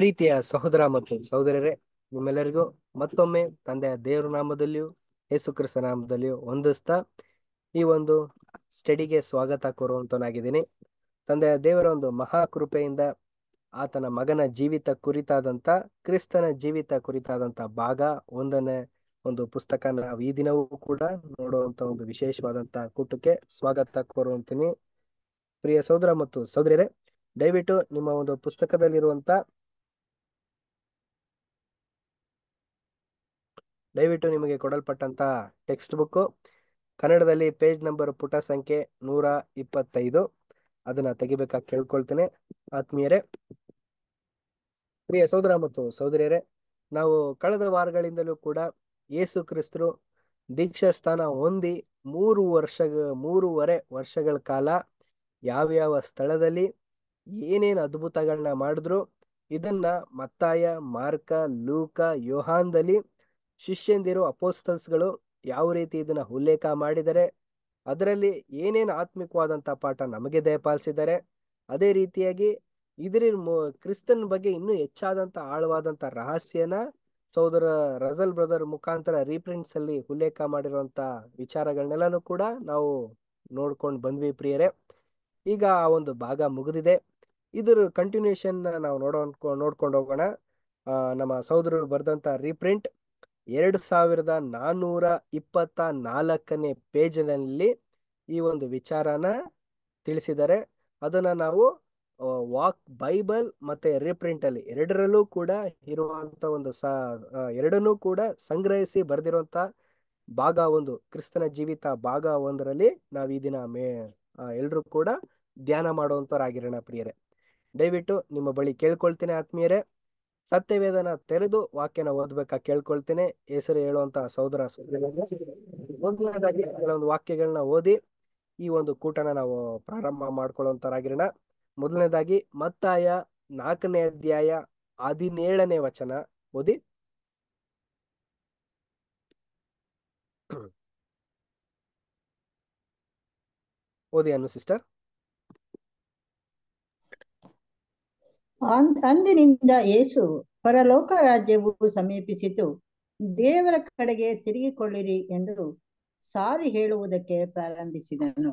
ಪ್ರೀತಿಯ ಸಹೋದರ ಮತ್ತು ಸಹೋದರರೇ ನಿಮ್ಮೆಲ್ಲರಿಗೂ ಮತ್ತೊಮ್ಮೆ ತಂದೆಯ ದೇವರ ನಾಮದಲ್ಲಿಯೂ ಯೇಸು ಕ್ರಿಸ್ತ ನಾಮದಲ್ಲಿಯೂ ಹೊಂದಿಸ್ತಾ ಈ ಒಂದು ಸ್ಟಡಿಗೆ ಸ್ವಾಗತ ಕೋರುವಂತನಾಗಿದ್ದೀನಿ ತಂದೆಯ ದೇವರ ಒಂದು ಮಹಾ ಕೃಪೆಯಿಂದ ಆತನ ಮಗನ ಜೀವಿತ ಕುರಿತಾದಂತ ಕ್ರಿಸ್ತನ ಜೀವಿತ ಕುರಿತಾದಂತ ಭಾಗ ಒಂದನೇ ಒಂದು ಪುಸ್ತಕ ನಾವು ಈ ದಿನವೂ ಕೂಡ ನೋಡುವಂತ ಒಂದು ವಿಶೇಷವಾದಂತಹ ಕೂಟಕ್ಕೆ ಸ್ವಾಗತ ಕೋರುವಂತೀನಿ ಪ್ರಿಯ ಸಹೋದರ ಮತ್ತು ಸಹೋದರಿಯರೇ ದಯವಿಟ್ಟು ನಿಮ್ಮ ಒಂದು ಪುಸ್ತಕದಲ್ಲಿರುವಂತ ದಯವಿಟ್ಟು ನಿಮಗೆ ಕೊಡಲ್ಪಟ್ಟಂಥ ಟೆಕ್ಸ್ಟ್ ಬುಕ್ಕು ಕನ್ನಡದಲ್ಲಿ ಪೇಜ್ ನಂಬರ್ ಪುಟ ಸಂಖ್ಯೆ ನೂರ ಇಪ್ಪತ್ತೈದು ಅದನ್ನು ತೆಗಿಬೇಕಾಗಿ ಕೇಳ್ಕೊಳ್ತೇನೆ ಆತ್ಮೀಯರೇ ಪ್ರಿಯ ಸಹೋದರ ಮತ್ತು ಸಹೋದರಿಯರೇ ನಾವು ಕಳೆದ ವಾರಗಳಿಂದಲೂ ಕೂಡ ಯೇಸು ಕ್ರಿಸ್ತರು ದೀಕ್ಷಾ ಸ್ಥಾನ ಹೊಂದಿ ಮೂರು ವರ್ಷ ಮೂರುವರೆ ವರ್ಷಗಳ ಕಾಲ ಯಾವ್ಯಾವ ಸ್ಥಳದಲ್ಲಿ ಏನೇನು ಅದ್ಭುತಗಳನ್ನ ಮಾಡಿದ್ರು ಇದನ್ನ ಮತ್ತಾಯ ಮಾರ್ಕ ಲೂಕ ಯೋಹಾನ್ದಲ್ಲಿ ಶಿಷ್ಯಂದಿರು ಅಪೋಸ್ತಲ್ಸ್ಗಳು ಯಾವ ರೀತಿ ಇದನ್ನು ಉಲ್ಲೇಖ ಮಾಡಿದರೆ ಅದರಲ್ಲಿ ಏನೇನು ಆತ್ಮಿಕವಾದಂಥ ಪಾಠ ನಮಗೆ ದಯಪಾಲಿಸಿದ್ದಾರೆ ಅದೇ ರೀತಿಯಾಗಿ ಇದರ ಕ್ರಿಸ್ತನ್ ಬಗ್ಗೆ ಇನ್ನೂ ಹೆಚ್ಚಾದಂಥ ಆಳವಾದಂಥ ರಹಸ್ಯನ ಸೋದರ ರಜಲ್ ಬ್ರದರ್ ಮುಖಾಂತರ ರೀಪ್ರಿಂಟ್ಸ್ ಅಲ್ಲಿ ಉಲ್ಲೇಖ ಮಾಡಿರುವಂಥ ವಿಚಾರಗಳನ್ನೆಲ್ಲನೂ ಕೂಡ ನಾವು ನೋಡ್ಕೊಂಡು ಬಂದ್ವಿ ಪ್ರಿಯರೇ ಈಗ ಆ ಒಂದು ಭಾಗ ಮುಗಿದಿದೆ ಇದರ ಕಂಟಿನ್ಯೂಷನ್ ನಾವು ನೋಡೋ ನೋಡ್ಕೊಂಡು ಹೋಗೋಣ ನಮ್ಮ ಸಹೋದರರು ಬರೆದಂಥ ರೀಪ್ರಿಂಟ್ ಎರಡು ಸಾವಿರದ ನಾನ್ನೂರ ಇಪ್ಪತ್ತ ನಾಲ್ಕನೇ ಪೇಜ್ನಲ್ಲಿ ಈ ಒಂದು ವಿಚಾರನ ತಿಳಿಸಿದ್ದಾರೆ ಅದನ್ನ ನಾವು ವಾಕ್ ಬೈಬಲ್ ಮತ್ತೆ ರೀಪ್ರಿಂಟ್ ಅಲ್ಲಿ ಎರಡರಲ್ಲೂ ಕೂಡ ಇರುವಂತ ಒಂದು ಸ ಎರಡನ್ನೂ ಕೂಡ ಸಂಗ್ರಹಿಸಿ ಬರೆದಿರುವಂತ ಭಾಗ ಒಂದು ಕ್ರಿಸ್ತನ ಜೀವಿತ ಭಾಗ ಒಂದರಲ್ಲಿ ನಾವು ಈ ದಿನ ಮೇ ಎಲ್ಲರೂ ಕೂಡ ಧ್ಯಾನ ಮಾಡುವಂತವರಾಗಿರೋಣ ಪ್ರಿಯರೇ ದಯವಿಟ್ಟು ನಿಮ್ಮ ಬಳಿ ಕೇಳ್ಕೊಳ್ತೀನಿ ಆತ್ಮೀಯರೇ ಸತ್ಯವೇದನ ತೆರೆದು ವಾಕ್ಯನ ಓದ್ಬೇಕಾ ಕೇಳ್ಕೊಳ್ತೇನೆ ಹೆಸರು ಹೇಳುವಂತ ಸಹೋದರ ಮೊದಲನೇದಾಗಿ ಕೆಲವೊಂದು ವಾಕ್ಯಗಳನ್ನ ಓದಿ ಈ ಒಂದು ಕೂಟನ ನಾವು ಪ್ರಾರಂಭ ಮಾಡ್ಕೊಳ್ಳುವಂತರಾಗಿರೋಣ ಮೊದಲನೇದಾಗಿ ಮತ್ತಾಯ ನಾಲ್ಕನೇ ಅಧ್ಯಾಯ ಹದಿನೇಳನೇ ವಚನ ಓದಿ ಓದಿ ಅನ್ನು ಸಿಸ್ಟರ್ ಅಂದಿನಿಂದ ಏಸು ಪರಲೋಕ ರಾಜ್ಯವು ಸಮೀಪಿಸಿತು ದೇವರ ಕಡೆಗೆ ತಿರುಗಿಕೊಳ್ಳಿರಿ ಎಂದು ಸಾರಿ ಹೇಳುವುದಕ್ಕೆ ಪ್ರಾರಂಭಿಸಿದನು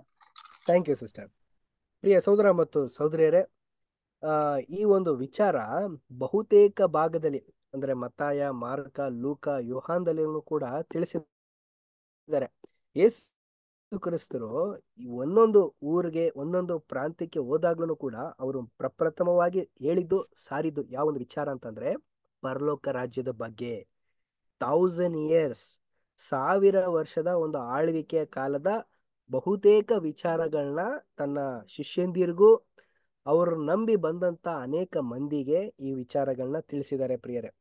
ಥ್ಯಾಂಕ್ ಯು ಸಿಸ್ಟರ್ ಪ್ರಿಯ ಸಹೋದರ ಮತ್ತು ಸಹೋದರಿಯರೇ ಈ ಒಂದು ವಿಚಾರ ಬಹುತೇಕ ಭಾಗದಲ್ಲಿ ಅಂದ್ರೆ ಮತ್ತಾಯ ಮಾರ್ಕ ಲೂಕ ಯುಹಾನ್ದಲ್ಲಿ ಕೂಡ ತಿಳಿಸಿದ್ದಾರೆ ಯೇಸು ಕ್ರಿಸ್ತರು ಒಂದೊಂದು ಊರಿಗೆ ಒಂದೊಂದು ಪ್ರಾಂತ್ಯಕ್ಕೆ ಹೋದಾಗ್ಲೂ ಕೂಡ ಅವರು ಪ್ರಪ್ರಥಮವಾಗಿ ಹೇಳಿದ್ದು ಸಾರಿದ್ದು ಯಾವ ಒಂದು ವಿಚಾರ ಅಂತಂದ್ರೆ ಪರಲೋಕ ರಾಜ್ಯದ ಬಗ್ಗೆ ಥೌಸಂಡ್ ಇಯರ್ಸ್ ಸಾವಿರ ವರ್ಷದ ಒಂದು ಆಳ್ವಿಕೆಯ ಕಾಲದ ಬಹುತೇಕ ವಿಚಾರಗಳನ್ನ ತನ್ನ ಶಿಷ್ಯಂದಿರಿಗೂ ಅವರು ನಂಬಿ ಬಂದಂತ ಅನೇಕ ಮಂದಿಗೆ ಈ ವಿಚಾರಗಳನ್ನ ತಿಳಿಸಿದ್ದಾರೆ ಪ್ರಿಯರೇ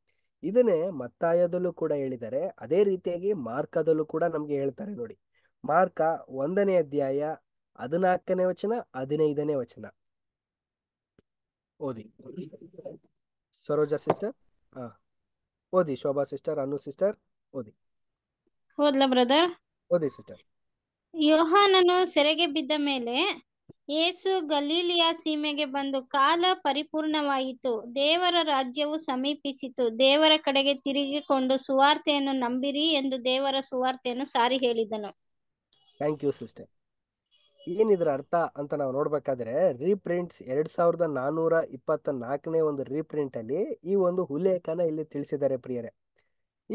ಇದನ್ನೇ ಮತ್ತಾಯದಲ್ಲೂ ಕೂಡ ಹೇಳಿದ್ದಾರೆ ಅದೇ ರೀತಿಯಾಗಿ ಮಾರ್ಕದಲ್ಲೂ ಕೂಡ ನಮ್ಗೆ ಹೇಳ್ತಾರೆ ನೋಡಿ ಮಾರ್ಕ ಒಂದನೇ ಅಧ್ಯಾಯ ಹದಿನಾಲ್ಕನೇ ವಚನ ಹದಿನೈದನೇ ವಚನ ಓದಿ ಸರೋಜಾ ಸಿಸ್ಟರ್ ಹಾ ಓದಿ ಶೋಭಾ ಸಿಸ್ಟರ್ ಅನು ಸಿಸ್ಟರ್ ಓದಿ ಓದ್ಲ ಬ್ರದರ್ ಓದಿ ಸಿಸ್ಟರ್ ಯೋಹಾನನು ಸೆರೆಗೆ ಬಿದ್ದ ಮೇಲೆ ಏಸು ಗಲೀಲಿಯ ಸೀಮೆಗೆ ಬಂದು ಕಾಲ ಪರಿಪೂರ್ಣವಾಯಿತು ದೇವರ ರಾಜ್ಯವು ಸಮೀಪಿಸಿತು ದೇವರ ಕಡೆಗೆ ತಿರುಗಿಕೊಂಡು ಸುವಾರ್ತೆಯನ್ನು ನಂಬಿರಿ ಎಂದು ದೇವರ ಸುವಾರ್ತೆಯನ್ನು ಸಾರಿ ಹೇಳಿದನು ಥ್ಯಾಂಕ್ ಯು ಸಿಸ್ಟರ್ ಏನಿದ್ರ ಅರ್ಥ ಅಂತ ನಾವು ನೋಡ್ಬೇಕಾದ್ರೆ ರೀಪ್ರಿಂಟ್ಸ್ ಎರಡ್ ಸಾವಿರದ ನಾನೂರ ಇಪ್ಪತ್ತ ನಾಲ್ಕನೇ ಒಂದು ರೀಪ್ರಿಂಟ್ ಅಲ್ಲಿ ಈ ಒಂದು ಉಲ್ಲೇಖನ ಇಲ್ಲಿ ತಿಳಿಸಿದ್ದಾರೆ ಪ್ರಿಯರೇ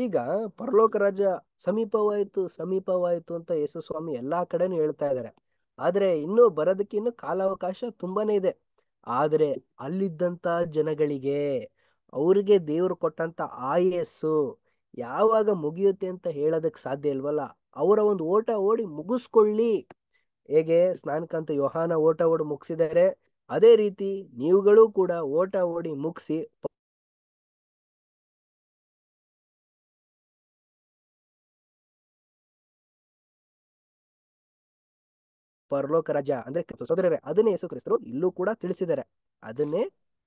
ಈಗ ಪರಲೋಕ ರಾಜ ಸಮೀಪವಾಯಿತು ಸಮೀಪವಾಯಿತು ಅಂತ ಯೇಸು ಸ್ವಾಮಿ ಎಲ್ಲಾ ಕಡೆನೂ ಹೇಳ್ತಾ ಇದ್ದಾರೆ ಆದ್ರೆ ಇನ್ನೂ ಬರೋದಕ್ಕೆ ಇನ್ನು ಕಾಲಾವಕಾಶ ತುಂಬಾನೇ ಇದೆ ಆದ್ರೆ ಅಲ್ಲಿದ್ದಂತ ಜನಗಳಿಗೆ ಅವ್ರಿಗೆ ದೇವ್ರು ಕೊಟ್ಟಂತ ಆಯಸ್ಸು ಯಾವಾಗ ಮುಗಿಯುತ್ತೆ ಅಂತ ಹೇಳೋದಕ್ಕೆ ಸಾಧ್ಯ ಇಲ್ವಲ್ಲ ಅವರ ಒಂದು ಓಟ ಓಡಿ ಮುಗಿಸ್ಕೊಳ್ಳಿ ಹೇಗೆ ಸ್ನಾನಕಂತ ಯೋಹಾನ ಓಟ ಓಡಿ ಮುಗಿಸಿದರೆ ಅದೇ ರೀತಿ ನೀವುಗಳು ಕೂಡ ಓಟ ಓಡಿ ಮುಗಿಸಿ ಪರಲೋಕ ರಜ ಅಂದ್ರೆ ಸೋದರರೇ ಅದನ್ನೇ ಯೇಸು ಕ್ರಿಸ್ತರು ಇಲ್ಲೂ ಕೂಡ ತಿಳಿಸಿದ್ದಾರೆ ಅದನ್ನೇ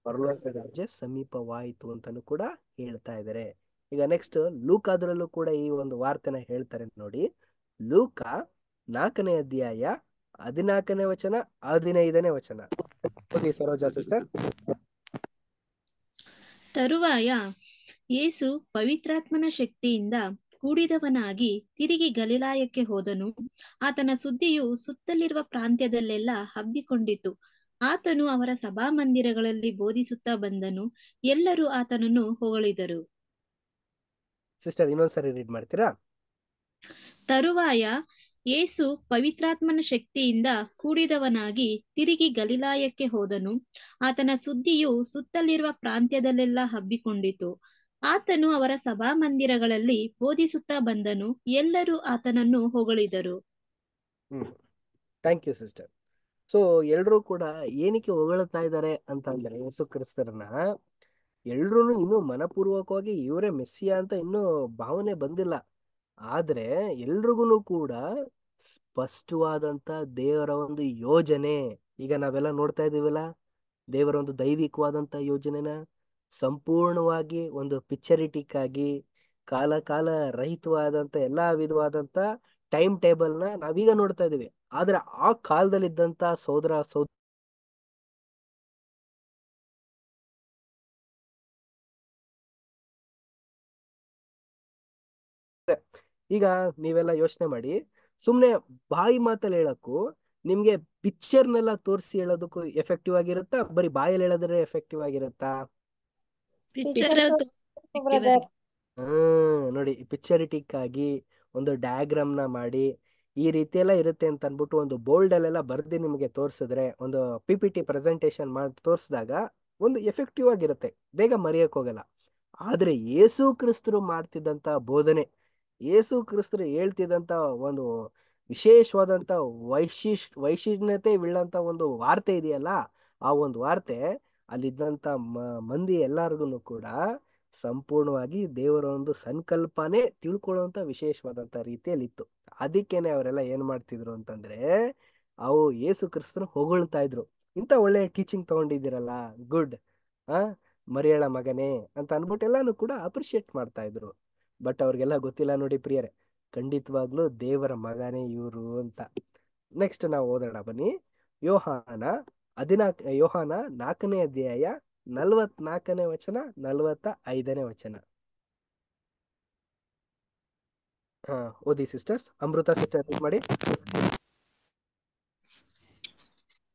ಪರಲೋಕ ರಜೆ ಸಮೀಪವಾಯಿತು ಅಂತಾನು ಕೂಡ ಹೇಳ್ತಾ ಇದ್ದಾರೆ ಈಗ ನೆಕ್ಸ್ಟ್ ಅದರಲ್ಲೂ ಕೂಡ ಈ ಒಂದು ವಾರ್ತೆನ ಹೇಳ್ತಾರೆ ನೋಡಿ ಲೂಕ ನಾಲ್ಕನೇ ಅಧ್ಯಾಯ ಹದಿನಾಲ್ಕನೇ ವಚನ ಹದಿನೈದನೇ ವಚನ ಸಿಸ್ಟರ್ ತರುವಾಯ ಯೇಸು ಪವಿತ್ರಾತ್ಮನ ಶಕ್ತಿಯಿಂದ ಕೂಡಿದವನಾಗಿ ತಿರುಗಿ ಗಲೀಲಾಯಕ್ಕೆ ಹೋದನು ಆತನ ಸುದ್ದಿಯು ಸುತ್ತಲಿರುವ ಪ್ರಾಂತ್ಯದಲ್ಲೆಲ್ಲ ಹಬ್ಬಿಕೊಂಡಿತು ಆತನು ಅವರ ಸಭಾ ಮಂದಿರಗಳಲ್ಲಿ ಬೋಧಿಸುತ್ತಾ ಬಂದನು ಎಲ್ಲರೂ ಆತನನ್ನು ಹೊಗಳಿದರು ಸಿಸ್ಟರ್ ಇನ್ನೊಂದ್ಸರಿ ರೀಡ್ ಮಾಡ್ತೀರಾ ತರುವಾಯ ಏಸು ಪವಿತ್ರಾತ್ಮನ ಶಕ್ತಿಯಿಂದ ಕೂಡಿದವನಾಗಿ ತಿರುಗಿ ಗಲೀಲಾಯಕ್ಕೆ ಹೋದನು ಆತನ ಸುದ್ದಿಯು ಸುತ್ತಲಿರುವ ಪ್ರಾಂತ್ಯದಲ್ಲೆಲ್ಲ ಹಬ್ಬಿಕೊಂಡಿತು ಆತನು ಅವರ ಸಭಾ ಮಂದಿರಗಳಲ್ಲಿ ಬೋಧಿಸುತ್ತಾ ಬಂದನು ಎಲ್ಲರೂ ಆತನನ್ನು ಹೊಗಳಿದರು hmm thank you sister so ಎಲ್ಲರೂ ಕೂಡ ಏನಕ್ಕೆ ಹೊಗಳುತ್ತಾ ಇದ್ದಾರೆ ಅಂತ ಅಂದ್ರೆ ಯೇಸು ಕ್ರಿಸ್ತರನ್ನ ಎಲ್ರೂ ಇನ್ನೂ ಮನಪೂರ್ವಕವಾಗಿ ಇವರೇ ಮೆಸ್ಸಿಯಾ ಅಂತ ಇನ್ನೂ ಭಾವನೆ ಬಂದಿಲ್ಲ ಆದ್ರೆ ಎಲ್ರಿಗೂ ಕೂಡ ಸ್ಪಷ್ಟವಾದಂತ ದೇವರ ಒಂದು ಯೋಜನೆ ಈಗ ನಾವೆಲ್ಲ ನೋಡ್ತಾ ಇದ್ದೀವಲ್ಲ ದೇವರ ಒಂದು ದೈವಿಕವಾದಂತ ಯೋಜನೆನ ಸಂಪೂರ್ಣವಾಗಿ ಒಂದು ಪಿಕ್ಚರಿಟಿಕ್ಕಾಗಿ ಕಾಲ ಕಾಲ ರಹಿತವಾದಂತ ಎಲ್ಲಾ ವಿಧವಾದಂತ ಟೈಮ್ ಟೇಬಲ್ನ ನಾವೀಗ ನೋಡ್ತಾ ಇದ್ದೀವಿ ಆದ್ರೆ ಆ ಕಾಲದಲ್ಲಿದ್ದಂಥ ಸೋದರ ಸೌ ಈಗ ನೀವೆಲ್ಲ ಯೋಚನೆ ಮಾಡಿ ಸುಮ್ನೆ ಬಾಯಿ ಮಾತಲ್ಲಿ ಹೇಳಕ್ಕೂ ನಿಮ್ಗೆ ಪಿಕ್ಚರ್ನೆಲ್ಲ ತೋರಿಸಿ ಹೇಳೋದಕ್ಕೂ ಎಫೆಕ್ಟಿವ್ ಆಗಿರುತ್ತಾ ಬರೀ ಬಾಯಲ್ಲಿ ಹೇಳೋದ್ರೆ ಎಫೆಕ್ಟಿವ್ ಆಗಿರುತ್ತಾ ಹ್ಮ್ ನೋಡಿ ಪಿಕ್ಚರಿಟಿಕ್ ಆಗಿ ಒಂದು ಡಯಾಗ್ರಾಮ್ ನ ಮಾಡಿ ಈ ರೀತಿ ಎಲ್ಲ ಇರುತ್ತೆ ಅಂತ ಅನ್ಬಿಟ್ಟು ಒಂದು ಬೋಲ್ಡ್ ಅಲ್ಲೆಲ್ಲ ಬರ್ದಿ ನಿಮಗೆ ತೋರಿಸಿದ್ರೆ ಒಂದು ಪಿಪಿಟಿ ಪ್ರೆಸೆಂಟೇಶನ್ ಮಾಡಿ ತೋರಿಸಿದಾಗ ಒಂದು ಎಫೆಕ್ಟಿವ್ ಆಗಿರುತ್ತೆ ಬೇಗ ಮರೆಯಕ್ ಹೋಗಲ್ಲ ಆದ್ರೆ ಯೇಸು ಕ್ರಿಸ್ತರು ಮಾಡ್ತಿದ್ದಂತ ಬೋಧನೆ ಯೇಸು ಕ್ರಿಸ್ತರು ಹೇಳ್ತಿದ್ದಂಥ ಒಂದು ವಿಶೇಷವಾದಂಥ ವೈಶಿಷ್ ವೈಶಿಷ್ಟ್ಯತೆ ಬೀಳಂಥ ಒಂದು ವಾರ್ತೆ ಇದೆಯಲ್ಲ ಆ ಒಂದು ವಾರ್ತೆ ಅಲ್ಲಿದ್ದಂಥ ಮಂದಿ ಎಲ್ಲರಿಗೂ ಕೂಡ ಸಂಪೂರ್ಣವಾಗಿ ದೇವರ ಒಂದು ಸಂಕಲ್ಪನೆ ತಿಳ್ಕೊಳ್ಳುವಂಥ ವಿಶೇಷವಾದಂಥ ರೀತಿಯಲ್ಲಿತ್ತು ಅದಕ್ಕೇನೆ ಅವರೆಲ್ಲ ಏನು ಮಾಡ್ತಿದ್ರು ಅಂತಂದ್ರೆ ಅವು ಯೇಸು ಕ್ರಿಸ್ತನ ಹೊಗಳ್ತಾ ಇದ್ರು ಇಂಥ ಒಳ್ಳೆಯ ಟೀಚಿಂಗ್ ತಗೊಂಡಿದ್ದೀರಲ್ಲ ಗುಡ್ ಹಾಂ ಮರಿಯಳ ಮಗನೇ ಅಂತ ಅಂದ್ಬಿಟ್ಟು ಎಲ್ಲನೂ ಕೂಡ ಅಪ್ರಿಷಿಯೇಟ್ ಮಾಡ್ತಾ ಇದ್ರು ಬಟ್ ಅವ್ರಿಗೆಲ್ಲ ಗೊತ್ತಿಲ್ಲ ನೋಡಿ ಪ್ರಿಯರೇ ಖಂಡಿತವಾಗ್ಲೂ ದೇವರ ಮಗನೇ ಇವರು ಅಂತ ನೆಕ್ಸ್ಟ್ ನಾವು ಓದೋಣ ಬನ್ನಿ ಯೋಹಾನ ಹದಿನಾಲ್ಕ ಯೋಹಾನ ನಾಲ್ಕನೇ ಅಧ್ಯಾಯ ನಲ್ವತ್ನಾಲ್ಕನೇ ವಚನ ನಲ್ವತ್ತ ಐದನೇ ವಚನ ಹಾ ಓದಿ ಸಿಸ್ಟರ್ಸ್ ಅಮೃತ ಸಿಸ್ಟರ್ ಮಾಡಿ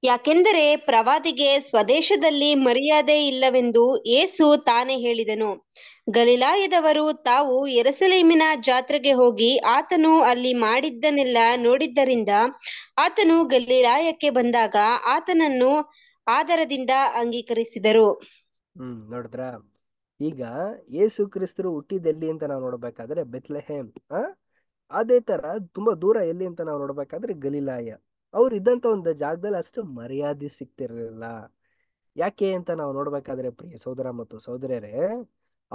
ಯಾಕೆಂದರೆ ಪ್ರವಾದಿಗೆ ಸ್ವದೇಶದಲ್ಲಿ ಮರ್ಯಾದೆ ಇಲ್ಲವೆಂದು ಏಸು ತಾನೇ ಹೇಳಿದನು ಗಲಿಲಾಯದವರು ತಾವು ಎರಸಲೇಮಿನ ಜಾತ್ರೆಗೆ ಹೋಗಿ ಆತನು ಅಲ್ಲಿ ಮಾಡಿದ್ದನ್ನೆಲ್ಲ ನೋಡಿದ್ದರಿಂದ ಆತನು ಗಲಿಲಾಯಕ್ಕೆ ಬಂದಾಗ ಆತನನ್ನು ಆದರದಿಂದ ಅಂಗೀಕರಿಸಿದರು ಹ್ಮ್ ನೋಡಿದ್ರ ಈಗ ಏಸು ಕ್ರಿಸ್ತರು ಹುಟ್ಟಿದೆಲ್ಲಿ ಅಂತ ನಾವು ನೋಡ್ಬೇಕಾದ್ರೆ ಬೆತ್ಲೆಹೇಮ್ ಅದೇ ತರ ತುಂಬಾ ದೂರ ಎಲ್ಲಿ ಅಂತ ನಾವು ನೋಡ್ಬೇಕಾದ್ರೆ ಗಲಿಲಾಯ ಅವ್ರು ಇದ್ದಂಥ ಒಂದು ಜಾಗದಲ್ಲಿ ಅಷ್ಟು ಮರ್ಯಾದೆ ಸಿಗ್ತಿರಲಿಲ್ಲ ಯಾಕೆ ಅಂತ ನಾವು ನೋಡ್ಬೇಕಾದ್ರೆ ಪ್ರಿಯ ಸಹೋದರ ಮತ್ತು ಸೋದರರೇ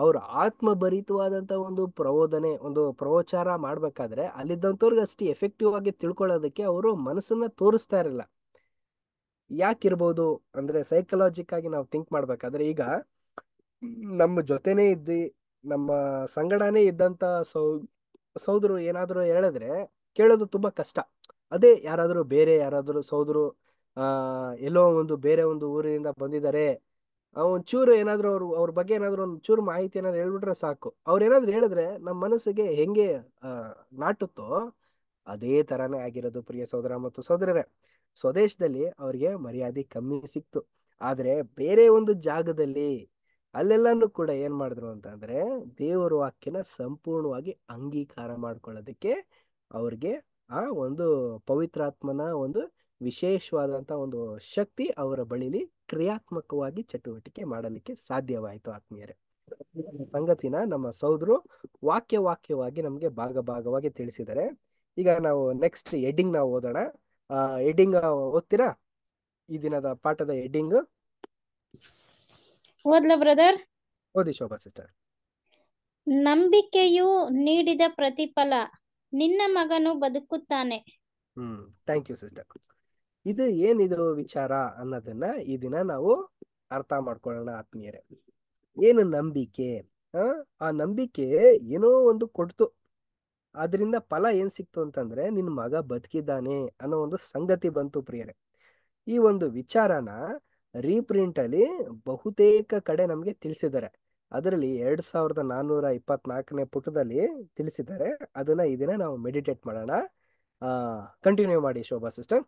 ಅವ್ರ ಆತ್ಮಭರಿತವಾದಂಥ ಒಂದು ಪ್ರಬೋಧನೆ ಒಂದು ಪ್ರವಚಾರ ಮಾಡ್ಬೇಕಾದ್ರೆ ಅಲ್ಲಿದ್ದಂಥವ್ರಿಗೆ ಅಷ್ಟು ಎಫೆಕ್ಟಿವ್ ಆಗಿ ತಿಳ್ಕೊಳ್ಳೋದಕ್ಕೆ ಅವರು ಮನಸ್ಸನ್ನ ತೋರಿಸ್ತಾ ಇರಲಿಲ್ಲ ಯಾಕಿರ್ಬೋದು ಅಂದ್ರೆ ಸೈಕಲಾಜಿಕ್ ಆಗಿ ನಾವು ಥಿಂಕ್ ಮಾಡ್ಬೇಕಾದ್ರೆ ಈಗ ನಮ್ಮ ಜೊತೆನೇ ಇದ್ದಿ ನಮ್ಮ ಸಂಗಡನೇ ಇದ್ದಂತ ಸೌ ಸೋದರು ಏನಾದರೂ ಹೇಳಿದ್ರೆ ಕೇಳೋದು ತುಂಬಾ ಕಷ್ಟ ಅದೇ ಯಾರಾದರೂ ಬೇರೆ ಯಾರಾದರೂ ಸೋದರು ಎಲ್ಲೋ ಒಂದು ಬೇರೆ ಒಂದು ಊರಿನಿಂದ ಬಂದಿದ್ದಾರೆ ಒಂಚೂರು ಏನಾದರೂ ಅವ್ರು ಅವ್ರ ಬಗ್ಗೆ ಏನಾದರೂ ಒಂದು ಚೂರು ಮಾಹಿತಿ ಏನಾದ್ರು ಹೇಳ್ಬಿಟ್ರೆ ಸಾಕು ಅವ್ರು ಏನಾದರೂ ಹೇಳಿದ್ರೆ ನಮ್ಮ ಮನಸ್ಸಿಗೆ ಹೆಂಗೆ ನಾಟುತ್ತೋ ಅದೇ ಥರನೇ ಆಗಿರೋದು ಪ್ರಿಯ ಸೋದರ ಮತ್ತು ಸೋದರರೇ ಸ್ವದೇಶದಲ್ಲಿ ಅವ್ರಿಗೆ ಮರ್ಯಾದೆ ಕಮ್ಮಿ ಸಿಕ್ತು ಆದರೆ ಬೇರೆ ಒಂದು ಜಾಗದಲ್ಲಿ ಅಲ್ಲೆಲ್ಲಾನು ಕೂಡ ಏನು ಮಾಡಿದ್ರು ಅಂತಂದ್ರೆ ದೇವರ ವಾಕ್ಯನ ಸಂಪೂರ್ಣವಾಗಿ ಅಂಗೀಕಾರ ಮಾಡ್ಕೊಳ್ಳೋದಕ್ಕೆ ಅವ್ರಿಗೆ ಆ ಒಂದು ಪವಿತ್ರಾತ್ಮನ ಒಂದು ವಿಶೇಷವಾದಂತ ಒಂದು ಶಕ್ತಿ ಅವರ ಬಳಿಲಿ ಕ್ರಿಯಾತ್ಮಕವಾಗಿ ಚಟುವಟಿಕೆ ಮಾಡಲಿಕ್ಕೆ ಸಾಧ್ಯವಾಯಿತು ಆತ್ಮೀಯರೇ ಸಂಗತಿನ ನಮ್ಮ ಸೌದರು ವಾಕ್ಯ ವಾಕ್ಯವಾಗಿ ನಮ್ಗೆ ಭಾಗ ಭಾಗವಾಗಿ ತಿಳಿಸಿದರೆ ಈಗ ನಾವು ನೆಕ್ಸ್ಟ್ ಎಡ್ಡಿಂಗ್ ನಾವು ಓದೋಣ ಆ ಎಡ್ಡಿಂಗ್ ಓದ್ತೀರಾ ಈ ದಿನದ ಪಾಠದ ಎಡ್ಡಿಂಗ್ ಓದ್ಲ ಬ್ರದರ್ ಓದಿ ಶೋಭಾ ಸಿಸ್ಟರ್ ನಂಬಿಕೆಯು ನೀಡಿದ ಪ್ರತಿಫಲ ನಿನ್ನ ಮಗನು ಬದುಕುತ್ತಾನೆ ಹ್ಮ್ ಥ್ಯಾಂಕ್ ಯು ಸಿಸ್ಟರ್ ಇದು ಏನಿದು ವಿಚಾರ ಅನ್ನೋದನ್ನ ಈ ದಿನ ನಾವು ಅರ್ಥ ಮಾಡ್ಕೊಳ್ಳೋಣ ಆತ್ಮೀಯರೇ ಏನು ನಂಬಿಕೆ ಆ ನಂಬಿಕೆ ಏನೋ ಒಂದು ಕೊಡ್ತು ಅದರಿಂದ ಫಲ ಏನ್ ಸಿಕ್ತು ಅಂತಂದ್ರೆ ನಿನ್ನ ಮಗ ಬದುಕಿದ್ದಾನೆ ಅನ್ನೋ ಒಂದು ಸಂಗತಿ ಬಂತು ಪ್ರಿಯರೇ ಈ ಒಂದು ವಿಚಾರನ ರೀಪ್ರಿಂಟ್ ಅಲ್ಲಿ ಬಹುತೇಕ ಕಡೆ ನಮ್ಗೆ ತಿಳಿಸಿದ್ದಾರೆ ಅದರಲ್ಲಿ ಎರಡ್ ಸಾವಿರದ ನಾನ್ನೂರ ಇಪ್ಪತ್ನಾಲ್ಕನೇ ಪುಟದಲ್ಲಿ ತಿಳಿಸಿದ್ದಾರೆ ಅದನ್ನ ಈ ನಾವು ಮೆಡಿಟೇಟ್ ಮಾಡೋಣ ಕಂಟಿನ್ಯೂ ಮಾಡಿ ಶೋಭಾ ಸಿಸ್ಟರ್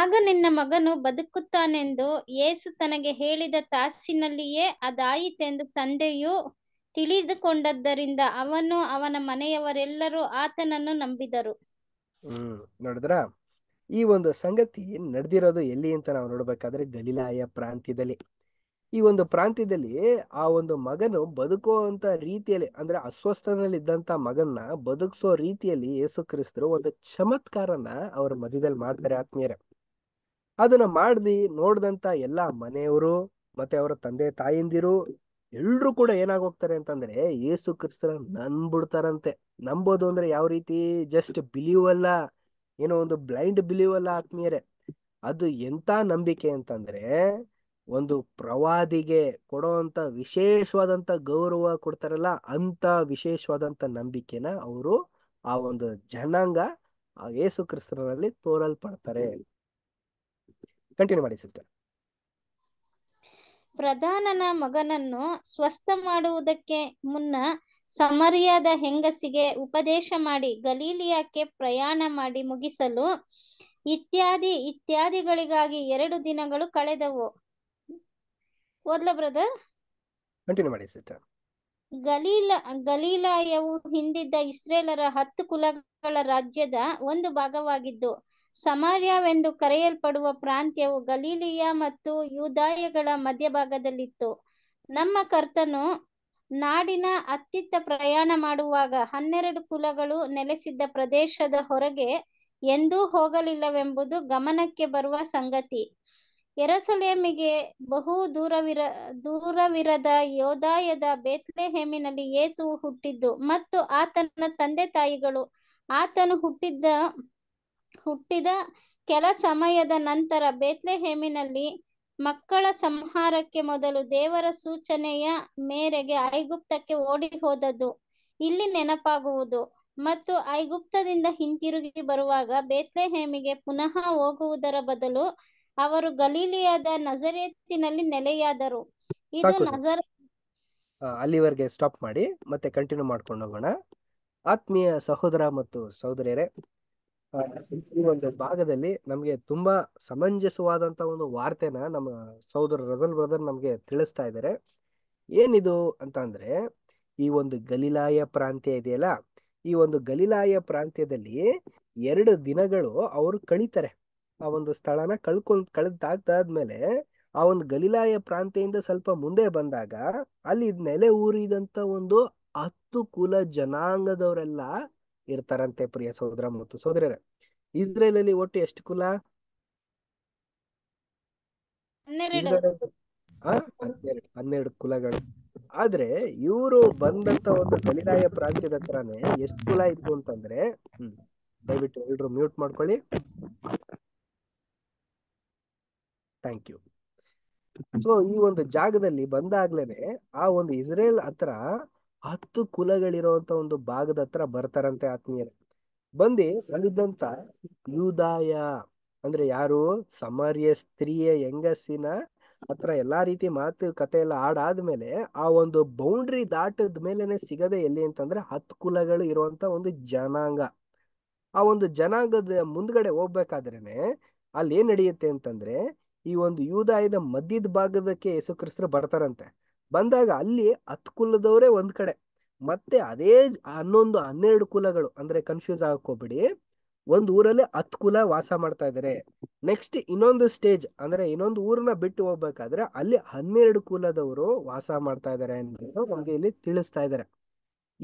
ಆಗ ನಿನ್ನ ಮಗನು ಬದುಕುತ್ತಾನೆಂದು ಯೇಸು ತನಗೆ ಹೇಳಿದ ತಾಸಿನಲ್ಲಿಯೇ ಅದಾಯಿತೆಂದು ತಂದೆಯು ತಿಳಿದುಕೊಂಡದ್ದರಿಂದ ಅವನು ಅವನ ಮನೆಯವರೆಲ್ಲರೂ ಆತನನ್ನು ನಂಬಿದರು ಹ್ಮ್ ನೋಡಿದ್ರ ಈ ಒಂದು ಸಂಗತಿ ನಡೆದಿರೋದು ಎಲ್ಲಿ ಅಂತ ನಾವು ನೋಡ್ಬೇಕಾದ್ರೆ ಗಲೀಲಾಯ ಪ್ರಾಂತ್ಯದಲ್ಲಿ ಈ ಒಂದು ಪ್ರಾಂತ್ಯದಲ್ಲಿ ಆ ಒಂದು ಮಗನು ಬದುಕುವಂತ ರೀತಿಯಲ್ಲಿ ಅಂದ್ರೆ ಅಸ್ವಸ್ಥನಲ್ಲಿ ಇದ್ದಂತ ಮಗನ್ನ ಬದುಕಿಸೋ ರೀತಿಯಲ್ಲಿ ಯೇಸು ಕ್ರಿಸ್ತರು ಒಂದು ಚಮತ್ಕಾರನ ಅವ್ರ ಮಧ್ಯದಲ್ಲಿ ಮಾಡ್ತಾರೆ ಆತ್ಮೀಯರ ಅದನ್ನ ಮಾಡ್ದಿ ನೋಡ್ದಂತ ಎಲ್ಲಾ ಮನೆಯವರು ಮತ್ತೆ ಅವರ ತಂದೆ ತಾಯಿಂದಿರು ಎಲ್ರು ಕೂಡ ಏನಾಗೋಗ್ತಾರೆ ಅಂತಂದ್ರೆ ಏಸು ಕ್ರಿಸ್ತರ ನಂಬ್ಬಿಡ್ತಾರಂತೆ ನಂಬೋದು ಅಂದ್ರೆ ಯಾವ ರೀತಿ ಜಸ್ಟ್ ಬಿಲೀವ್ ಅಲ್ಲ ಏನೋ ಒಂದು ಬ್ಲೈಂಡ್ ಬಿಲೀವ್ ಅಲ್ಲ ಆತ್ಮೀಯರೇ ಅದು ಎಂತ ನಂಬಿಕೆ ಅಂತಂದ್ರೆ ಒಂದು ಪ್ರವಾದಿಗೆ ಕೊಡುವಂತ ವಿಶೇಷವಾದಂತ ಗೌರವ ಕೊಡ್ತಾರಲ್ಲ ಅಂತ ವಿಶೇಷವಾದಂತ ನಂಬಿಕೆನ ಅವರು ಆ ಒಂದು ಜನಾಂಗ ಯೇಸು ಕ್ರಿಸ್ತನಲ್ಲಿ ತೋರಲ್ಪಡ್ತಾರೆ ಕಂಟಿನ್ಯೂ ಮಾಡಿ ಸಿಸ್ಟರ್ ಪ್ರಧಾನನ ಮಗನನ್ನು ಸ್ವಸ್ಥ ಮಾಡುವುದಕ್ಕೆ ಮುನ್ನ ಸಮರಿಯಾದ ಹೆಂಗಸಿಗೆ ಉಪದೇಶ ಮಾಡಿ ಗಲೀಲಿಯಾಕ್ಕೆ ಪ್ರಯಾಣ ಮಾಡಿ ಮುಗಿಸಲು ಇತ್ಯಾದಿ ಇತ್ಯಾದಿಗಳಿಗಾಗಿ ಎರಡು ದಿನಗಳು ಕಳೆದವು ಓದ್ಲ ಬ್ರದರ್ ಮಾಡಿ ಸಿಸ್ಟರ್ ಗಲೀಲ ಗಲೀಲಾಯವು ಹಿಂದಿದ್ದ ಇಸ್ರೇಲರ ಹತ್ತು ಕುಲಗಳ ರಾಜ್ಯದ ಒಂದು ಭಾಗವಾಗಿದ್ದು ಸಮಾರ್ಯವೆಂದು ಕರೆಯಲ್ಪಡುವ ಪ್ರಾಂತ್ಯವು ಗಲೀಲಿಯಾ ಮತ್ತು ಯೂದಾಯಗಳ ಮಧ್ಯಭಾಗದಲ್ಲಿತ್ತು ನಮ್ಮ ಕರ್ತನು ನಾಡಿನ ಅತ್ತಿತ್ತ ಪ್ರಯಾಣ ಮಾಡುವಾಗ ಹನ್ನೆರಡು ಕುಲಗಳು ನೆಲೆಸಿದ್ದ ಪ್ರದೇಶದ ಹೊರಗೆ ಎಂದೂ ಹೋಗಲಿಲ್ಲವೆಂಬುದು ಗಮನಕ್ಕೆ ಬರುವ ಸಂಗತಿ ಎರಸಲೇಮಿಗೆ ಬಹು ದೂರವಿರ ದೂರವಿರದ ಯೋದಾಯದ ಬೇತ್ಲೆಹೇಮಿನಲ್ಲಿ ಯೇಸುವು ಹುಟ್ಟಿದ್ದು ಮತ್ತು ಆತನ ತಂದೆ ತಾಯಿಗಳು ಆತನು ಹುಟ್ಟಿದ್ದ ಹುಟ್ಟಿದ ಕೆಲ ಸಮಯದ ನಂತರ ಬೇತ್ಲೆಹೇಮಿನಲ್ಲಿ ಮಕ್ಕಳ ಸಂಹಾರಕ್ಕೆ ಮೊದಲು ದೇವರ ಸೂಚನೆಯ ಮೇರೆಗೆ ಐಗುಪ್ತಕ್ಕೆ ಓಡಿ ಹೋದದ್ದು ಇಲ್ಲಿ ನೆನಪಾಗುವುದು ಮತ್ತು ಐಗುಪ್ತದಿಂದ ಹಿಂತಿರುಗಿ ಬರುವಾಗ ಬೇತ್ಲೆಹೇಮಿಗೆ ಪುನಃ ಹೋಗುವುದರ ಬದಲು ಅವರು ಗಲೀಲಿಯಾದ ನಜರೇತಿನಲ್ಲಿ ನೆಲೆಯಾದರು ಇದು ನಜರ ಅಲ್ಲಿವರೆಗೆ ಸ್ಟಾಪ್ ಮಾಡಿ ಮತ್ತೆ ಕಂಟಿನ್ಯೂ ಮಾಡ್ಕೊಂಡು ಹೋಗೋಣ ಆತ್ಮೀಯ ಸಹೋದರ ಮತ್ತು ಸಹೋದರಿಯರೇ ಈ ಒಂದು ಭಾಗದಲ್ಲಿ ನಮಗೆ ತುಂಬಾ ಸಮಂಜಸವಾದಂತ ಒಂದು ವಾರ್ತೆನ ನಮ್ಮ ಸಹೋದರ ರಜಲ್ ಬ್ರದರ್ ನಮಗೆ ತಿಳಿಸ್ತಾ ಇದ್ದಾರೆ ಏನಿದು ಅಂತ ಅಂದ್ರೆ ಈ ಒಂದು ಗಲಿಲಾಯ ಪ್ರಾಂತ್ಯ ಇದೆಯಲ್ಲ ಈ ಒಂದು ಗಲಿಲಾಯ ಪ್ರಾಂತ್ಯದಲ್ಲಿ ಎರಡು ದಿನಗಳು ಅವರು ಕಳೀತಾರೆ ಆ ಒಂದು ಸ್ಥಳನ ಕಳ್ಕೊಂಡ್ ಕಳೆದಾಗ್ದಾದ್ಮೇಲೆ ಆ ಒಂದು ಗಲಿಲಾಯ ಪ್ರಾಂತ್ಯದಿಂದ ಸ್ವಲ್ಪ ಮುಂದೆ ಬಂದಾಗ ಅಲ್ಲಿ ನೆಲೆ ಊರಿದಂತ ಒಂದು ಹತ್ತು ಕುಲ ಜನಾಂಗದವರೆಲ್ಲ ಇರ್ತಾರಂತೆ ಪ್ರಿಯ ಸಹೋದರ ಮತ್ತು ಸಹೋದರರ ಇಸ್ರೇಲ್ ಅಲ್ಲಿ ಒಟ್ಟು ಎಷ್ಟು ಕುಲ ಹನ್ನೆರಡು ಕುಲಗಳು ಆದ್ರೆ ಇವರು ಬಂದಂತ ಒಂದು ಗಲಿಲಾಯ ಪ್ರಾಂತ್ಯದ ಹತ್ರನೇ ಎಷ್ಟು ಕುಲ ಇತ್ತು ಅಂತಂದ್ರೆ ಹ್ಮ್ ದಯವಿಟ್ಟು ಎಲ್ರು ಮ್ಯೂಟ್ ಮಾಡ್ಕೊಳ್ಳಿ ಥ್ಯಾಂಕ್ ಯು ಸೊ ಈ ಒಂದು ಜಾಗದಲ್ಲಿ ಬಂದಾಗ್ಲೇನೆ ಆ ಒಂದು ಇಸ್ರೇಲ್ ಹತ್ರ ಹತ್ತು ಕುಲಗಳಿರುವಂತ ಒಂದು ಭಾಗದ ಹತ್ರ ಬರ್ತಾರಂತೆ ಆತ್ಮೀಯರೇ ಬಂದು ಅಲ್ಲಿದ್ದಂತ ಯೂದಾಯ ಅಂದ್ರೆ ಯಾರು ಸಮರ್ಯ ಸ್ತ್ರೀಯ ಹೆಂಗಸಿನ ಹತ್ರ ಎಲ್ಲಾ ರೀತಿ ಮಾತು ಕತೆ ಎಲ್ಲ ಆಡಾದ್ಮೇಲೆ ಆ ಒಂದು ಬೌಂಡ್ರಿ ದಾಟದ ಮೇಲೆನೆ ಸಿಗದೆ ಎಲ್ಲಿ ಅಂತಂದ್ರೆ ಹತ್ತು ಕುಲಗಳು ಇರುವಂತ ಒಂದು ಜನಾಂಗ ಆ ಒಂದು ಜನಾಂಗದ ಮುಂದ್ಗಡೆ ಹೋಗ್ಬೇಕಾದ್ರೇನೆ ಅಲ್ಲಿ ಏನ್ ನಡೆಯುತ್ತೆ ಅಂತಂದ್ರೆ ಈ ಒಂದು ಯೂದಾಯದ ಮಧ್ಯದ ಭಾಗದಕ್ಕೆ ಯೇಸು ಕ್ರಿಸ್ತರು ಬರ್ತಾರಂತೆ ಬಂದಾಗ ಅಲ್ಲಿ ಹತ್ತು ಕುಲದವರೇ ಒಂದ್ ಕಡೆ ಮತ್ತೆ ಅದೇ ಹನ್ನೊಂದು ಹನ್ನೆರಡು ಕುಲಗಳು ಅಂದ್ರೆ ಕನ್ಫ್ಯೂಸ್ ಆಗಕೋಬಿಡಿ ಒಂದು ಊರಲ್ಲಿ ಹತ್ತು ಕುಲ ವಾಸ ಮಾಡ್ತಾ ಇದ್ದಾರೆ ನೆಕ್ಸ್ಟ್ ಇನ್ನೊಂದು ಸ್ಟೇಜ್ ಅಂದ್ರೆ ಇನ್ನೊಂದು ಊರನ್ನ ಬಿಟ್ಟು ಹೋಗ್ಬೇಕಾದ್ರೆ ಅಲ್ಲಿ ಹನ್ನೆರಡು ಕುಲದವರು ವಾಸ ಮಾಡ್ತಾ ಇದಾರೆ ಅನ್ನೋದು ನಮಗೆ ಇಲ್ಲಿ ತಿಳಿಸ್ತಾ ಇದ್ದಾರೆ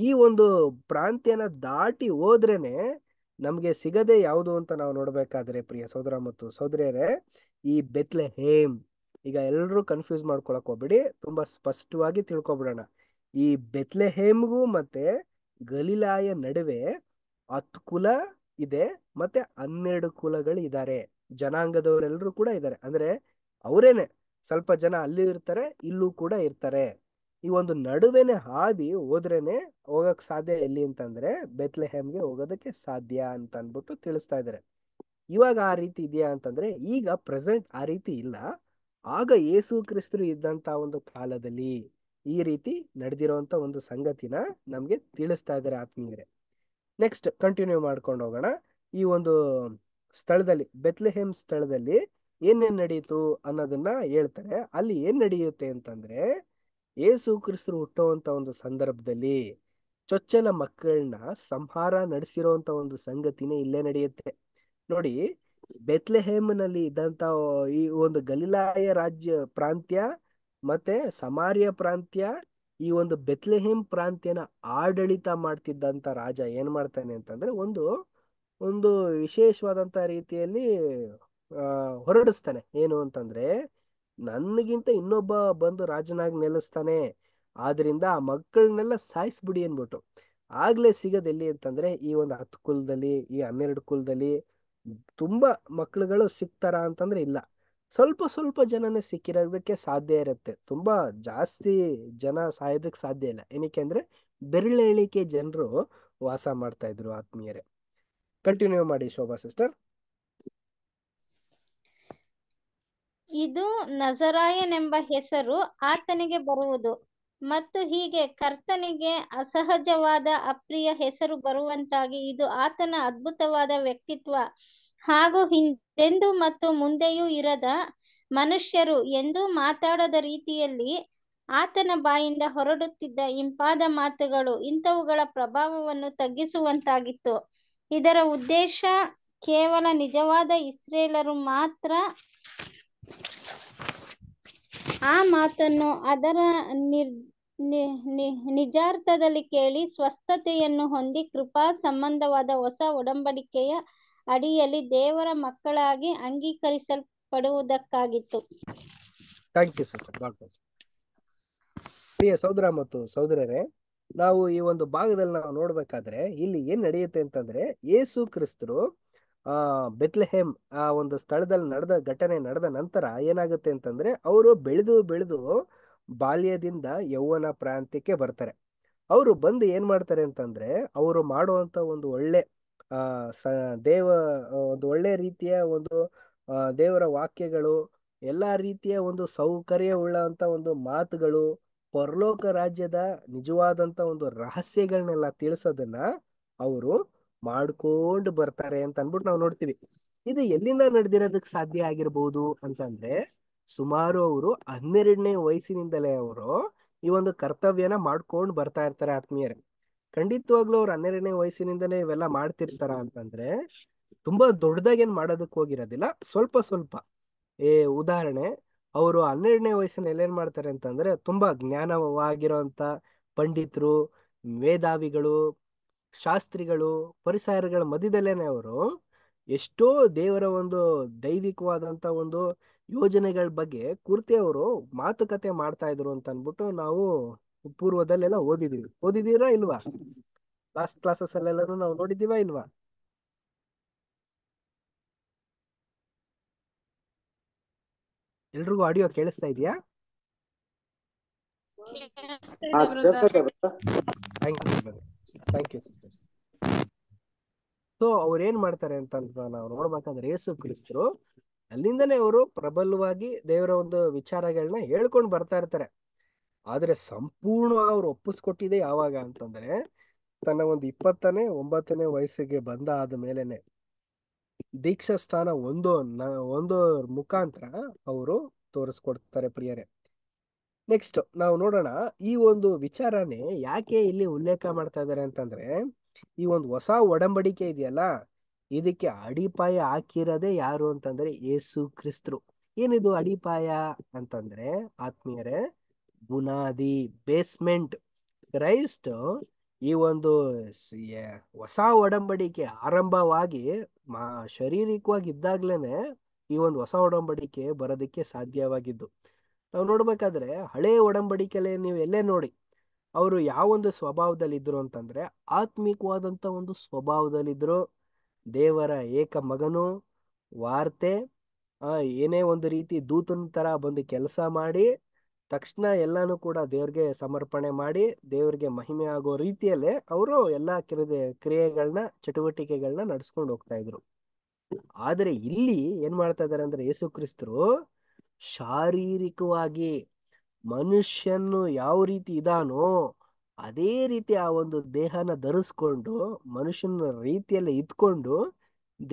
ಈ ಒಂದು ಪ್ರಾಂತ್ಯನ ದಾಟಿ ಹೋದ್ರೇನೆ ನಮ್ಗೆ ಸಿಗದೆ ಯಾವುದು ಅಂತ ನಾವು ನೋಡ್ಬೇಕಾದ್ರೆ ಪ್ರಿಯ ಸೋದರ ಮತ್ತು ಸೋದರಿಯರೇ ಈ ಬೆತ್ಲೆ ಹೇಮ್ ಈಗ ಎಲ್ಲರೂ ಕನ್ಫ್ಯೂಸ್ ಮಾಡ್ಕೊಳಕ್ ಹೋಗ್ಬೇಡಿ ತುಂಬಾ ಸ್ಪಷ್ಟವಾಗಿ ತಿಳ್ಕೊಬಿಡೋಣ ಈ ಬೆತ್ಲೆ ಹೇಮ್ಗೂ ಮತ್ತೆ ಗಲೀಲಾಯ ನಡುವೆ ಹತ್ತು ಕುಲ ಇದೆ ಮತ್ತೆ ಹನ್ನೆರಡು ಕುಲಗಳು ಇದ್ದಾರೆ ಜನಾಂಗದವರೆಲ್ಲರೂ ಕೂಡ ಇದ್ದಾರೆ ಅಂದ್ರೆ ಅವರೇನೆ ಸ್ವಲ್ಪ ಜನ ಅಲ್ಲಿ ಇರ್ತಾರೆ ಇಲ್ಲೂ ಕೂಡ ಇರ್ತಾರೆ ಈ ಒಂದು ನಡುವೆನೆ ಹಾದಿ ಹೋದ್ರೇನೆ ಹೋಗಕ್ ಸಾಧ್ಯ ಎಲ್ಲಿ ಅಂತಂದ್ರೆ ಬೆತ್ಲೆ ಹೇಮ್ಗೆ ಹೋಗೋದಕ್ಕೆ ಸಾಧ್ಯ ಅಂತ ಅನ್ಬಿಟ್ಟು ತಿಳಿಸ್ತಾ ಇದ್ದಾರೆ ಇವಾಗ ಆ ರೀತಿ ಇದೆಯಾ ಅಂತಂದ್ರೆ ಈಗ ಪ್ರೆಸೆಂಟ್ ಆ ರೀತಿ ಇಲ್ಲ ಆಗ ಯೇಸು ಕ್ರಿಸ್ತರು ಇದ್ದಂತ ಒಂದು ಕಾಲದಲ್ಲಿ ಈ ರೀತಿ ನಡೆದಿರುವಂತ ಒಂದು ಸಂಗತಿನ ನಮ್ಗೆ ತಿಳಿಸ್ತಾ ಇದ್ದಾರೆ ಆತ್ಮೀಯರೇ ನೆಕ್ಸ್ಟ್ ಕಂಟಿನ್ಯೂ ಮಾಡ್ಕೊಂಡು ಹೋಗೋಣ ಈ ಒಂದು ಸ್ಥಳದಲ್ಲಿ ಬೆತ್ಲೆಹೆಮ್ ಸ್ಥಳದಲ್ಲಿ ಏನೇನ್ ನಡೆಯಿತು ಅನ್ನೋದನ್ನ ಹೇಳ್ತಾರೆ ಅಲ್ಲಿ ಏನ್ ನಡೆಯುತ್ತೆ ಅಂತಂದ್ರೆ ಏಸು ಕ್ರಿಸ್ತರು ಹುಟ್ಟುವಂತ ಒಂದು ಸಂದರ್ಭದಲ್ಲಿ ಚೊಚ್ಚಲ ಮಕ್ಕಳನ್ನ ಸಂಹಾರ ನಡೆಸಿರುವಂತ ಒಂದು ಸಂಗತಿನೇ ಇಲ್ಲೇ ನಡೆಯುತ್ತೆ ನೋಡಿ ಬೆತ್ಲೆಹೇಮ್ನಲ್ಲಿ ಇದ್ದಂತ ಈ ಒಂದು ಗಲಿಲಾಯ ರಾಜ್ಯ ಪ್ರಾಂತ್ಯ ಮತ್ತೆ ಸಮಾರಿಯ ಪ್ರಾಂತ್ಯ ಈ ಒಂದು ಬೆತ್ಲೆಹೇಮ್ ಪ್ರಾಂತ್ಯನ ಆಡಳಿತ ಮಾಡ್ತಿದ್ದಂತ ರಾಜ ಏನ್ ಮಾಡ್ತಾನೆ ಅಂತಂದ್ರೆ ಒಂದು ಒಂದು ವಿಶೇಷವಾದಂತ ರೀತಿಯಲ್ಲಿ ಆ ಹೊರಡಿಸ್ತಾನೆ ಏನು ಅಂತಂದ್ರೆ ನನ್ಗಿಂತ ಇನ್ನೊಬ್ಬ ಬಂದು ರಾಜನಾಗಿ ನೆಲೆಸ್ತಾನೆ ಆದ್ರಿಂದ ಆ ಮಕ್ಕಳನ್ನೆಲ್ಲ ಸಾಯಿಸ್ಬಿಡಿ ಅನ್ಬಿಟ್ಟು ಆಗ್ಲೇ ಸಿಗೋದೆಲ್ಲಿ ಅಂತಂದ್ರೆ ಈ ಒಂದು ಹತ್ತು ಕುಲದಲ್ಲಿ ಈ ಹನ್ನೆರಡು ಕುಲದಲ್ಲಿ ತುಂಬಾ ಮಕ್ಳುಗಳು ಸಿಗ್ತಾರ ಅಂತಂದ್ರೆ ಇಲ್ಲ ಸ್ವಲ್ಪ ಸ್ವಲ್ಪ ಜನನೇ ಸಿಕ್ಕಿರೋದಕ್ಕೆ ಸಾಧ್ಯ ಇರುತ್ತೆ ತುಂಬಾ ಜಾಸ್ತಿ ಜನ ಸಾಯೋದಕ್ಕೆ ಸಾಧ್ಯ ಇಲ್ಲ ಏನಕ್ಕೆ ಅಂದ್ರೆ ಬೆರಳೆಳಿಕೆ ಜನರು ವಾಸ ಮಾಡ್ತಾ ಇದ್ರು ಆತ್ಮೀಯರೇ ಕಂಟಿನ್ಯೂ ಮಾಡಿ ಶೋಭಾ ಸಿಸ್ಟರ್ ಇದು ನಜರಾಯನ್ ಎಂಬ ಹೆಸರು ಆತನಿಗೆ ಬರುವುದು ಮತ್ತು ಹೀಗೆ ಕರ್ತನಿಗೆ ಅಸಹಜವಾದ ಅಪ್ರಿಯ ಹೆಸರು ಬರುವಂತಾಗಿ ಇದು ಆತನ ಅದ್ಭುತವಾದ ವ್ಯಕ್ತಿತ್ವ ಹಾಗೂ ಹಿಂದೆಂದು ಮತ್ತು ಮುಂದೆಯೂ ಇರದ ಮನುಷ್ಯರು ಎಂದೂ ಮಾತಾಡದ ರೀತಿಯಲ್ಲಿ ಆತನ ಬಾಯಿಂದ ಹೊರಡುತ್ತಿದ್ದ ಇಂಪಾದ ಮಾತುಗಳು ಇಂಥವುಗಳ ಪ್ರಭಾವವನ್ನು ತಗ್ಗಿಸುವಂತಾಗಿತ್ತು ಇದರ ಉದ್ದೇಶ ಕೇವಲ ನಿಜವಾದ ಇಸ್ರೇಲರು ಮಾತ್ರ ಆ ಮಾತನ್ನು ಅದರ ನಿರ್ ನಿಜಾರ್ಥದಲ್ಲಿ ಕೇಳಿ ಸ್ವಸ್ಥತೆಯನ್ನು ಹೊಂದಿ ಕೃಪಾ ಸಂಬಂಧವಾದ ಹೊಸ ಒಡಂಬಡಿಕೆಯ ಅಡಿಯಲ್ಲಿ ದೇವರ ಮಕ್ಕಳಾಗಿ ಅಂಗೀಕರಿಸಲ್ಪಡುವುದಕ್ಕಾಗಿತ್ತು ಥ್ಯಾಂಕ್ ಯು ಸರ್ ಪ್ರಿಯ ಸೌದರ ಮತ್ತು ನಾವು ಈ ಒಂದು ಭಾಗದಲ್ಲಿ ನಾವು ನೋಡ್ಬೇಕಾದ್ರೆ ಇಲ್ಲಿ ಏನ್ ನಡೆಯುತ್ತೆ ಅಂತಂದ್ರೆ ಯೇಸು ಕ್ರಿಸ್ತರು ಬೆತ್ಲೆಹೇಮ್ ಆ ಒಂದು ಸ್ಥಳದಲ್ಲಿ ನಡೆದ ಘಟನೆ ನಡೆದ ನಂತರ ಏನಾಗುತ್ತೆ ಅಂತಂದ್ರೆ ಅವರು ಬೆಳೆದು ಬೆಳೆದು ಬಾಲ್ಯದಿಂದ ಯೌವನ ಪ್ರಾಂತ್ಯಕ್ಕೆ ಬರ್ತಾರೆ ಅವರು ಬಂದು ಏನ್ ಮಾಡ್ತಾರೆ ಅಂತಂದ್ರೆ ಅವರು ಮಾಡುವಂತ ಒಂದು ಒಳ್ಳೆ ಆ ಸ ದೇವ ಒಂದು ಒಳ್ಳೆ ರೀತಿಯ ಒಂದು ದೇವರ ವಾಕ್ಯಗಳು ಎಲ್ಲಾ ರೀತಿಯ ಒಂದು ಸೌಕರ್ಯ ಉಳ್ಳ ಒಂದು ಮಾತುಗಳು ಪರಲೋಕ ರಾಜ್ಯದ ನಿಜವಾದಂತ ಒಂದು ರಹಸ್ಯಗಳನ್ನೆಲ್ಲ ತಿಳಿಸೋದನ್ನ ಅವರು ಮಾಡ್ಕೊಂಡು ಬರ್ತಾರೆ ಅಂತ ಅನ್ಬಿಟ್ಟು ನಾವು ನೋಡ್ತೀವಿ ಇದು ಎಲ್ಲಿಂದ ನಡೆದಿರೋದಕ್ಕೆ ಸಾಧ್ಯ ಆಗಿರ್ಬೋದು ಅಂತಂದ್ರೆ ಸುಮಾರು ಅವರು ಹನ್ನೆರಡನೇ ವಯಸ್ಸಿನಿಂದಲೇ ಅವರು ಈ ಒಂದು ಕರ್ತವ್ಯನ ಮಾಡ್ಕೊಂಡು ಬರ್ತಾ ಇರ್ತಾರೆ ಆತ್ಮೀಯರೇ ಖಂಡಿತವಾಗ್ಲೂ ಅವ್ರು ಹನ್ನೆರಡನೇ ವಯಸ್ಸಿನಿಂದಲೇ ಇವೆಲ್ಲ ಮಾಡ್ತಿರ್ತಾರ ಅಂತಂದ್ರೆ ತುಂಬಾ ದೊಡ್ಡದಾಗೇನ್ ಮಾಡೋದಕ್ಕೆ ಹೋಗಿರೋದಿಲ್ಲ ಸ್ವಲ್ಪ ಸ್ವಲ್ಪ ಏ ಉದಾಹರಣೆ ಅವರು ಹನ್ನೆರಡನೇ ವಯಸ್ಸಿನಲ್ಲಿ ಏನ್ ಮಾಡ್ತಾರೆ ಅಂತಂದ್ರೆ ತುಂಬಾ ಜ್ಞಾನವಾಗಿರೋಂತ ಪಂಡಿತರು ಮೇಧಾವಿಗಳು ಶಾಸ್ತ್ರಿಗಳು ಪರಿಸರಗಳ ಮಧ್ಯದಲ್ಲೇನೆ ಅವರು ಎಷ್ಟೋ ದೇವರ ಒಂದು ದೈವಿಕವಾದಂತ ಒಂದು ಯೋಜನೆಗಳ ಬಗ್ಗೆ ಕುರ್ತಿ ಅವರು ಮಾತುಕತೆ ಮಾಡ್ತಾ ಇದ್ರು ಅಂತ ಅನ್ಬಿಟ್ಟು ನಾವು ಪೂರ್ವದಲ್ಲೆಲ್ಲ ಓದಿದೀವಿ ಓದಿದೀರಾ ಇಲ್ವಾ ಲಾಸ್ಟ್ ಕ್ಲಾಸಸ್ ಅಲ್ಲೆಲ್ಲಾನು ನಾವು ನೋಡಿದೀವ ಇಲ್ವಾ ಎಲ್ರಿಗೂ ಆಡಿಯೋ ಕೇಳಿಸ್ತಾ ಇದೆಯಾ thank you thank you sisters so ಅವ್ರು ಏನ್ ಮಾಡ್ತಾರೆ ಅಂತ ನಾವು ನೋಡ್ಬೇಕಂದ್ರೆ ಯೇಸು ಕ್ರಿಸ್ತರು ಅಲ್ಲಿಂದನೇ ಅವರು ಪ್ರಬಲವಾಗಿ ದೇವರ ಒಂದು ವಿಚಾರಗಳನ್ನ ಹೇಳ್ಕೊಂಡು ಬರ್ತಾ ಇರ್ತಾರೆ ಆದ್ರೆ ಸಂಪೂರ್ಣವಾಗಿ ಅವ್ರು ಒಪ್ಪಿಸ್ಕೊಟ್ಟಿದೆ ಯಾವಾಗ ಅಂತಂದ್ರೆ ತನ್ನ ಒಂದು ಇಪ್ಪತ್ತನೇ ಒಂಬತ್ತನೇ ವಯಸ್ಸಿಗೆ ಬಂದ ಆದ ದೀಕ್ಷಾ ಸ್ಥಾನ ಒಂದು ಒಂದು ಮುಖಾಂತರ ಅವರು ತೋರಿಸ್ಕೊಡ್ತಾರೆ ಪ್ರಿಯರೇ ನೆಕ್ಸ್ಟ್ ನಾವು ನೋಡೋಣ ಈ ಒಂದು ವಿಚಾರನೇ ಯಾಕೆ ಇಲ್ಲಿ ಉಲ್ಲೇಖ ಮಾಡ್ತಾ ಇದ್ದಾರೆ ಅಂತಂದ್ರೆ ಈ ಒಂದು ಹೊಸ ಒಡಂಬಡಿಕೆ ಇದೆಯಲ್ಲ ಇದಕ್ಕೆ ಅಡಿಪಾಯ ಹಾಕಿರೋದೇ ಯಾರು ಅಂತಂದ್ರೆ ಏಸು ಕ್ರಿಸ್ತರು ಏನಿದು ಅಡಿಪಾಯ ಅಂತಂದ್ರೆ ಆತ್ಮೀಯರೇ ಬುನಾದಿ ಬೇಸ್ಮೆಂಟ್ ಕ್ರೈಸ್ಟ್ ಈ ಒಂದು ಹೊಸ ಒಡಂಬಡಿಕೆ ಆರಂಭವಾಗಿ ಮಾ ಶಾರೀರಿಕವಾಗಿ ಇದ್ದಾಗ್ಲೇನೆ ಈ ಒಂದು ಹೊಸ ಒಡಂಬಡಿಕೆ ಬರೋದಕ್ಕೆ ಸಾಧ್ಯವಾಗಿದ್ದು ನಾವು ನೋಡಬೇಕಾದ್ರೆ ಹಳೆಯ ಒಡಂಬಡಿಕೆಲೆ ನೀವು ಎಲ್ಲೇ ನೋಡಿ ಅವರು ಯಾವೊಂದು ಸ್ವಭಾವದಲ್ಲಿದ್ದರು ಅಂತಂದರೆ ಆತ್ಮಿಕವಾದಂಥ ಒಂದು ಸ್ವಭಾವದಲ್ಲಿದ್ದರು ದೇವರ ಏಕ ಮಗನು ವಾರ್ತೆ ಏನೇ ಒಂದು ರೀತಿ ದೂತನ ಥರ ಬಂದು ಕೆಲಸ ಮಾಡಿ ತಕ್ಷಣ ಎಲ್ಲಾನು ಕೂಡ ದೇವ್ರಿಗೆ ಸಮರ್ಪಣೆ ಮಾಡಿ ದೇವ್ರಿಗೆ ಮಹಿಮೆ ಆಗೋ ರೀತಿಯಲ್ಲೇ ಅವರು ಎಲ್ಲ ಕ್ರಿಯೆ ಕ್ರಿಯೆಗಳನ್ನ ಚಟುವಟಿಕೆಗಳನ್ನ ನಡ್ಸ್ಕೊಂಡು ಹೋಗ್ತಾ ಇದ್ರು ಆದರೆ ಇಲ್ಲಿ ಏನ್ ಮಾಡ್ತಾ ಇದಾರೆ ಅಂದ್ರೆ ಯೇಸು ಕ್ರಿಸ್ತರು ಶಾರೀರಿಕವಾಗಿ ಮನುಷ್ಯನು ಯಾವ ರೀತಿ ಇದಾನೋ ಅದೇ ರೀತಿ ಆ ಒಂದು ದೇಹನ ಧರಿಸ್ಕೊಂಡು ಮನುಷ್ಯನ ರೀತಿಯಲ್ಲಿ ಇದ್ಕೊಂಡು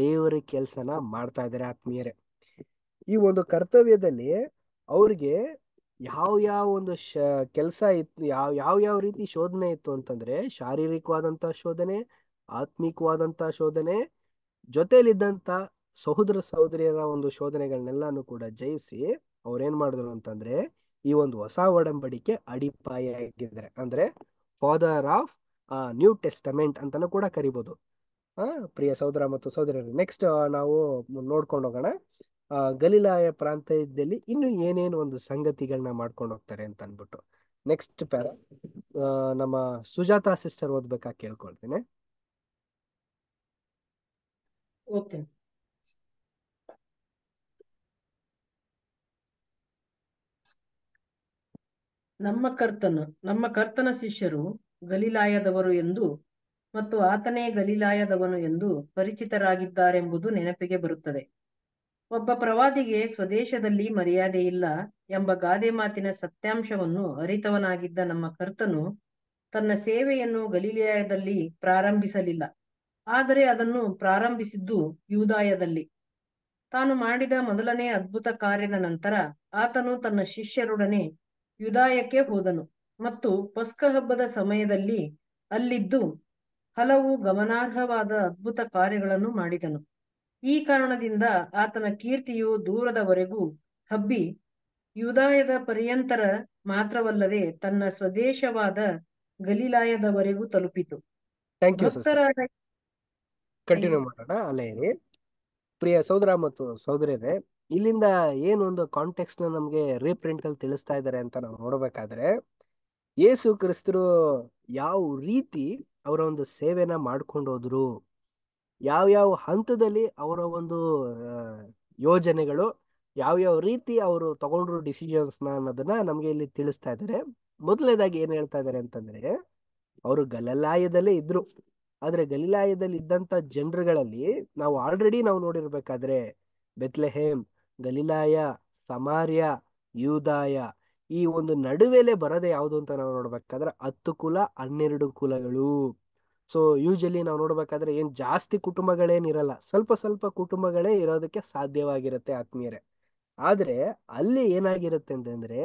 ದೇವರ ಕೆಲಸನ ಮಾಡ್ತಾ ಇದ್ದಾರೆ ಆತ್ಮೀಯರೇ ಈ ಒಂದು ಕರ್ತವ್ಯದಲ್ಲಿ ಅವ್ರಿಗೆ ಯಾವ ಯಾವ ಒಂದು ಶ ಕೆಲಸ ಇತ್ತು ಯಾವ ಯಾವ ಯಾವ ರೀತಿ ಶೋಧನೆ ಇತ್ತು ಅಂತಂದ್ರೆ ಶಾರೀರಿಕವಾದಂತ ಶೋಧನೆ ಆತ್ಮಿಕವಾದಂತ ಶೋಧನೆ ಜೊತೆಲಿದ್ದಂತ ಸಹೋದರ ಸಹೋದರಿಯರ ಒಂದು ಶೋಧನೆಗಳನ್ನೆಲ್ಲಾನು ಕೂಡ ಜಯಿಸಿ ಅವ್ರೇನ್ ಮಾಡಿದ್ರು ಅಂತಂದ್ರೆ ಈ ಒಂದು ಹೊಸ ಒಡಂಬಡಿಕೆ ಅಡಿಪಾಯ ಆಗಿದ್ದಾರೆ ಅಂದ್ರೆ ಫಾದರ್ ಆಫ್ ನ್ಯೂ ಟೆಸ್ಟಮೆಂಟ್ ಅಂತಾನು ಕೂಡ ಕರಿಬಹುದು ಆ ಪ್ರಿಯ ಸಹೋದರ ಮತ್ತು ಸಹೋದರಿಯರು ನೆಕ್ಸ್ಟ್ ನಾವು ನೋಡ್ಕೊಂಡು ಹೋಗೋಣ ಗಲೀಲಾಯ ಪ್ರಾಂತ್ಯದಲ್ಲಿ ಇನ್ನು ಏನೇನು ಒಂದು ಸಂಗತಿಗಳನ್ನ ಮಾಡ್ಕೊಂಡು ಹೋಗ್ತಾರೆ ಅಂತ ಅನ್ಬಿಟ್ಟು ನೆಕ್ಸ್ಟ್ ಪ್ಯಾರ ನಮ್ಮ ಸುಜಾತಾ ಸಿಸ್ಟರ್ ಓದ್ಬೇಕಾಗಿ ಕೇಳ್ಕೊಳ್ತೇನೆ ಓಕೆ ನಮ್ಮ ಕರ್ತನು ನಮ್ಮ ಕರ್ತನ ಶಿಷ್ಯರು ಗಲೀಲಾಯದವರು ಎಂದು ಮತ್ತು ಆತನೇ ಗಲೀಲಾಯದವನು ಎಂದು ಪರಿಚಿತರಾಗಿದ್ದಾರೆಂಬುದು ನೆನಪಿಗೆ ಬರುತ್ತದೆ ಒಬ್ಬ ಪ್ರವಾದಿಗೆ ಸ್ವದೇಶದಲ್ಲಿ ಮರ್ಯಾದೆ ಇಲ್ಲ ಎಂಬ ಗಾದೆ ಮಾತಿನ ಸತ್ಯಾಂಶವನ್ನು ಅರಿತವನಾಗಿದ್ದ ನಮ್ಮ ಕರ್ತನು ತನ್ನ ಸೇವೆಯನ್ನು ಗಲೀಲಾಯದಲ್ಲಿ ಪ್ರಾರಂಭಿಸಲಿಲ್ಲ ಆದರೆ ಅದನ್ನು ಪ್ರಾರಂಭಿಸಿದ್ದು ಯೂದಾಯದಲ್ಲಿ ತಾನು ಮಾಡಿದ ಮೊದಲನೇ ಅದ್ಭುತ ಕಾರ್ಯದ ನಂತರ ಆತನು ತನ್ನ ಶಿಷ್ಯರೊಡನೆ ಯುದಾಯಕ್ಕೆ ಹೋದನು ಮತ್ತು ಪಸ್ಕ ಹಬ್ಬದ ಸಮಯದಲ್ಲಿ ಅಲ್ಲಿದ್ದು ಹಲವು ಗಮನಾರ್ಹವಾದ ಅದ್ಭುತ ಕಾರ್ಯಗಳನ್ನು ಮಾಡಿದನು ಈ ಕಾರಣದಿಂದ ಆತನ ಕೀರ್ತಿಯು ದೂರದವರೆಗೂ ಹಬ್ಬಿ ಯುದಾಯದ ಪರ್ಯಂತರ ಮಾತ್ರವಲ್ಲದೆ ತನ್ನ ಸ್ವದೇಶವಾದ ಗಲೀಲಾಯದವರೆಗೂ ತಲುಪಿತು ಕಂಟಿನ್ಯೂ ಮಾಡೋಣ ಅಲ್ಲೇ ಪ್ರಿಯ ಸಹೋದರ ಮತ್ತು ಸಹೋದರಿಯರೇ ಇಲ್ಲಿಂದ ಏನೊಂದು ಕಾಂಟೆಕ್ಸ್ಟ್ನ ನಮಗೆ ರೀಪ್ರಿಂಟ್ ಅಲ್ಲಿ ತಿಳಿಸ್ತಾ ಇದ್ದಾರೆ ಅಂತ ನಾವು ನೋಡಬೇಕಾದ್ರೆ ಯೇಸು ಕ್ರಿಸ್ತರು ಯಾವ ರೀತಿ ಅವರ ಒಂದು ಸೇವೆನ ಮಾಡ್ಕೊಂಡು ಹೋದ್ರು ಯಾವ್ಯಾವ ಹಂತದಲ್ಲಿ ಅವರ ಒಂದು ಯೋಜನೆಗಳು ಯಾವ್ಯಾವ ರೀತಿ ಅವರು ತಗೊಂಡ್ರು ಡಿಸಿಷನ್ಸ್ನ ಅನ್ನೋದನ್ನ ನಮಗೆ ಇಲ್ಲಿ ತಿಳಿಸ್ತಾ ಇದ್ದಾರೆ ಮೊದಲನೇದಾಗಿ ಏನು ಹೇಳ್ತಾ ಇದ್ದಾರೆ ಅಂತಂದ್ರೆ ಅವರು ಗಲಲಾಯದಲ್ಲೇ ಇದ್ರು ಆದ್ರೆ ಗಲೀಲಾಯದಲ್ಲಿ ಇದ್ದಂತ ಜನರುಗಳಲ್ಲಿ ನಾವು ಆಲ್ರೆಡಿ ನಾವು ನೋಡಿರ್ಬೇಕಾದ್ರೆ ಬೆತ್ಲೆಹೇಮ್ ಗಲಿಲಾಯ ಸಮಾರ್ಯ ಯೂದಾಯ ಈ ಒಂದು ನಡುವೆಲೆ ಬರದೆ ಯಾವುದು ಅಂತ ನಾವು ನೋಡ್ಬೇಕಾದ್ರೆ ಹತ್ತು ಕುಲ ಹನ್ನೆರಡು ಕುಲಗಳು ಸೊ ಯೂಶಲಿ ನಾವು ನೋಡ್ಬೇಕಾದ್ರೆ ಏನು ಜಾಸ್ತಿ ಕುಟುಂಬಗಳೇನಿರಲ್ಲ ಸ್ವಲ್ಪ ಸ್ವಲ್ಪ ಕುಟುಂಬಗಳೇ ಇರೋದಕ್ಕೆ ಸಾಧ್ಯವಾಗಿರುತ್ತೆ ಆತ್ಮೀಯರೇ ಆದ್ರೆ ಅಲ್ಲಿ ಏನಾಗಿರುತ್ತೆ ಅಂತಂದ್ರೆ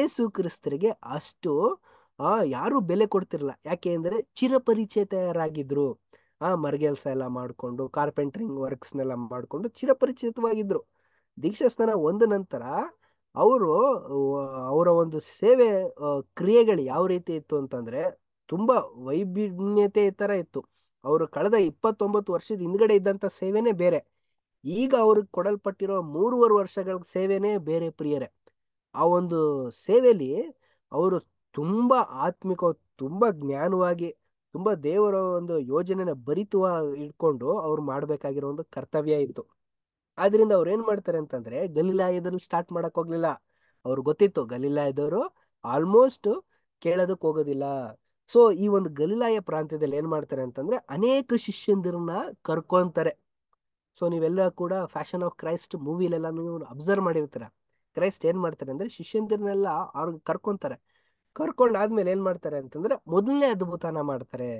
ಏಸು ಕ್ರಿಸ್ತರಿಗೆ ಅಷ್ಟು ಆ ಯಾರು ಬೆಲೆ ಕೊಡ್ತಿರಲ್ಲ ಯಾಕೆ ಅಂದ್ರೆ ಚಿರಪರಿಚಿತರಾಗಿದ್ರು ಆ ಮರ್ಗೆಲ್ಸ ಎಲ್ಲ ಮಾಡಿಕೊಂಡು ಕಾರ್ಪೆಂಟ್ರಿಂಗ್ ವರ್ಕ್ಸ್ನೆಲ್ಲ ಮಾಡಿಕೊಂಡು ಚಿರಪರಿಚಿತವಾಗಿದ್ದರು ದೀಕ್ಷಾಸ್ನಾನ ಒಂದ ನಂತರ ಅವರು ಅವರ ಒಂದು ಸೇವೆ ಕ್ರಿಯೆಗಳು ಯಾವ ರೀತಿ ಇತ್ತು ಅಂತಂದ್ರೆ ತುಂಬಾ ವೈಭಿನ್ಯತೆ ತರ ಇತ್ತು ಅವರು ಕಳೆದ ಇಪ್ಪತ್ತೊಂಬತ್ತು ವರ್ಷದ ಹಿಂದ್ಗಡೆ ಇದ್ದಂತ ಸೇವೆನೇ ಬೇರೆ ಈಗ ಅವ್ರಿಗೆ ಕೊಡಲ್ಪಟ್ಟಿರೋ ಮೂರುವರೆ ವರ್ಷಗಳ ಸೇವೆನೇ ಬೇರೆ ಪ್ರಿಯರೇ ಆ ಒಂದು ಸೇವೆಯಲ್ಲಿ ಅವರು ತುಂಬಾ ಆತ್ಮಿಕ ತುಂಬಾ ಜ್ಞಾನವಾಗಿ ತುಂಬಾ ದೇವರ ಒಂದು ಯೋಜನೆನ ಬರಿತುವ ಇಟ್ಕೊಂಡು ಅವ್ರು ಮಾಡಬೇಕಾಗಿರೋ ಒಂದು ಕರ್ತವ್ಯ ಇತ್ತು ಆದ್ರಿಂದ ಅವ್ರು ಏನ್ ಮಾಡ್ತಾರೆ ಅಂತಂದ್ರೆ ಗಲೀಲಾಯದಲ್ಲಿ ಸ್ಟಾರ್ಟ್ ಮಾಡಕ್ ಹೋಗ್ಲಿಲ್ಲ ಅವ್ರು ಗೊತ್ತಿತ್ತು ಗಲೀಲಾಯದವರು ಆಲ್ಮೋಸ್ಟ್ ಕೇಳೋದಕ್ಕೆ ಹೋಗೋದಿಲ್ಲ ಸೊ ಈ ಒಂದು ಗಲೀಲಾಯ ಪ್ರಾಂತ್ಯದಲ್ಲಿ ಏನ್ ಮಾಡ್ತಾರೆ ಅಂತಂದ್ರೆ ಅನೇಕ ಶಿಷ್ಯಂದಿರನ್ನ ಕರ್ಕೊಂತಾರೆ ಸೊ ನೀವೆಲ್ಲ ಕೂಡ ಫ್ಯಾಷನ್ ಆಫ್ ಕ್ರೈಸ್ಟ್ ಮೂವಿಲೆಲ್ಲ ನೀವು ಅಬ್ಸರ್ವ್ ಮಾಡಿರ್ತಾರೆ ಕ್ರೈಸ್ಟ್ ಏನ್ ಮಾಡ್ತಾರೆ ಅಂದ್ರೆ ಶಿಷ್ಯಂದಿರನ್ನೆಲ್ಲ ಅವ್ರಿಗೆ ಕರ್ಕೊಂತಾರೆ ಕರ್ಕೊಂಡಾದ್ಮೇಲೆ ಏನ್ ಮಾಡ್ತಾರೆ ಅಂತಂದ್ರೆ ಮೊದಲನೇ ಅದ್ಭುತನ ಮಾಡ್ತಾರೆ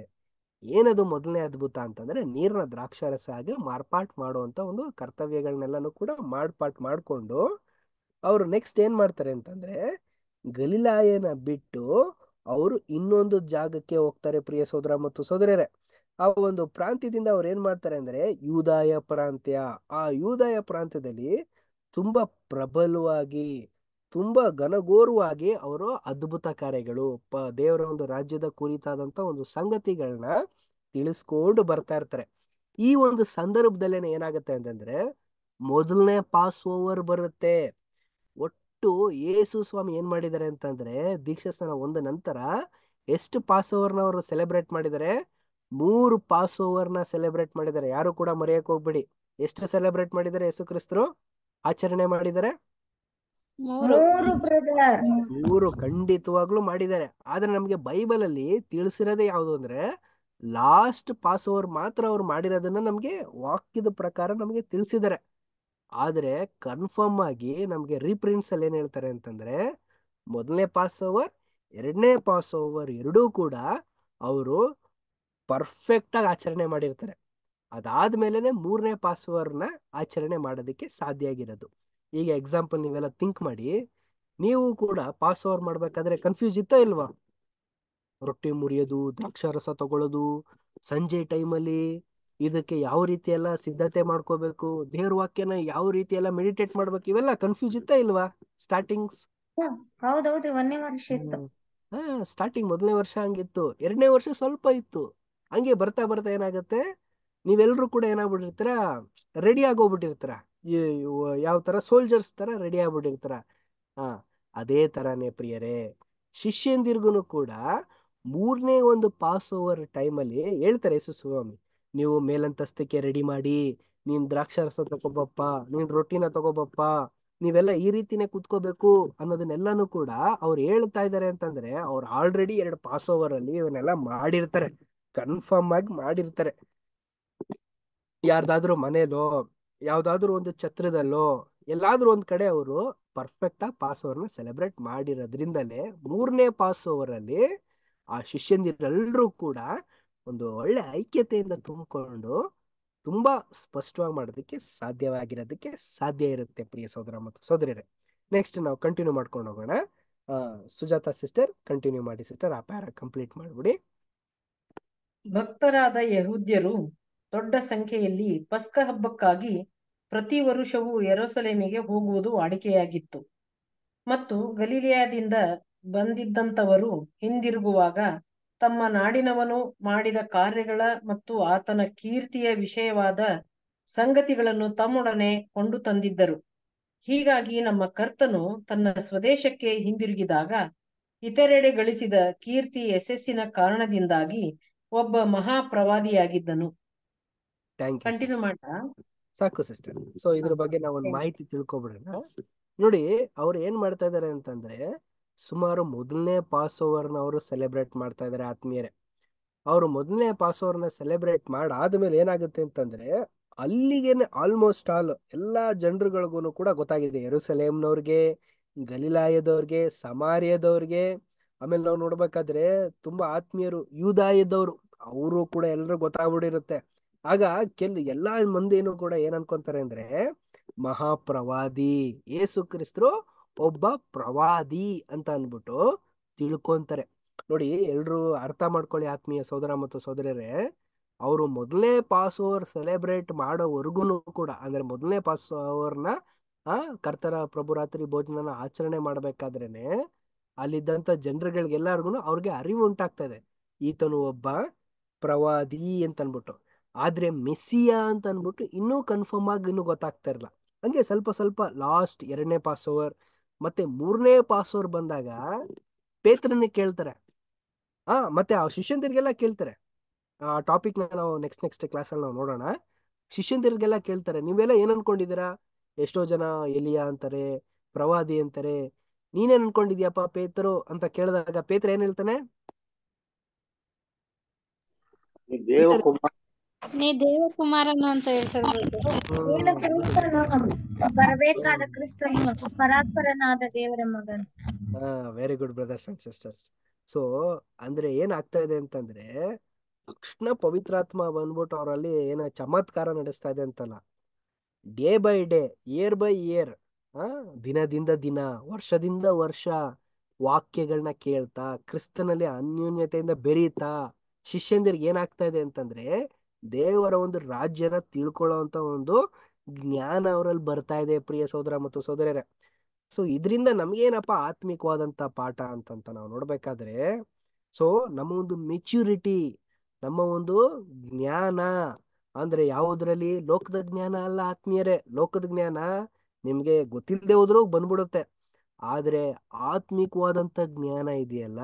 ಏನದು ಮೊದಲನೇ ಅದ್ಭುತ ಅಂತಂದ್ರೆ ನೀರಿನ ದ್ರಾಕ್ಷಾರಸ ಆಗಿ ಮಾರ್ಪಾಟ್ ಮಾಡುವಂತ ಒಂದು ಕರ್ತವ್ಯಗಳನ್ನೆಲ್ಲನೂ ಕೂಡ ಮಾರ್ಪಾಟ್ ಮಾಡಿಕೊಂಡು ಅವರು ನೆಕ್ಸ್ಟ್ ಏನ್ ಮಾಡ್ತಾರೆ ಅಂತಂದ್ರೆ ಗಲಿಲಾಯನ ಬಿಟ್ಟು ಅವರು ಇನ್ನೊಂದು ಜಾಗಕ್ಕೆ ಹೋಗ್ತಾರೆ ಪ್ರಿಯ ಸೋದರ ಮತ್ತು ಸೋದರರೇ ಆ ಒಂದು ಪ್ರಾಂತ್ಯದಿಂದ ಅವ್ರು ಏನ್ ಮಾಡ್ತಾರೆ ಅಂದ್ರೆ ಯೂದಾಯ ಪ್ರಾಂತ್ಯ ಆ ಯೂದಾಯ ಪ್ರಾಂತ್ಯದಲ್ಲಿ ತುಂಬಾ ಪ್ರಬಲವಾಗಿ ತುಂಬಾ ಘನಘೋರವಾಗಿ ಅವರು ಅದ್ಭುತ ಕಾರ್ಯಗಳು ಪ ದೇವರ ಒಂದು ರಾಜ್ಯದ ಕುರಿತಾದಂತ ಒಂದು ಸಂಗತಿಗಳನ್ನ ತಿಳಿಸ್ಕೊಂಡು ಬರ್ತಾ ಇರ್ತಾರೆ ಈ ಒಂದು ಸಂದರ್ಭದಲ್ಲಿ ಏನಾಗುತ್ತೆ ಅಂತಂದ್ರೆ ಮೊದಲನೇ ಪಾಸ್ ಓವರ್ ಬರುತ್ತೆ ಒಟ್ಟು ಯೇಸು ಸ್ವಾಮಿ ಏನ್ ಮಾಡಿದ್ದಾರೆ ಅಂತಂದ್ರೆ ದೀಕ್ಷಾ ಸ್ನಾನ ಒಂದ ನಂತರ ಎಷ್ಟು ಪಾಸ್ ನ ಅವರು ಸೆಲೆಬ್ರೇಟ್ ಮಾಡಿದ್ದಾರೆ ಮೂರು ಪಾಸ್ ಓವರ್ನ ಸೆಲೆಬ್ರೇಟ್ ಮಾಡಿದ್ದಾರೆ ಯಾರು ಕೂಡ ಮರೆಯಕ್ಕೆ ಹೋಗ್ಬೇಡಿ ಎಷ್ಟು ಸೆಲೆಬ್ರೇಟ್ ಮಾಡಿದ್ದಾರೆ ಯೇಸು ಕ್ರಿಸ್ತರು ಆಚರಣೆ ಮಾಡಿದ್ದಾರೆ ಮೂರು ಖಂಡಿತವಾಗ್ಲೂ ಮಾಡಿದ್ದಾರೆ ಆದ್ರೆ ನಮ್ಗೆ ಬೈಬಲ್ ಅಲ್ಲಿ ತಿಳಿಸಿರೋದೇ ಯಾವುದು ಅಂದ್ರೆ ಲಾಸ್ಟ್ ಪಾಸ್ ಓವರ್ ಮಾತ್ರ ಅವ್ರು ಮಾಡಿರೋದನ್ನ ನಮ್ಗೆ ವಾಕ್ಯದ ಪ್ರಕಾರ ನಮ್ಗೆ ತಿಳಿಸಿದ್ದಾರೆ ಆದ್ರೆ ಕನ್ಫರ್ಮ್ ಆಗಿ ನಮ್ಗೆ ರೀಪ್ರಿಂಟ್ಸ್ ಅಲ್ಲಿ ಏನ್ ಹೇಳ್ತಾರೆ ಅಂತಂದ್ರೆ ಮೊದಲನೇ ಪಾಸ್ ಓವರ್ ಎರಡನೇ ಪಾಸ್ ಓವರ್ ಎರಡೂ ಕೂಡ ಅವರು ಪರ್ಫೆಕ್ಟ್ ಆಗಿ ಆಚರಣೆ ಮಾಡಿರ್ತಾರೆ ಅದಾದ್ಮೇಲೆ ಮೂರನೇ ಪಾಸ್ ಓವರ್ನ ಆಚರಣೆ ಮಾಡೋದಕ್ಕೆ ಸಾಧ್ಯ ಆಗಿರೋದು ಈಗ ಎಕ್ಸಾಂಪಲ್ ನೀವೆಲ್ಲ ಥಿಂಕ್ ಮಾಡಿ ನೀವು ಕೂಡ ಪಾಸ್ ಓವರ್ ಮಾಡಬೇಕಾದ್ರೆ ಕನ್ಫ್ಯೂಸ್ ಇತ್ತ ಇಲ್ವಾ ರೊಟ್ಟಿ ಮುರಿಯೋದು ದ್ರಾಕ್ಷಾರಸ ತಗೊಳ್ಳೋದು ಸಂಜೆ ಟೈಮಲ್ಲಿ ಇದಕ್ಕೆ ಯಾವ ರೀತಿ ಎಲ್ಲ ಸಿದ್ಧತೆ ಮಾಡ್ಕೋಬೇಕು ದೇವ್ರ ವಾಕ್ಯನ ಯಾವ ರೀತಿ ಎಲ್ಲ ಮೆಡಿಟೇಟ್ ಮಾಡ್ಬೇಕು ಇವೆಲ್ಲ ಕನ್ಫ್ಯೂಸ್ ಇತ್ತ ಇಲ್ವಾ ಸ್ಟಾರ್ಟಿಂಗ್ಸ್ ಹೌದೌದ್ರಿ ಒಂದನೇ ವರ್ಷ ಇತ್ತು ಹಾ ಸ್ಟಾರ್ಟಿಂಗ್ ಮೊದಲನೇ ವರ್ಷ ಹಂಗಿತ್ತು ಎರಡನೇ ವರ್ಷ ಸ್ವಲ್ಪ ಇತ್ತು ಹಂಗೆ ಬರ್ತಾ ಬರ್ತಾ ಏನಾಗುತ್ತೆ ನೀವೆಲ್ಲರೂ ಕೂಡ ಏನಾಗ್ಬಿಟ್ಟಿರ್ತೀರಾ ರೆಡಿ ಆಗೋಗ್ಬಿಟ್ಟಿರ್ತೀರಾ ಯಾವ ತರ ಸೋಲ್ಜರ್ಸ್ ತರ ರೆಡಿ ಆಗ್ಬಿಟ್ಟಿರ್ತಾರ ಹಾ ಅದೇ ತರಾನೇ ಪ್ರಿಯರೇ ಶಿಷ್ಯಂದಿರ್ಗುನು ಕೂಡ ಮೂರನೇ ಒಂದು ಪಾಸ್ ಓವರ್ ಟೈಮಲ್ಲಿ ಹೇಳ್ತಾರೆ ಯೇಸು ಸ್ವಾಮಿ ನೀವು ಮೇಲಂತಸ್ತಕ್ಕೆ ರೆಡಿ ಮಾಡಿ ನೀನ್ ದ್ರಾಕ್ಷಾರಸ ತಗೋಬಪ್ಪ ನೀನ್ ರೊಟ್ಟಿನ ತಗೋಬಪ್ಪ ನೀವೆಲ್ಲ ಈ ರೀತಿನೇ ಕುತ್ಕೋಬೇಕು ಅನ್ನೋದನ್ನೆಲ್ಲಾನು ಕೂಡ ಅವ್ರು ಹೇಳ್ತಾ ಇದಾರೆ ಅಂತಂದ್ರೆ ಅವ್ರು ಆಲ್ರೆಡಿ ಎರಡು ಪಾಸ್ ಓವರ್ ಅಲ್ಲಿ ಇವನ್ನೆಲ್ಲ ಮಾಡಿರ್ತಾರೆ ಕನ್ಫರ್ಮ್ ಆಗಿ ಮಾಡಿರ್ತಾರೆ ಯಾರ್ದಾದ್ರೂ ಮನೇಲೋ ಯಾವ್ದಾದ್ರು ಒಂದು ಛತ್ರದಲ್ಲೋ ಎಲ್ಲಾದ್ರೂ ಒಂದ್ ಕಡೆ ಅವರು ಪರ್ಫೆಕ್ಟ್ ಆಗಿ ಪಾಸ್ ಓವರ್ನ ಸೆಲೆಬ್ರೇಟ್ ಮಾಡಿರೋದ್ರಿಂದಲೇ ಮೂರನೇ ಪಾಸ್ ಓವರ್ ಅಲ್ಲಿ ಆ ಶಿಷ್ಯಂದಿರೆಲ್ಲರೂ ಕೂಡ ಒಂದು ಒಳ್ಳೆ ಐಕ್ಯತೆಯಿಂದ ತುಂಬಿಕೊಂಡು ತುಂಬಾ ಸ್ಪಷ್ಟವಾಗಿ ಮಾಡೋದಕ್ಕೆ ಸಾಧ್ಯವಾಗಿರೋದಕ್ಕೆ ಸಾಧ್ಯ ಇರುತ್ತೆ ಪ್ರಿಯ ಸೋದರ ಮತ್ತು ಸೋದರಿಯರೇ ನೆಕ್ಸ್ಟ್ ನಾವು ಕಂಟಿನ್ಯೂ ಮಾಡ್ಕೊಂಡು ಹೋಗೋಣ ಸುಜಾತ ಸಿಸ್ಟರ್ ಕಂಟಿನ್ಯೂ ಮಾಡಿ ಸಿಸ್ಟರ್ ಆ ಪ್ಯಾರ ಕಂಪ್ಲೀಟ್ ಮಾಡ್ಬಿಡಿ ಭಕ್ತರಾದ ಯಹೂದ್ಯರು ದೊಡ್ಡ ಸಂಖ್ಯೆಯಲ್ಲಿ ಪಸ್ಕ ಹಬ್ಬಕ್ಕಾಗಿ ಪ್ರತಿ ವರುಷವೂ ಯೆರೂಸಲೇಮಿಗೆ ಹೋಗುವುದು ವಾಡಿಕೆಯಾಗಿತ್ತು ಮತ್ತು ಗಲೀಲಿಯಾದಿಂದ ಬಂದಿದ್ದಂಥವರು ಹಿಂದಿರುಗುವಾಗ ತಮ್ಮ ನಾಡಿನವನು ಮಾಡಿದ ಕಾರ್ಯಗಳ ಮತ್ತು ಆತನ ಕೀರ್ತಿಯ ವಿಷಯವಾದ ಸಂಗತಿಗಳನ್ನು ತಮ್ಮೊಡನೆ ಕೊಂಡು ತಂದಿದ್ದರು ಹೀಗಾಗಿ ನಮ್ಮ ಕರ್ತನು ತನ್ನ ಸ್ವದೇಶಕ್ಕೆ ಹಿಂದಿರುಗಿದಾಗ ಇತರೆಡೆ ಗಳಿಸಿದ ಕೀರ್ತಿ ಯಶಸ್ಸಿನ ಕಾರಣದಿಂದಾಗಿ ಒಬ್ಬ ಮಹಾಪ್ರವಾದಿಯಾಗಿದ್ದನು ಥ್ಯಾಂಕ್ ಕಂಟಿನ್ಯೂ ಸಾಕು ಸಿಸ್ಟರ್ ಸೊ ಇದ್ರ ಬಗ್ಗೆ ನಾವು ಒಂದು ಮಾಹಿತಿ ತಿಳ್ಕೊಬಿಡೋಣ ನೋಡಿ ಅವ್ರು ಏನ್ ಮಾಡ್ತಾ ಇದಾರೆ ಅಂತಂದ್ರೆ ಸುಮಾರು ಮೊದಲನೇ ಪಾಸ್ ಓವರ್ನ ಅವರು ಸೆಲೆಬ್ರೇಟ್ ಮಾಡ್ತಾ ಇದಾರೆ ಆತ್ಮೀಯರೇ ಅವರು ಮೊದಲನೇ ಪಾಸ್ ನ ಸೆಲೆಬ್ರೇಟ್ ಮಾಡಾದ್ಮೇಲೆ ಏನಾಗುತ್ತೆ ಅಂತಂದ್ರೆ ಅಲ್ಲಿಗೇನೆ ಆಲ್ಮೋಸ್ಟ್ ಆಲ್ ಎಲ್ಲಾ ಜನರುಗಳಿಗೂ ಕೂಡ ಗೊತ್ತಾಗಿದೆ ಎರುಸಲೇಮ್ನವ್ರಿಗೆ ಗಲೀಲಾಯದವ್ರಿಗೆ ಸಮಾರ್ಯದವ್ರಿಗೆ ಆಮೇಲೆ ನಾವು ನೋಡ್ಬೇಕಾದ್ರೆ ತುಂಬಾ ಆತ್ಮೀಯರು ಯೂದಾಯದವ್ರು ಅವರು ಕೂಡ ಎಲ್ಲರೂ ಗೊತ್ತಾಗ್ಬಿಟ್ಟಿರುತ್ತೆ ಆಗ ಕೆಲ್ ಎಲ್ಲಾ ಮಂದಿನೂ ಕೂಡ ಏನ್ ಅನ್ಕೊಂತಾರೆ ಅಂದ್ರೆ ಮಹಾಪ್ರವಾದಿ ಏಸು ಕ್ರಿಸ್ತರು ಒಬ್ಬ ಪ್ರವಾದಿ ಅಂತ ಅಂದ್ಬಿಟ್ಟು ತಿಳ್ಕೊಂತಾರೆ ನೋಡಿ ಎಲ್ರು ಅರ್ಥ ಮಾಡ್ಕೊಳ್ಳಿ ಆತ್ಮೀಯ ಸೋದರ ಮತ್ತು ಸೋದರರೇ ಅವರು ಮೊದಲನೇ ಪಾಸ್ ಓವರ್ ಸೆಲೆಬ್ರೇಟ್ ಮಾಡೋವರೆಗೂ ಕೂಡ ಅಂದ್ರೆ ಮೊದಲನೇ ಪಾಸ್ ಓವರ್ನ ಆ ಕರ್ತರ ಪ್ರಭುರಾತ್ರಿ ಭೋಜನನ ಆಚರಣೆ ಮಾಡ್ಬೇಕಾದ್ರೇನೆ ಅಲ್ಲಿದ್ದಂತ ಜನರುಗಳಿಗೆಲ್ಲಾರ್ಗು ಅವ್ರಿಗೆ ಅರಿವು ಉಂಟಾಗ್ತದೆ ಈತನು ಒಬ್ಬ ಪ್ರವಾದಿ ಅಂತ ಅನ್ಬಿಟ್ಟು ಆದರೆ ಮೆಸ್ಸಿಯಾ ಅಂತ ಅಂದ್ಬಿಟ್ಟು ಇನ್ನೂ ಕನ್ಫರ್ಮ್ ಆಗಿ ಇನ್ನೂ ಗೊತ್ತಾಗ್ತಾ ಇರಲ್ಲ ಹಂಗೆ ಸ್ವಲ್ಪ ಸ್ವಲ್ಪ ಲಾಸ್ಟ್ ಎರಡನೇ ಪಾಸ್ ಓವರ್ ಮತ್ತೆ ಮೂರನೇ ಪಾಸ್ ಓವರ್ ಬಂದಾಗ ಪೇತ್ರನೇ ಕೇಳ್ತಾರೆ ಹಾ ಮತ್ತೆ ಆ ಶಿಷ್ಯಂತರಿಗೆಲ್ಲ ಕೇಳ್ತಾರೆ ಆ ಟಾಪಿಕ್ನ ನಾವು ನೆಕ್ಸ್ಟ್ ನೆಕ್ಸ್ಟ್ ಕ್ಲಾಸಲ್ಲಿ ನಾವು ನೋಡೋಣ ಶಿಷ್ಯಂದಿರಿಗೆಲ್ಲ ಕೇಳ್ತಾರೆ ನೀವೆಲ್ಲ ಏನು ಅನ್ಕೊಂಡಿದ್ದೀರಾ ಎಷ್ಟೋ ಜನ ಎಲಿಯಾ ಅಂತಾರೆ ಪ್ರವಾದಿ ಅಂತಾರೆ ನೀನೇನು ಅನ್ಕೊಂಡಿದ್ಯಪ್ಪ ಪೇತರು ಅಂತ ಕೇಳಿದಾಗ ಪೇತ್ರ ಏನ್ ಹೇಳ್ತಾನೆ ನೀ ದೇವಕುಮಾರನು ಅಂತ ಹೇಳ್ತಾರೆ ಬರಬೇಕಾದ ದೇವರ very good brothers and sisters so ಅಂದ್ರೆ ಏನ್ ಆಗ್ತಾ ಇದೆ ಅಂತಂದ್ರೆ ತಕ್ಷಣ ಪವಿತ್ರಾತ್ಮ ಬಂದ್ಬಿಟ್ಟು ಅವರಲ್ಲಿ ಏನ ಚಮತ್ಕಾರ ನಡೆಸ್ತಾ ಇದೆ ಅಂತಲ್ಲ day by day year by year ಆ ದಿನದಿಂದ ದಿನ ವರ್ಷದಿಂದ ವರ್ಷ ವಾಕ್ಯಗಳನ್ನ ಕೇಳ್ತಾ ಕ್ರಿಸ್ತನಲ್ಲಿ ಅನ್ಯೂನ್ಯತೆಯಿಂದ ಬೆರೀತಾ ಶಿಷ್ಯಂದಿರ್ಗೆ ಏನಾಗ್ತಾ ಇದೆ ಅಂತಂದ್ರೆ ದೇವರ ಒಂದು ರಾಜ್ಯನ ಅಂತ ಒಂದು ಜ್ಞಾನ ಅವರಲ್ಲಿ ಬರ್ತಾ ಇದೆ ಪ್ರಿಯ ಸಹೋದರ ಮತ್ತು ಸೋದರರೇ ಸೊ ಇದರಿಂದ ನಮ್ಗೇನಪ್ಪ ಆತ್ಮಿಕವಾದಂತ ಪಾಠ ಅಂತಂತ ನಾವು ನೋಡ್ಬೇಕಾದ್ರೆ ಸೊ ನಮ್ಮ ಒಂದು ಮೆಚ್ಯೂರಿಟಿ ನಮ್ಮ ಒಂದು ಜ್ಞಾನ ಅಂದ್ರೆ ಯಾವುದ್ರಲ್ಲಿ ಲೋಕದ ಜ್ಞಾನ ಅಲ್ಲ ಆತ್ಮೀಯರೇ ಲೋಕದ ಜ್ಞಾನ ನಿಮ್ಗೆ ಗೊತ್ತಿಲ್ಲದೆ ಹೋದ್ರೂ ಬಂದ್ಬಿಡುತ್ತೆ ಆದ್ರೆ ಆತ್ಮಿಕವಾದಂತ ಜ್ಞಾನ ಇದೆಯಲ್ಲ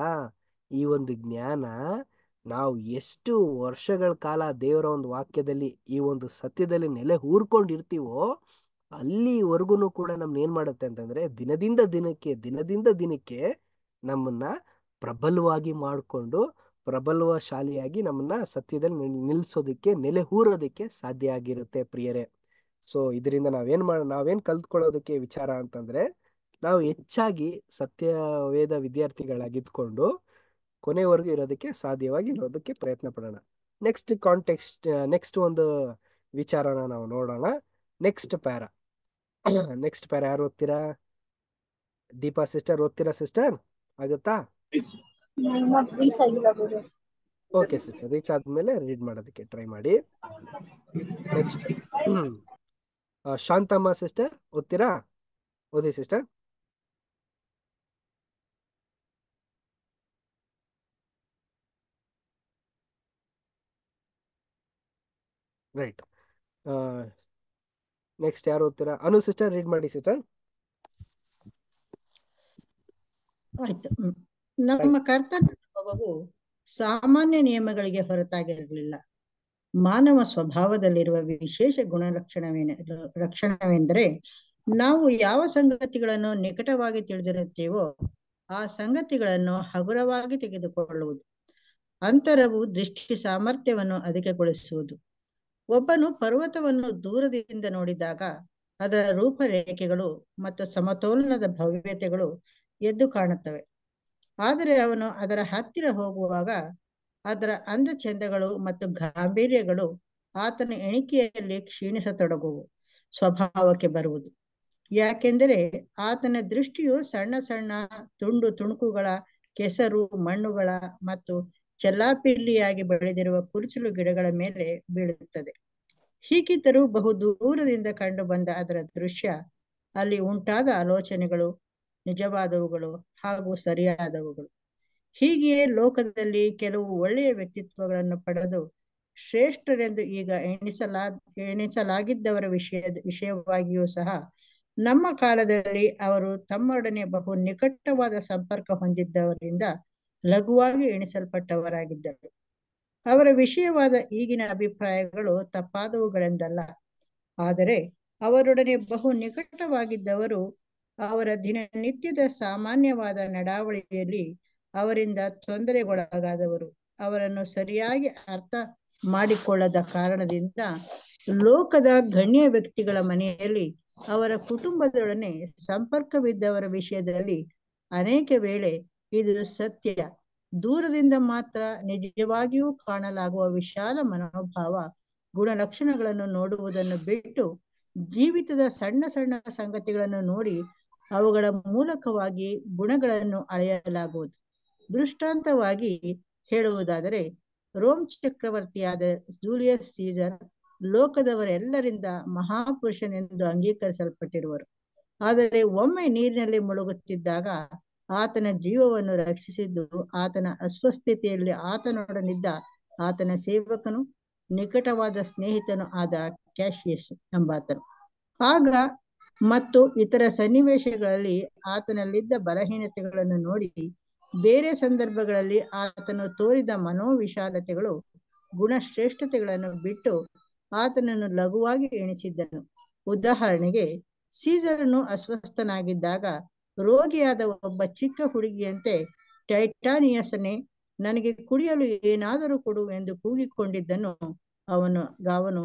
ಈ ಒಂದು ಜ್ಞಾನ ನಾವು ಎಷ್ಟು ವರ್ಷಗಳ ಕಾಲ ದೇವರ ಒಂದು ವಾಕ್ಯದಲ್ಲಿ ಈ ಒಂದು ಸತ್ಯದಲ್ಲಿ ನೆಲೆ ಹೂರ್ಕೊಂಡಿರ್ತೀವೋ ಅಲ್ಲಿವರೆಗೂ ಕೂಡ ನಮ್ನ ಏನ್ ಮಾಡುತ್ತೆ ಅಂತಂದ್ರೆ ದಿನದಿಂದ ದಿನಕ್ಕೆ ದಿನದಿಂದ ದಿನಕ್ಕೆ ನಮ್ಮನ್ನ ಪ್ರಬಲವಾಗಿ ಮಾಡಿಕೊಂಡು ಶಾಲಿಯಾಗಿ ನಮ್ಮನ್ನ ಸತ್ಯದಲ್ಲಿ ನಿಲ್ಸೋದಕ್ಕೆ ನೆಲೆ ಹೂರೋದಕ್ಕೆ ಸಾಧ್ಯ ಆಗಿರುತ್ತೆ ಪ್ರಿಯರೇ ಸೊ ಇದರಿಂದ ನಾವೇನ್ ಮಾಡ ನಾವೇನ್ ಕಲ್ತ್ಕೊಳ್ಳೋದಕ್ಕೆ ವಿಚಾರ ಅಂತಂದ್ರೆ ನಾವು ಹೆಚ್ಚಾಗಿ ಸತ್ಯವೇದ ವಿದ್ಯಾರ್ಥಿಗಳಾಗಿದ್ಕೊಂಡು ಕೊನೆವರೆಗೂ ಇರೋದಕ್ಕೆ ಸಾಧ್ಯವಾಗಿ ಇರೋದಕ್ಕೆ ಪ್ರಯತ್ನ ಪಡೋಣ ನೆಕ್ಸ್ಟ್ ಕಾಂಟೆಕ್ಸ್ಟ್ ನೆಕ್ಸ್ಟ್ ಒಂದು ವಿಚಾರನ ನಾವು ನೋಡೋಣ ನೆಕ್ಸ್ಟ್ ಪ್ಯಾರ ನೆಕ್ಸ್ಟ್ ಪ್ಯಾರ ಯಾರು ಓದ್ತೀರಾ ದೀಪಾ ಸಿಸ್ಟರ್ ಓದ್ತೀರಾ ಸಿಸ್ಟರ್ ಆಗುತ್ತಾ ಓಕೆ ಸಿಸ್ಟರ್ ರೀಚ್ ಆದ್ಮೇಲೆ ರೀಡ್ ಮಾಡೋದಕ್ಕೆ ಟ್ರೈ ಮಾಡಿ ನೆಕ್ಸ್ಟ್ ಶಾಂತಮ್ಮ ಸಿಸ್ಟರ್ ಓದ್ತೀರಾ ಓದಿ ಸಿಸ್ಟರ್ ರೈಟ್ ನೆಕ್ಸ್ಟ್ uh, ಯಾರು ಓದ್ತೀರಾ ಅನು ಸಿಸ್ಟರ್ ರೀಡ್ ಮಾಡಿ ಸಿಸ್ಟರ್ ಆಯ್ತು ನಮ್ಮ ಕರ್ತವ್ಯವು ಸಾಮಾನ್ಯ ನಿಯಮಗಳಿಗೆ ಹೊರತಾಗಿರಲಿಲ್ಲ ಮಾನವ ಸ್ವಭಾವದಲ್ಲಿರುವ ವಿಶೇಷ ಗುಣಲಕ್ಷಣವೇನೆ ರಕ್ಷಣವೆಂದರೆ ನಾವು ಯಾವ ಸಂಗತಿಗಳನ್ನು ನಿಕಟವಾಗಿ ತಿಳಿದಿರುತ್ತೇವೋ ಆ ಸಂಗತಿಗಳನ್ನು ಹಗುರವಾಗಿ ತೆಗೆದುಕೊಳ್ಳುವುದು ಅಂತರವು ದೃಷ್ಟಿ ಸಾಮರ್ಥ್ಯವನ್ನು ಅಧಿಕಗೊಳಿಸುವುದು ಒಬ್ಬನು ಪರ್ವತವನ್ನು ದೂರದಿಂದ ನೋಡಿದಾಗ ಅದರ ರೂಪರೇಖೆಗಳು ಮತ್ತು ಸಮತೋಲನದ ಭವ್ಯತೆಗಳು ಎದ್ದು ಕಾಣುತ್ತವೆ ಆದರೆ ಅವನು ಅದರ ಹತ್ತಿರ ಹೋಗುವಾಗ ಅದರ ಅಂದ ಚಂದಗಳು ಮತ್ತು ಗಾಂಭೀರ್ಯಗಳು ಆತನ ಎಣಿಕೆಯಲ್ಲಿ ಕ್ಷೀಣಿಸತೊಡಗುವು ಸ್ವಭಾವಕ್ಕೆ ಬರುವುದು ಯಾಕೆಂದರೆ ಆತನ ದೃಷ್ಟಿಯು ಸಣ್ಣ ಸಣ್ಣ ತುಂಡು ತುಣುಕುಗಳ ಕೆಸರು ಮಣ್ಣುಗಳ ಮತ್ತು ಚೆಲ್ಲಾಪಿಲ್ಲಿಯಾಗಿ ಬೆಳೆದಿರುವ ಕುರುಚಲು ಗಿಡಗಳ ಮೇಲೆ ಬೀಳುತ್ತದೆ ಹೀಗಿದ್ದರೂ ಬಹು ದೂರದಿಂದ ಕಂಡು ಬಂದ ಅದರ ದೃಶ್ಯ ಅಲ್ಲಿ ಉಂಟಾದ ಆಲೋಚನೆಗಳು ನಿಜವಾದವುಗಳು ಹಾಗೂ ಸರಿಯಾದವುಗಳು ಹೀಗೆಯೇ ಲೋಕದಲ್ಲಿ ಕೆಲವು ಒಳ್ಳೆಯ ವ್ಯಕ್ತಿತ್ವಗಳನ್ನು ಪಡೆದು ಶ್ರೇಷ್ಠರೆಂದು ಈಗ ಎಣಿಸಲಾ ಎಣಿಸಲಾಗಿದ್ದವರ ವಿಷಯದ ವಿಷಯವಾಗಿಯೂ ಸಹ ನಮ್ಮ ಕಾಲದಲ್ಲಿ ಅವರು ತಮ್ಮೊಡನೆ ಬಹು ನಿಕಟವಾದ ಸಂಪರ್ಕ ಹೊಂದಿದ್ದವರಿಂದ ಲಘುವಾಗಿ ಎಣಿಸಲ್ಪಟ್ಟವರಾಗಿದ್ದರು ಅವರ ವಿಷಯವಾದ ಈಗಿನ ಅಭಿಪ್ರಾಯಗಳು ತಪ್ಪಾದವುಗಳೆಂದಲ್ಲ ಆದರೆ ಅವರೊಡನೆ ಬಹು ನಿಕಟವಾಗಿದ್ದವರು ಅವರ ದಿನನಿತ್ಯದ ಸಾಮಾನ್ಯವಾದ ನಡಾವಳಿಯಲ್ಲಿ ಅವರಿಂದ ತೊಂದರೆಗೊಳಗಾದವರು ಅವರನ್ನು ಸರಿಯಾಗಿ ಅರ್ಥ ಮಾಡಿಕೊಳ್ಳದ ಕಾರಣದಿಂದ ಲೋಕದ ಗಣ್ಯ ವ್ಯಕ್ತಿಗಳ ಮನೆಯಲ್ಲಿ ಅವರ ಕುಟುಂಬದೊಡನೆ ಸಂಪರ್ಕವಿದ್ದವರ ವಿಷಯದಲ್ಲಿ ಅನೇಕ ವೇಳೆ ಇದು ಸತ್ಯ ದೂರದಿಂದ ಮಾತ್ರ ನಿಜವಾಗಿಯೂ ಕಾಣಲಾಗುವ ವಿಶಾಲ ಮನೋಭಾವ ಗುಣಲಕ್ಷಣಗಳನ್ನು ನೋಡುವುದನ್ನು ಬಿಟ್ಟು ಜೀವಿತದ ಸಣ್ಣ ಸಣ್ಣ ಸಂಗತಿಗಳನ್ನು ನೋಡಿ ಅವುಗಳ ಮೂಲಕವಾಗಿ ಗುಣಗಳನ್ನು ಅಳೆಯಲಾಗುವುದು ದೃಷ್ಟಾಂತವಾಗಿ ಹೇಳುವುದಾದರೆ ರೋಮ್ ಚಕ್ರವರ್ತಿಯಾದ ಜೂಲಿಯಸ್ ಸೀಸರ್ ಲೋಕದವರೆಲ್ಲರಿಂದ ಮಹಾಪುರುಷನೆಂದು ಅಂಗೀಕರಿಸಲ್ಪಟ್ಟಿರುವರು ಆದರೆ ಒಮ್ಮೆ ನೀರಿನಲ್ಲಿ ಮುಳುಗುತ್ತಿದ್ದಾಗ ಆತನ ಜೀವವನ್ನು ರಕ್ಷಿಸಿದ್ದು ಆತನ ಅಸ್ವಸ್ಥತೆಯಲ್ಲಿ ಆತನೊಡನಿದ್ದ ಆತನ ಸೇವಕನು ನಿಕಟವಾದ ಸ್ನೇಹಿತನು ಆದ ಕ್ಯಾಶಿಯಸ್ ಎಂಬಾತನು ಆಗ ಮತ್ತು ಇತರ ಸನ್ನಿವೇಶಗಳಲ್ಲಿ ಆತನಲ್ಲಿದ್ದ ಬಲಹೀನತೆಗಳನ್ನು ನೋಡಿ ಬೇರೆ ಸಂದರ್ಭಗಳಲ್ಲಿ ಆತನು ತೋರಿದ ಮನೋವಿಶಾಲತೆಗಳು ಗುಣಶ್ರೇಷ್ಠತೆಗಳನ್ನು ಬಿಟ್ಟು ಆತನನ್ನು ಲಘುವಾಗಿ ಎಣಿಸಿದ್ದನು ಉದಾಹರಣೆಗೆ ಸೀಸರನು ಅಸ್ವಸ್ಥನಾಗಿದ್ದಾಗ ರೋಗಿಯಾದ ಒಬ್ಬ ಚಿಕ್ಕ ಹುಡುಗಿಯಂತೆ ಟೈಟಾನಿಯಸನೆ ನನಗೆ ಕುಡಿಯಲು ಏನಾದರೂ ಕೊಡು ಎಂದು ಕೂಗಿಕೊಂಡಿದ್ದನ್ನು ಅವನು ಅವನು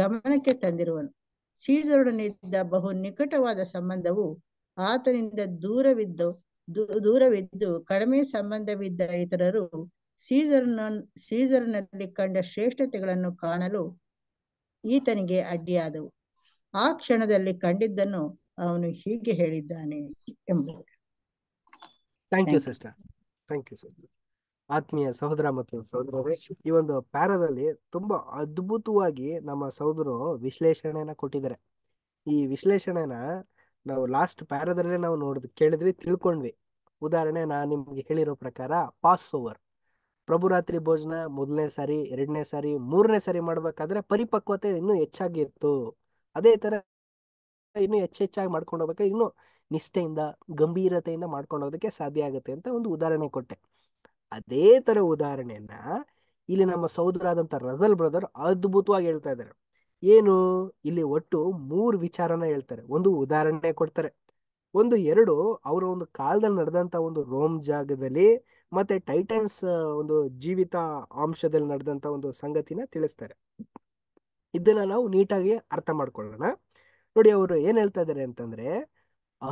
ಗಮನಕ್ಕೆ ತಂದಿರುವನು ಇದ್ದ ಬಹು ನಿಕಟವಾದ ಸಂಬಂಧವು ಆತನಿಂದ ದೂರವಿದ್ದು ದೂರವಿದ್ದು ಕಡಿಮೆ ಸಂಬಂಧವಿದ್ದ ಇತರರು ಸೀಸರ್ನ ಸೀಸರ್ನಲ್ಲಿ ಕಂಡ ಶ್ರೇಷ್ಠತೆಗಳನ್ನು ಕಾಣಲು ಈತನಿಗೆ ಅಡ್ಡಿಯಾದವು ಆ ಕ್ಷಣದಲ್ಲಿ ಕಂಡಿದ್ದನ್ನು ಅವನು ಹೀಗೆ ಹೇಳಿದ್ದಾನೆ ಎಂಬುದು thank you sister thank you sister ಆತ್ಮೀಯ ಸಹೋದರ ಮತ್ತು ಸಹೋದರರೇ ಈ ಒಂದು ಪ್ಯಾರದಲ್ಲಿ ತುಂಬಾ ಅದ್ಭುತವಾಗಿ ನಮ್ಮ ಸಹೋದರು ವಿಶ್ಲೇಷಣೆನ ಕೊಟ್ಟಿದ್ದಾರೆ ಈ ವಿಶ್ಲೇಷಣೆನ ನಾವು ಲಾಸ್ಟ್ ಪ್ಯಾರದಲ್ಲೇ ನಾವು ನೋಡಿದ್ ಕೇಳಿದ್ವಿ ತಿಳ್ಕೊಂಡ್ವಿ ಉದಾಹರಣೆ ನಾ ನಿಮ್ಗೆ ಹೇಳಿರೋ ಪ್ರಕಾರ ಪಾಸ್ ಓವರ್ ಪ್ರಭುರಾತ್ರಿ ಭೋಜನ ಮೊದಲನೇ ಸಾರಿ ಎರಡನೇ ಸಾರಿ ಮೂರನೇ ಸಾರಿ ಮಾಡ್ಬೇಕಾದ್ರೆ ಪರಿಪಕ್ವತೆ ಇನ್ನೂ ಹೆಚ್ಚಾಗಿತ್ತು ಅದೇ ತರ ಇನ್ನೂ ಹೆಚ್ಚೆಚ್ಚಾಗಿ ಮಾಡ್ಕೊಂಡು ಹೋಗ್ಬೇಕಾದ್ರೆ ಇನ್ನು ನಿಷ್ಠೆಯಿಂದ ಗಂಭೀರತೆಯಿಂದ ಮಾಡ್ಕೊಂಡು ಹೋಗೋದಕ್ಕೆ ಸಾಧ್ಯ ಆಗುತ್ತೆ ಅಂತ ಒಂದು ಉದಾಹರಣೆ ಕೊಟ್ಟೆ ಅದೇ ತರ ಉದಾಹರಣೆಯನ್ನ ಇಲ್ಲಿ ನಮ್ಮ ಆದಂತ ರಜಲ್ ಬ್ರದರ್ ಅದ್ಭುತವಾಗಿ ಹೇಳ್ತಾ ಇದ್ದಾರೆ ಏನು ಇಲ್ಲಿ ಒಟ್ಟು ಮೂರು ವಿಚಾರನ ಹೇಳ್ತಾರೆ ಒಂದು ಉದಾಹರಣೆ ಕೊಡ್ತಾರೆ ಒಂದು ಎರಡು ಅವರ ಒಂದು ಕಾಲದಲ್ಲಿ ನಡೆದಂತ ಒಂದು ರೋಮ್ ಜಾಗದಲ್ಲಿ ಮತ್ತೆ ಟೈಟನ್ಸ್ ಒಂದು ಜೀವಿತ ಅಂಶದಲ್ಲಿ ನಡೆದಂತ ಒಂದು ಸಂಗತಿನ ತಿಳಿಸ್ತಾರೆ ಇದನ್ನ ನಾವು ನೀಟಾಗಿ ಅರ್ಥ ಮಾಡ್ಕೊಳ್ಳೋಣ ನೋಡಿ ಅವರು ಏನ್ ಹೇಳ್ತಾ ಇದ್ದಾರೆ ಅಂತಂದ್ರೆ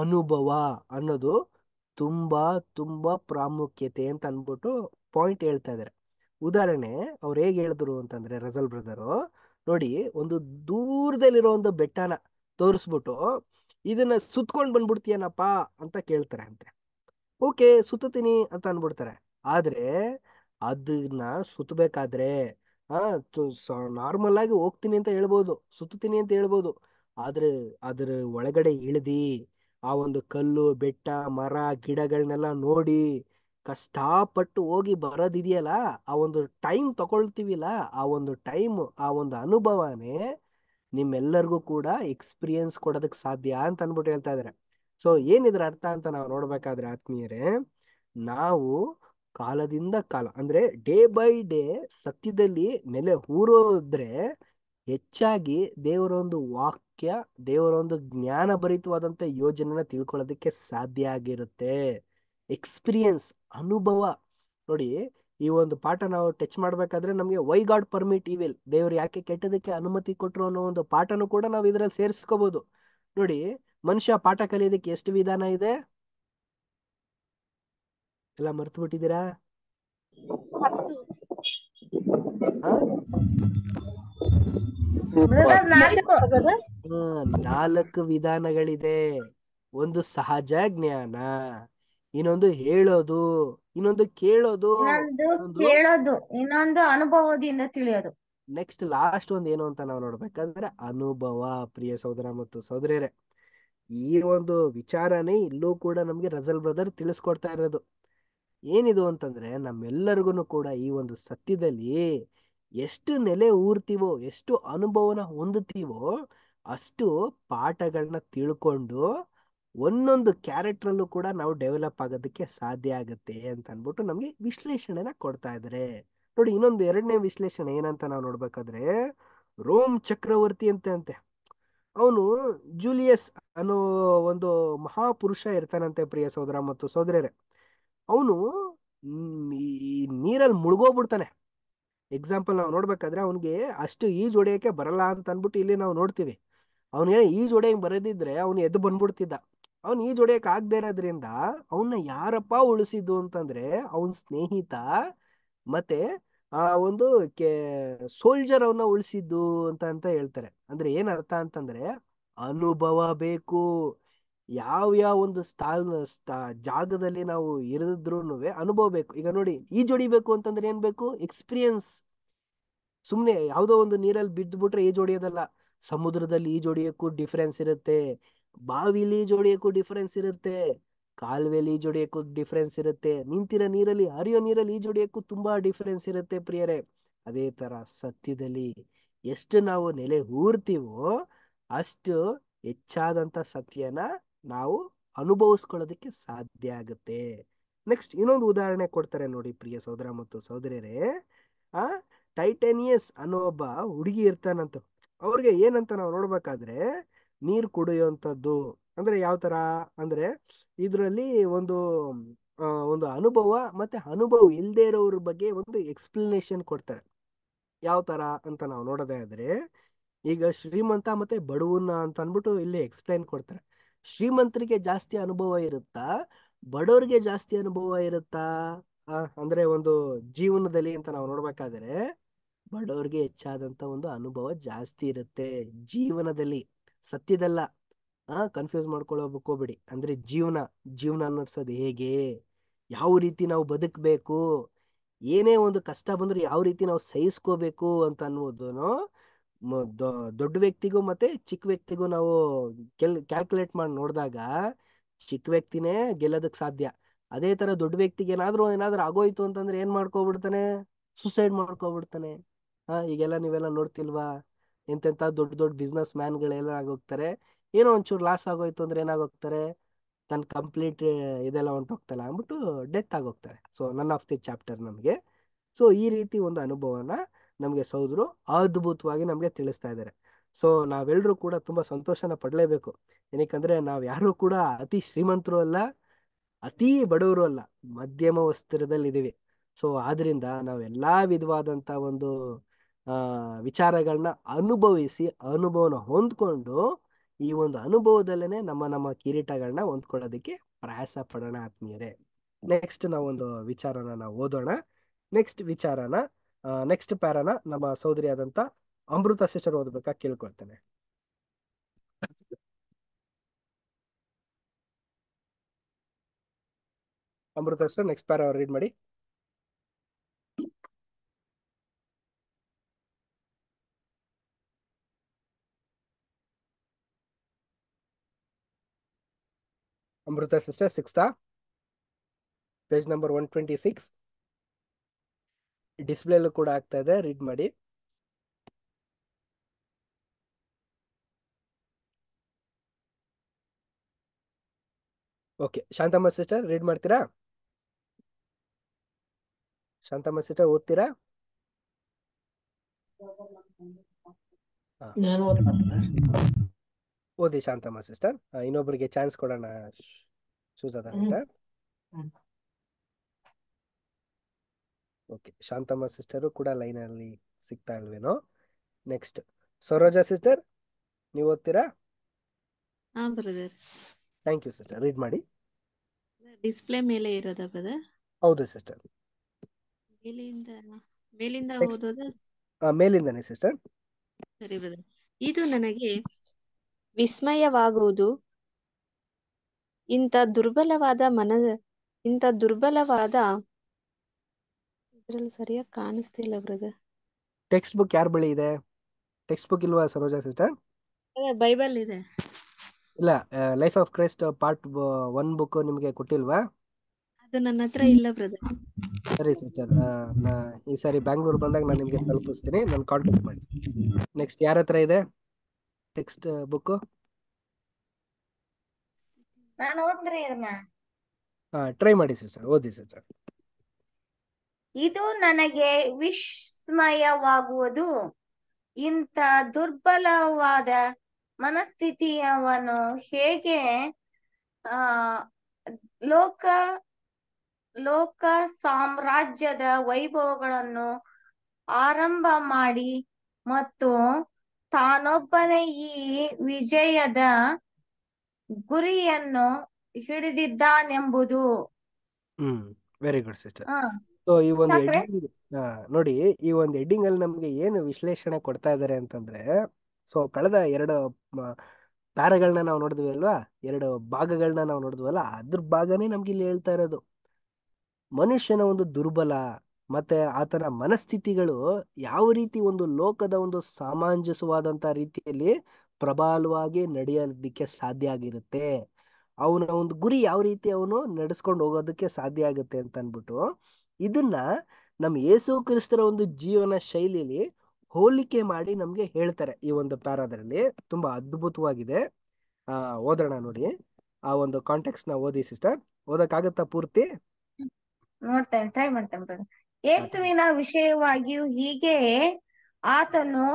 ಅನುಭವ ಅನ್ನೋದು ತುಂಬಾ ತುಂಬಾ ಪ್ರಾಮುಖ್ಯತೆ ಅಂತ ಅನ್ಬಿಟ್ಟು ಪಾಯಿಂಟ್ ಹೇಳ್ತಾ ಇದ್ದಾರೆ ಉದಾಹರಣೆ ಅವ್ರು ಹೇಗೆ ಹೇಳಿದ್ರು ಅಂತಂದ್ರೆ ರಜಲ್ ಬ್ರದರ್ ನೋಡಿ ಒಂದು ದೂರದಲ್ಲಿರೋ ಒಂದು ಬೆಟ್ಟನ ತೋರಿಸ್ಬಿಟ್ಟು ಇದನ್ನ ಸುತ್ಕೊಂಡು ಬಂದ್ಬಿಡ್ತೀಯನಪ್ಪ ಅಂತ ಕೇಳ್ತಾರೆ ಅಂತೆ ಓಕೆ ಸುತ್ತೀನಿ ಅಂತ ಅನ್ಬಿಡ್ತಾರೆ ಆದ್ರೆ ಅದನ್ನ ಸುತ್ತಬೇಕಾದ್ರೆ ನಾರ್ಮಲ್ ಆಗಿ ಹೋಗ್ತೀನಿ ಅಂತ ಹೇಳ್ಬೋದು ಸುತ್ತೀನಿ ಅಂತ ಹೇಳ್ಬೋದು ಆದ್ರೆ ಅದ್ರ ಒಳಗಡೆ ಇಳಿದಿ ಆ ಒಂದು ಕಲ್ಲು ಬೆಟ್ಟ ಮರ ಗಿಡಗಳನ್ನೆಲ್ಲ ನೋಡಿ ಕಷ್ಟಪಟ್ಟು ಹೋಗಿ ಬರೋದಿದೆಯಲ್ಲ ಆ ಒಂದು ಟೈಮ್ ತಗೊಳ್ತೀವಿಲ್ಲ ಆ ಒಂದು ಟೈಮ್ ಆ ಒಂದು ಅನುಭವನೇ ನಿಮ್ಮೆಲ್ಲರಿಗೂ ಕೂಡ ಎಕ್ಸ್ಪೀರಿಯನ್ಸ್ ಕೊಡೋದಕ್ಕೆ ಸಾಧ್ಯ ಅಂತ ಅಂದ್ಬಿಟ್ಟು ಹೇಳ್ತಾ ಇದಾರೆ ಸೊ ಏನಿದ್ರ ಅರ್ಥ ಅಂತ ನಾವು ನೋಡ್ಬೇಕಾದ್ರೆ ಆತ್ಮೀಯರೇ ನಾವು ಕಾಲದಿಂದ ಕಾಲ ಅಂದ್ರೆ ಡೇ ಬೈ ಡೇ ಸತ್ಯದಲ್ಲಿ ನೆಲೆ ಹೂರೋದ್ರೆ ಹೆಚ್ಚಾಗಿ ದೇವರೊಂದು ವಾಕ್ ಮುಖ್ಯ ದೇವರ ಒಂದು ಜ್ಞಾನಭರಿತವಾದಂಥ ಯೋಜನೆನ ತಿಳ್ಕೊಳ್ಳೋದಕ್ಕೆ ಸಾಧ್ಯ ಆಗಿರುತ್ತೆ ಎಕ್ಸ್ಪೀರಿಯನ್ಸ್ ಅನುಭವ ನೋಡಿ ಈ ಒಂದು ಪಾಠ ನಾವು ಟಚ್ ಮಾಡಬೇಕಾದ್ರೆ ನಮಗೆ ವೈ ಗಾಡ್ ಪರ್ಮಿಟ್ ಇವಿಲ್ ದೇವರು ಯಾಕೆ ಕೆಟ್ಟದಕ್ಕೆ ಅನುಮತಿ ಕೊಟ್ಟರು ಅನ್ನೋ ಒಂದು ಪಾಠನೂ ಕೂಡ ನಾವು ಇದರಲ್ಲಿ ಸೇರಿಸ್ಕೋಬಹುದು ನೋಡಿ ಮನುಷ್ಯ ಪಾಠ ಕಲಿಯೋದಕ್ಕೆ ಎಷ್ಟು ವಿಧಾನ ಇದೆ ಎಲ್ಲ ಮರ್ತು ಬಿಟ್ಟಿದ್ದೀರಾ ಹಾ ನಾಲ್ಕು ವಿಧಾನಗಳಿದೆ ಒಂದು ಸಹಜ ಜ್ಞಾನ ಇನ್ನೊಂದು ಹೇಳೋದು ಇನ್ನೊಂದು ಕೇಳೋದು ಕೇಳೋದು ಇನ್ನೊಂದು ಅನುಭವದಿಂದ ತಿಳಿಯೋದು ನೆಕ್ಸ್ಟ್ ಲಾಸ್ಟ್ ಒಂದ್ ಏನು ಅಂತ ನಾವು ನೋಡ್ಬೇಕಂದ್ರೆ ಅನುಭವ ಪ್ರಿಯ ಸಹೋದರ ಮತ್ತು ಸಹೋದರಿಯರೇ ಈ ಒಂದು ವಿಚಾರನೇ ಇಲ್ಲೂ ಕೂಡ ನಮ್ಗೆ ರಜಲ್ ಬ್ರದರ್ ತಿಳಿಸ್ಕೊಡ್ತಾ ಇರೋದು ಏನಿದು ಅಂತಂದ್ರೆ ನಮ್ಮೆಲ್ಲರಿಗೂ ಕೂಡ ಈ ಒಂದು ಸತ್ಯದಲ್ಲಿ ಎಷ್ಟು ನೆಲೆ ಊರ್ತೀವೋ ಎಷ್ಟು ಅನುಭವನ ಹೊಂದುತ್ತೀವೋ ಅಷ್ಟು ಪಾಠಗಳನ್ನ ತಿಳ್ಕೊಂಡು ಒಂದೊಂದು ಕ್ಯಾರೆಕ್ಟ್ರಲ್ಲೂ ಕೂಡ ನಾವು ಡೆವಲಪ್ ಆಗೋದಕ್ಕೆ ಸಾಧ್ಯ ಆಗುತ್ತೆ ಅಂತ ಅಂದ್ಬಿಟ್ಟು ನಮಗೆ ವಿಶ್ಲೇಷಣೆನ ಕೊಡ್ತಾ ಇದ್ದಾರೆ ನೋಡಿ ಇನ್ನೊಂದು ಎರಡನೇ ವಿಶ್ಲೇಷಣೆ ಏನಂತ ನಾವು ನೋಡ್ಬೇಕಾದ್ರೆ ರೋಮ್ ಚಕ್ರವರ್ತಿ ಅಂತಂತೆ ಅಂತೆ ಅವನು ಜೂಲಿಯಸ್ ಅನ್ನೋ ಒಂದು ಮಹಾಪುರುಷ ಇರ್ತಾನಂತೆ ಪ್ರಿಯ ಸೋದರ ಮತ್ತು ಸೋದರರೇ ಅವನು ಈ ನೀರಲ್ಲಿ ಮುಳುಗೋಗ್ಬಿಡ್ತಾನೆ ಎಕ್ಸಾಂಪಲ್ ನಾವು ನೋಡ್ಬೇಕಾದ್ರೆ ಅವನಿಗೆ ಅಷ್ಟು ಈಜು ಹೊಡೆಯೋಕೆ ಬರಲ್ಲ ಅಂತ ಅಂದ್ಬಿಟ್ಟು ಇಲ್ಲಿ ನಾವು ನೋಡ್ತೀವಿ ಅವನಿಗೆ ಈ ಹೊಡೆಯಂಗೆ ಬರದಿದ್ರೆ ಬರೆದಿದ್ರೆ ಅವ್ನು ಎದ್ದು ಬಂದ್ಬಿಡ್ತಿದ್ದ ಅವ್ನು ಈ ಹೊಡೆಯಕ್ಕೆ ಆಗದೆ ಇರೋದ್ರಿಂದ ಅವನ್ನ ಯಾರಪ್ಪ ಉಳಿಸಿದ್ದು ಅಂತಂದ್ರೆ ಅವನ ಸ್ನೇಹಿತ ಮತ್ತೆ ಆ ಒಂದು ಕೆ ಸೋಲ್ಜರ್ ಅವನ್ನ ಉಳಿಸಿದ್ದು ಅಂತ ಅಂತ ಹೇಳ್ತಾರೆ ಅಂದ್ರೆ ಏನ್ ಅರ್ಥ ಅಂತಂದ್ರೆ ಅನುಭವ ಬೇಕು ಯಾವ ಯಾವ ಒಂದು ಸ್ಥಾನ ಜಾಗದಲ್ಲಿ ನಾವು ಇರಿದ್ರು ಅನುಭವ ಬೇಕು ಈಗ ನೋಡಿ ಈಜು ಹೊಡಿಬೇಕು ಅಂತಂದ್ರೆ ಏನ್ ಬೇಕು ಎಕ್ಸ್ಪೀರಿಯನ್ಸ್ ಸುಮ್ನೆ ಯಾವುದೋ ಒಂದು ನೀರಲ್ಲಿ ಬಿದ್ದು ಈ ಈಜೊಡಿಯೋದಲ್ಲ ಸಮುದ್ರದಲ್ಲಿ ಜೋಡಿಯಕ್ಕೂ ಡಿಫರೆನ್ಸ್ ಇರುತ್ತೆ ಬಾವಿಲಿ ಜೋಡಿಯಕ್ಕೂ ಡಿಫರೆನ್ಸ್ ಇರುತ್ತೆ ಕಾಲುವೆಲಿ ಜೋಡಿಯಕ್ಕೂ ಡಿಫರೆನ್ಸ್ ಇರುತ್ತೆ ನಿಂತಿರೋ ನೀರಲ್ಲಿ ಹರಿಯೋ ನೀರಲ್ಲಿ ಜೋಡಿಯಕ್ಕೂ ತುಂಬಾ ಡಿಫರೆನ್ಸ್ ಇರುತ್ತೆ ಪ್ರಿಯರೇ ಅದೇ ತರ ಸತ್ಯದಲ್ಲಿ ಎಷ್ಟು ನಾವು ನೆಲೆ ಊರ್ತೀವೋ ಅಷ್ಟು ಹೆಚ್ಚಾದಂತ ಸತ್ಯನ ನಾವು ಅನುಭವಿಸ್ಕೊಳ್ಳೋದಕ್ಕೆ ಸಾಧ್ಯ ಆಗುತ್ತೆ ನೆಕ್ಸ್ಟ್ ಇನ್ನೊಂದು ಉದಾಹರಣೆ ಕೊಡ್ತಾರೆ ನೋಡಿ ಪ್ರಿಯ ಸೋದರ ಮತ್ತು ಸಹೋದರಿಯರೇ ಆ ಟೈಟಾನಿಯಸ್ ಅನ್ನೋ ಒಬ್ಬ ಹುಡುಗಿ ಇರ್ತಾನಂತ ಅವ್ರಿಗೆ ಏನಂತ ನಾವು ನೋಡ್ಬೇಕಾದ್ರೆ ನೀರು ಕುಡಿಯುವಂಥದ್ದು ಅಂದ್ರೆ ಯಾವ ತರ ಅಂದ್ರೆ ಇದರಲ್ಲಿ ಒಂದು ಒಂದು ಅನುಭವ ಮತ್ತೆ ಅನುಭವ ಇಲ್ಲದೆ ಇರೋರ ಬಗ್ಗೆ ಒಂದು ಎಕ್ಸ್ಪ್ಲನೇಷನ್ ಕೊಡ್ತಾರೆ ಯಾವ ತರ ಅಂತ ನಾವು ನೋಡೋದೇ ಆದರೆ ಈಗ ಶ್ರೀಮಂತ ಮತ್ತೆ ಬಡವನ ಅಂತ ಅಂದ್ಬಿಟ್ಟು ಇಲ್ಲಿ ಎಕ್ಸ್ಪ್ಲೈನ್ ಕೊಡ್ತಾರೆ ಶ್ರೀಮಂತರಿಗೆ ಜಾಸ್ತಿ ಅನುಭವ ಇರುತ್ತಾ ಬಡವರಿಗೆ ಜಾಸ್ತಿ ಅನುಭವ ಇರುತ್ತಾ ಅಂದ್ರೆ ಒಂದು ಜೀವನದಲ್ಲಿ ಅಂತ ನಾವು ನೋಡ್ಬೇಕಾದ್ರೆ ಬಡವ್ರಿಗೆ ಹೆಚ್ಚಾದಂತ ಒಂದು ಅನುಭವ ಜಾಸ್ತಿ ಇರುತ್ತೆ ಜೀವನದಲ್ಲಿ ಸತ್ಯದಲ್ಲ ಆ ಕನ್ಫ್ಯೂಸ್ ಹೋಗ್ಬೇಡಿ ಅಂದ್ರೆ ಜೀವನ ಜೀವನ ನಡ್ಸೋದು ಹೇಗೆ ಯಾವ ರೀತಿ ನಾವು ಬದುಕಬೇಕು ಏನೇ ಒಂದು ಕಷ್ಟ ಬಂದ್ರೆ ಯಾವ ರೀತಿ ನಾವು ಸಹಿಸ್ಕೋಬೇಕು ಅಂತ ಅನ್ನೋದನ್ನು ದೊಡ್ಡ ವ್ಯಕ್ತಿಗೂ ಮತ್ತೆ ಚಿಕ್ಕ ವ್ಯಕ್ತಿಗೂ ನಾವು ಕೆಲ್ ಕ್ಯಾಲ್ಕುಲೇಟ್ ಮಾಡಿ ನೋಡಿದಾಗ ಚಿಕ್ಕ ವ್ಯಕ್ತಿನೇ ಗೆಲ್ಲೋದಕ್ ಸಾಧ್ಯ ಅದೇ ತರ ದೊಡ್ಡ ವ್ಯಕ್ತಿಗೆ ಏನಾದ್ರೂ ಏನಾದ್ರೂ ಆಗೋಯ್ತು ಅಂತಂದ್ರೆ ಏನ್ ಮಾಡ್ಕೊಬಿಡ್ತಾನೆ ಸುಸೈಡ್ ಮಾಡ್ಕೊಬಿಡ್ತಾನೆ ಹಾ ಈಗೆಲ್ಲ ನೀವೆಲ್ಲ ನೋಡ್ತಿಲ್ವಾ ಎಂತೆಂತ ದೊಡ್ಡ ದೊಡ್ಡ ಬಿಸ್ನೆಸ್ ಮ್ಯಾನ್ಗಳೆಲ್ಲ ಆಗೋಗ್ತಾರೆ ಏನೋ ಒಂಚೂರು ಲಾಸ್ ಆಗೋಯ್ತು ಅಂದ್ರೆ ಏನಾಗೋಗ್ತಾರೆ ತನ್ನ ಕಂಪ್ಲೀಟ್ ಇದೆಲ್ಲ ಹೊಂಟೋಗ್ತಲ್ಲ ಅಂದ್ಬಿಟ್ಟು ಡೆತ್ ಆಗೋಗ್ತಾರೆ so none of the chapter ನಮಗೆ ಸೊ ಈ ರೀತಿ ಒಂದು ಅನುಭವನ ನಮಗೆ ಸೌದ್ರು ಅದ್ಭುತವಾಗಿ ನಮಗೆ ತಿಳಿಸ್ತಾ ಇದ್ದಾರೆ ಸೊ ನಾವೆಲ್ಲರೂ ಕೂಡ ತುಂಬಾ ಸಂತೋಷನ ಪಡಲೇಬೇಕು ಏನಕ್ಕಂದ್ರೆ ನಾವ್ ಯಾರು ಕೂಡ ಅತಿ ಶ್ರೀಮಂತರು ಅಲ್ಲ ಅತಿ ಬಡವರು ಅಲ್ಲ ಮಧ್ಯಮ ವಸ್ತ್ರದಲ್ಲಿ ಇದೀವಿ ಸೊ ಆದ್ರಿಂದ ನಾವೆಲ್ಲಾ ವಿಧವಾದಂತ ಒಂದು ವಿಚಾರಗಳನ್ನ ಅನುಭವಿಸಿ ಅನುಭವನ ಹೊಂದ್ಕೊಂಡು ಈ ಒಂದು ಅನುಭವದಲ್ಲೇನೆ ನಮ್ಮ ನಮ್ಮ ಕಿರೀಟಗಳನ್ನ ಹೊಂದ್ಕೊಳ್ಳೋದಕ್ಕೆ ಪ್ರಯಾಸ ಪಡೋಣ ಆತ್ಮೀಯರೇ ನೆಕ್ಸ್ಟ್ ನಾವೊಂದು ವಿಚಾರನ ನಾವು ಓದೋಣ ನೆಕ್ಸ್ಟ್ ವಿಚಾರನ ನೆಕ್ಸ್ಟ್ ಪ್ಯಾರನ ನಮ್ಮ ಸೋದರಿ ಆದಂತ ಅಮೃತ ಸಿಸ್ಟರ್ ಓದ್ಬೇಕಾ ಕೇಳ್ಕೊಳ್ತೇನೆ ಅಮೃತ ಸಿಸ್ಟರ್ ನೆಕ್ಸ್ಟ್ ಪ್ಯಾರ ಅವ್ರು ರೀಡ್ ಮಾಡಿ ಅಮೃತ ಸಿಸ್ಟರ್ ಸಿಕ್ಸ್ತಾ page number one twenty six ಡಿಸ್ಪ್ಲೇಲ್ಲೂ ಕೂಡ ಆಗ್ತಾ ಇದೆ ರೀಡ್ ಮಾಡಿ ಓಕೆ ಶಾಂತಮ್ಮ ಸಿಸ್ಟರ್ ರೀಡ್ ಮಾಡ್ತೀರಾ ಶಾಂತಮ್ಮ ಸಿಸ್ಟರ್ ಓದ್ತೀರಾ ನಾನು ಓದಿ ಶಾಂತಮ್ಮ ಸಿಸ್ಟರ್ ಇನ್ನೊಬ್ಬರಿಗೆ ಚಾನ್ಸ್ ಕೊಡೋಣ Sujata sister okay Shantamma sister ಕೂಡ ಲೈನ್ ಅಲ್ಲಿ ಸಿಗ್ತಾ ಇಲ್ವೇನೋ ನೆಕ್ಸ್ಟ್ ಸರೋಜಾ ಸಿಸ್ಟರ್ ನೀವು ಓದ್ತೀರಾ ಥ್ಯಾಂಕ್ ಯು ಸಿಸ್ಟರ್ ರೀಡ್ ಮಾಡಿ ಡಿಸ್ಪ್ಲೇ ಮೇಲೆ ಇರೋದ ಬ್ರದರ್ ಹೌದು ಸಿಸ್ಟರ್ ಮೇಲಿಂದ ಮೇಲಿಂದ ಓದೋದು ಮೇಲಿಂದನೇ ಸಿಸ್ಟರ್ ಸರಿ ಬ್ರದರ್ ಇದು ನನಗೆ ವಿಸ್ಮಯವಾಗುವುದು ಇಂಥ ದುರ್ಬಲವಾದ ಮನ ಇಂಥ ದುರ್ಬಲವಾದ ಇದರಲ್ಲಿ ಸರಿಯಾಗಿ ಕಾಣಿಸ್ತಿಲ್ಲ ಬ್ರದರ್ ಟೆಕ್ಸ್ಟ್ ಬುಕ್ ಯಾರ ಬಳಿ ಇದೆ ಟೆಕ್ಸ್ಟ್ ಬುಕ್ ಇಲ್ವಾ ಸರೋಜಾ ಸಿಸ್ಟರ್ ಬೈಬಲ್ ಇದೆ ಇಲ್ಲ life of Christ part one book ನಿಮಗೆ ಕೊಟ್ಟಿಲ್ವಾ ಅದು ನನ್ನ ಹತ್ರ ಇಲ್ಲ ಬ್ರದರ್ ಸರಿ ಸಿಸ್ಟರ್ ಈ ಸಾರಿ ಬ್ಯಾಂಗ್ಳೂರ್ ಬಂದಾಗ ನಾನು ನಿಮಗೆ ತಲುಪಿಸ್ತೀನಿ ನಾನು ಕಾಂಟ್ಯಾಕ್ಟ್ ಮಾಡಿ ನೆಕ್ಸ್ಟ್ ಯಾರ ಹತ್ರ ಇದೆ ಟೆಕ್ಸ್ಟ್ ಬುಕ್ ನಾನು ಓದ್ರಿ ಇದನ್ನ ಟ್ರೈ ಮಾಡಿ ಸಿಸ್ಟರ್ ಓದಿ ಸಿಸ್ಟರ್ ಇದು ನನಗೆ ವಿಸ್ಮಯವಾಗುವುದು ಇಂಥ ದುರ್ಬಲವಾದ ಮನಸ್ಥಿತಿಯವನು ಹೇಗೆ ಆ ಲೋಕ ಲೋಕ ಸಾಮ್ರಾಜ್ಯದ ವೈಭವಗಳನ್ನು ಆರಂಭ ಮಾಡಿ ಮತ್ತು ತಾನೊಬ್ಬನೇ ಈ ವಿಜಯದ ಗುರಿಯನ್ನು ಹಿಡಿದಿದ್ದಾನೆಂಬುದು hmm very good sister so ಈ ಒಂದು ನೋಡಿ ಈ ಒಂದು ಹೆಡ್ಡಿಂಗ್ ಅಲ್ಲಿ ನಮ್ಗೆ ಏನು ವಿಶ್ಲೇಷಣೆ ಕೊಡ್ತಾ ಇದ್ದಾರೆ ಅಂತಂದ್ರೆ ಸೊ ಕಳೆದ ಎರಡು ಪ್ಯಾರಗಳನ್ನ ನಾವು ನೋಡಿದ್ವಿ ಅಲ್ವಾ ಎರಡು ಭಾಗಗಳನ್ನ ನಾವು ನೋಡಿದ್ವಲ್ಲ ಅದ್ರ ಭಾಗನೇ ನಮ್ಗೆ ಇಲ್ಲಿ ಹೇಳ್ತಾ ಇರೋದು ಮನುಷ್ಯನ ಒಂದು ದುರ್ಬಲ ಮತ್ತೆ ಆತನ ಮನಸ್ಥಿತಿಗಳು ಯಾವ ರೀತಿ ಒಂದು ಲೋಕದ ಒಂದು ಸಾಮಂಜಸವಾದಂತ ರೀತಿಯಲ್ಲಿ ಪ್ರಬಲವಾಗಿ ನಡೆಯೋದಕ್ಕೆ ಸಾಧ್ಯ ಆಗಿರುತ್ತೆ ಅವನ ಒಂದು ಗುರಿ ಯಾವ ರೀತಿ ಅವನು ನಡೆಸ್ಕೊಂಡು ಹೋಗೋದಕ್ಕೆ ಸಾಧ್ಯ ಆಗುತ್ತೆ ಅಂತ ಅಂದ್ಬಿಟ್ಟು ಇದನ್ನ ನಮ್ಮ ಯೇಸು ಕ್ರಿಸ್ತರ ಒಂದು ಜೀವನ ಶೈಲಿಯಲ್ಲಿ ಹೋಲಿಕೆ ಮಾಡಿ ನಮ್ಗೆ ಹೇಳ್ತಾರೆ ಈ ಒಂದು ಪ್ಯಾರಾದ್ರಲ್ಲಿ ತುಂಬಾ ಅದ್ಭುತವಾಗಿದೆ ಆ ಓದೋಣ ನೋಡಿ ಆ ಒಂದು ಕಾಂಟೆಕ್ಸ್ ನ ಓದಿ ಸಿಸ್ಟರ್ ಓದಕ್ಕಾಗತ್ತಾ ಪೂರ್ತಿ ನೋಡ್ತೇನೆ ಟ್ರೈ ಮಾಡ್ತೇನೆ ಯೇಸುವಿನ ವಿಷಯವಾಗಿಯೂ ಹೀಗೆ ಆತನು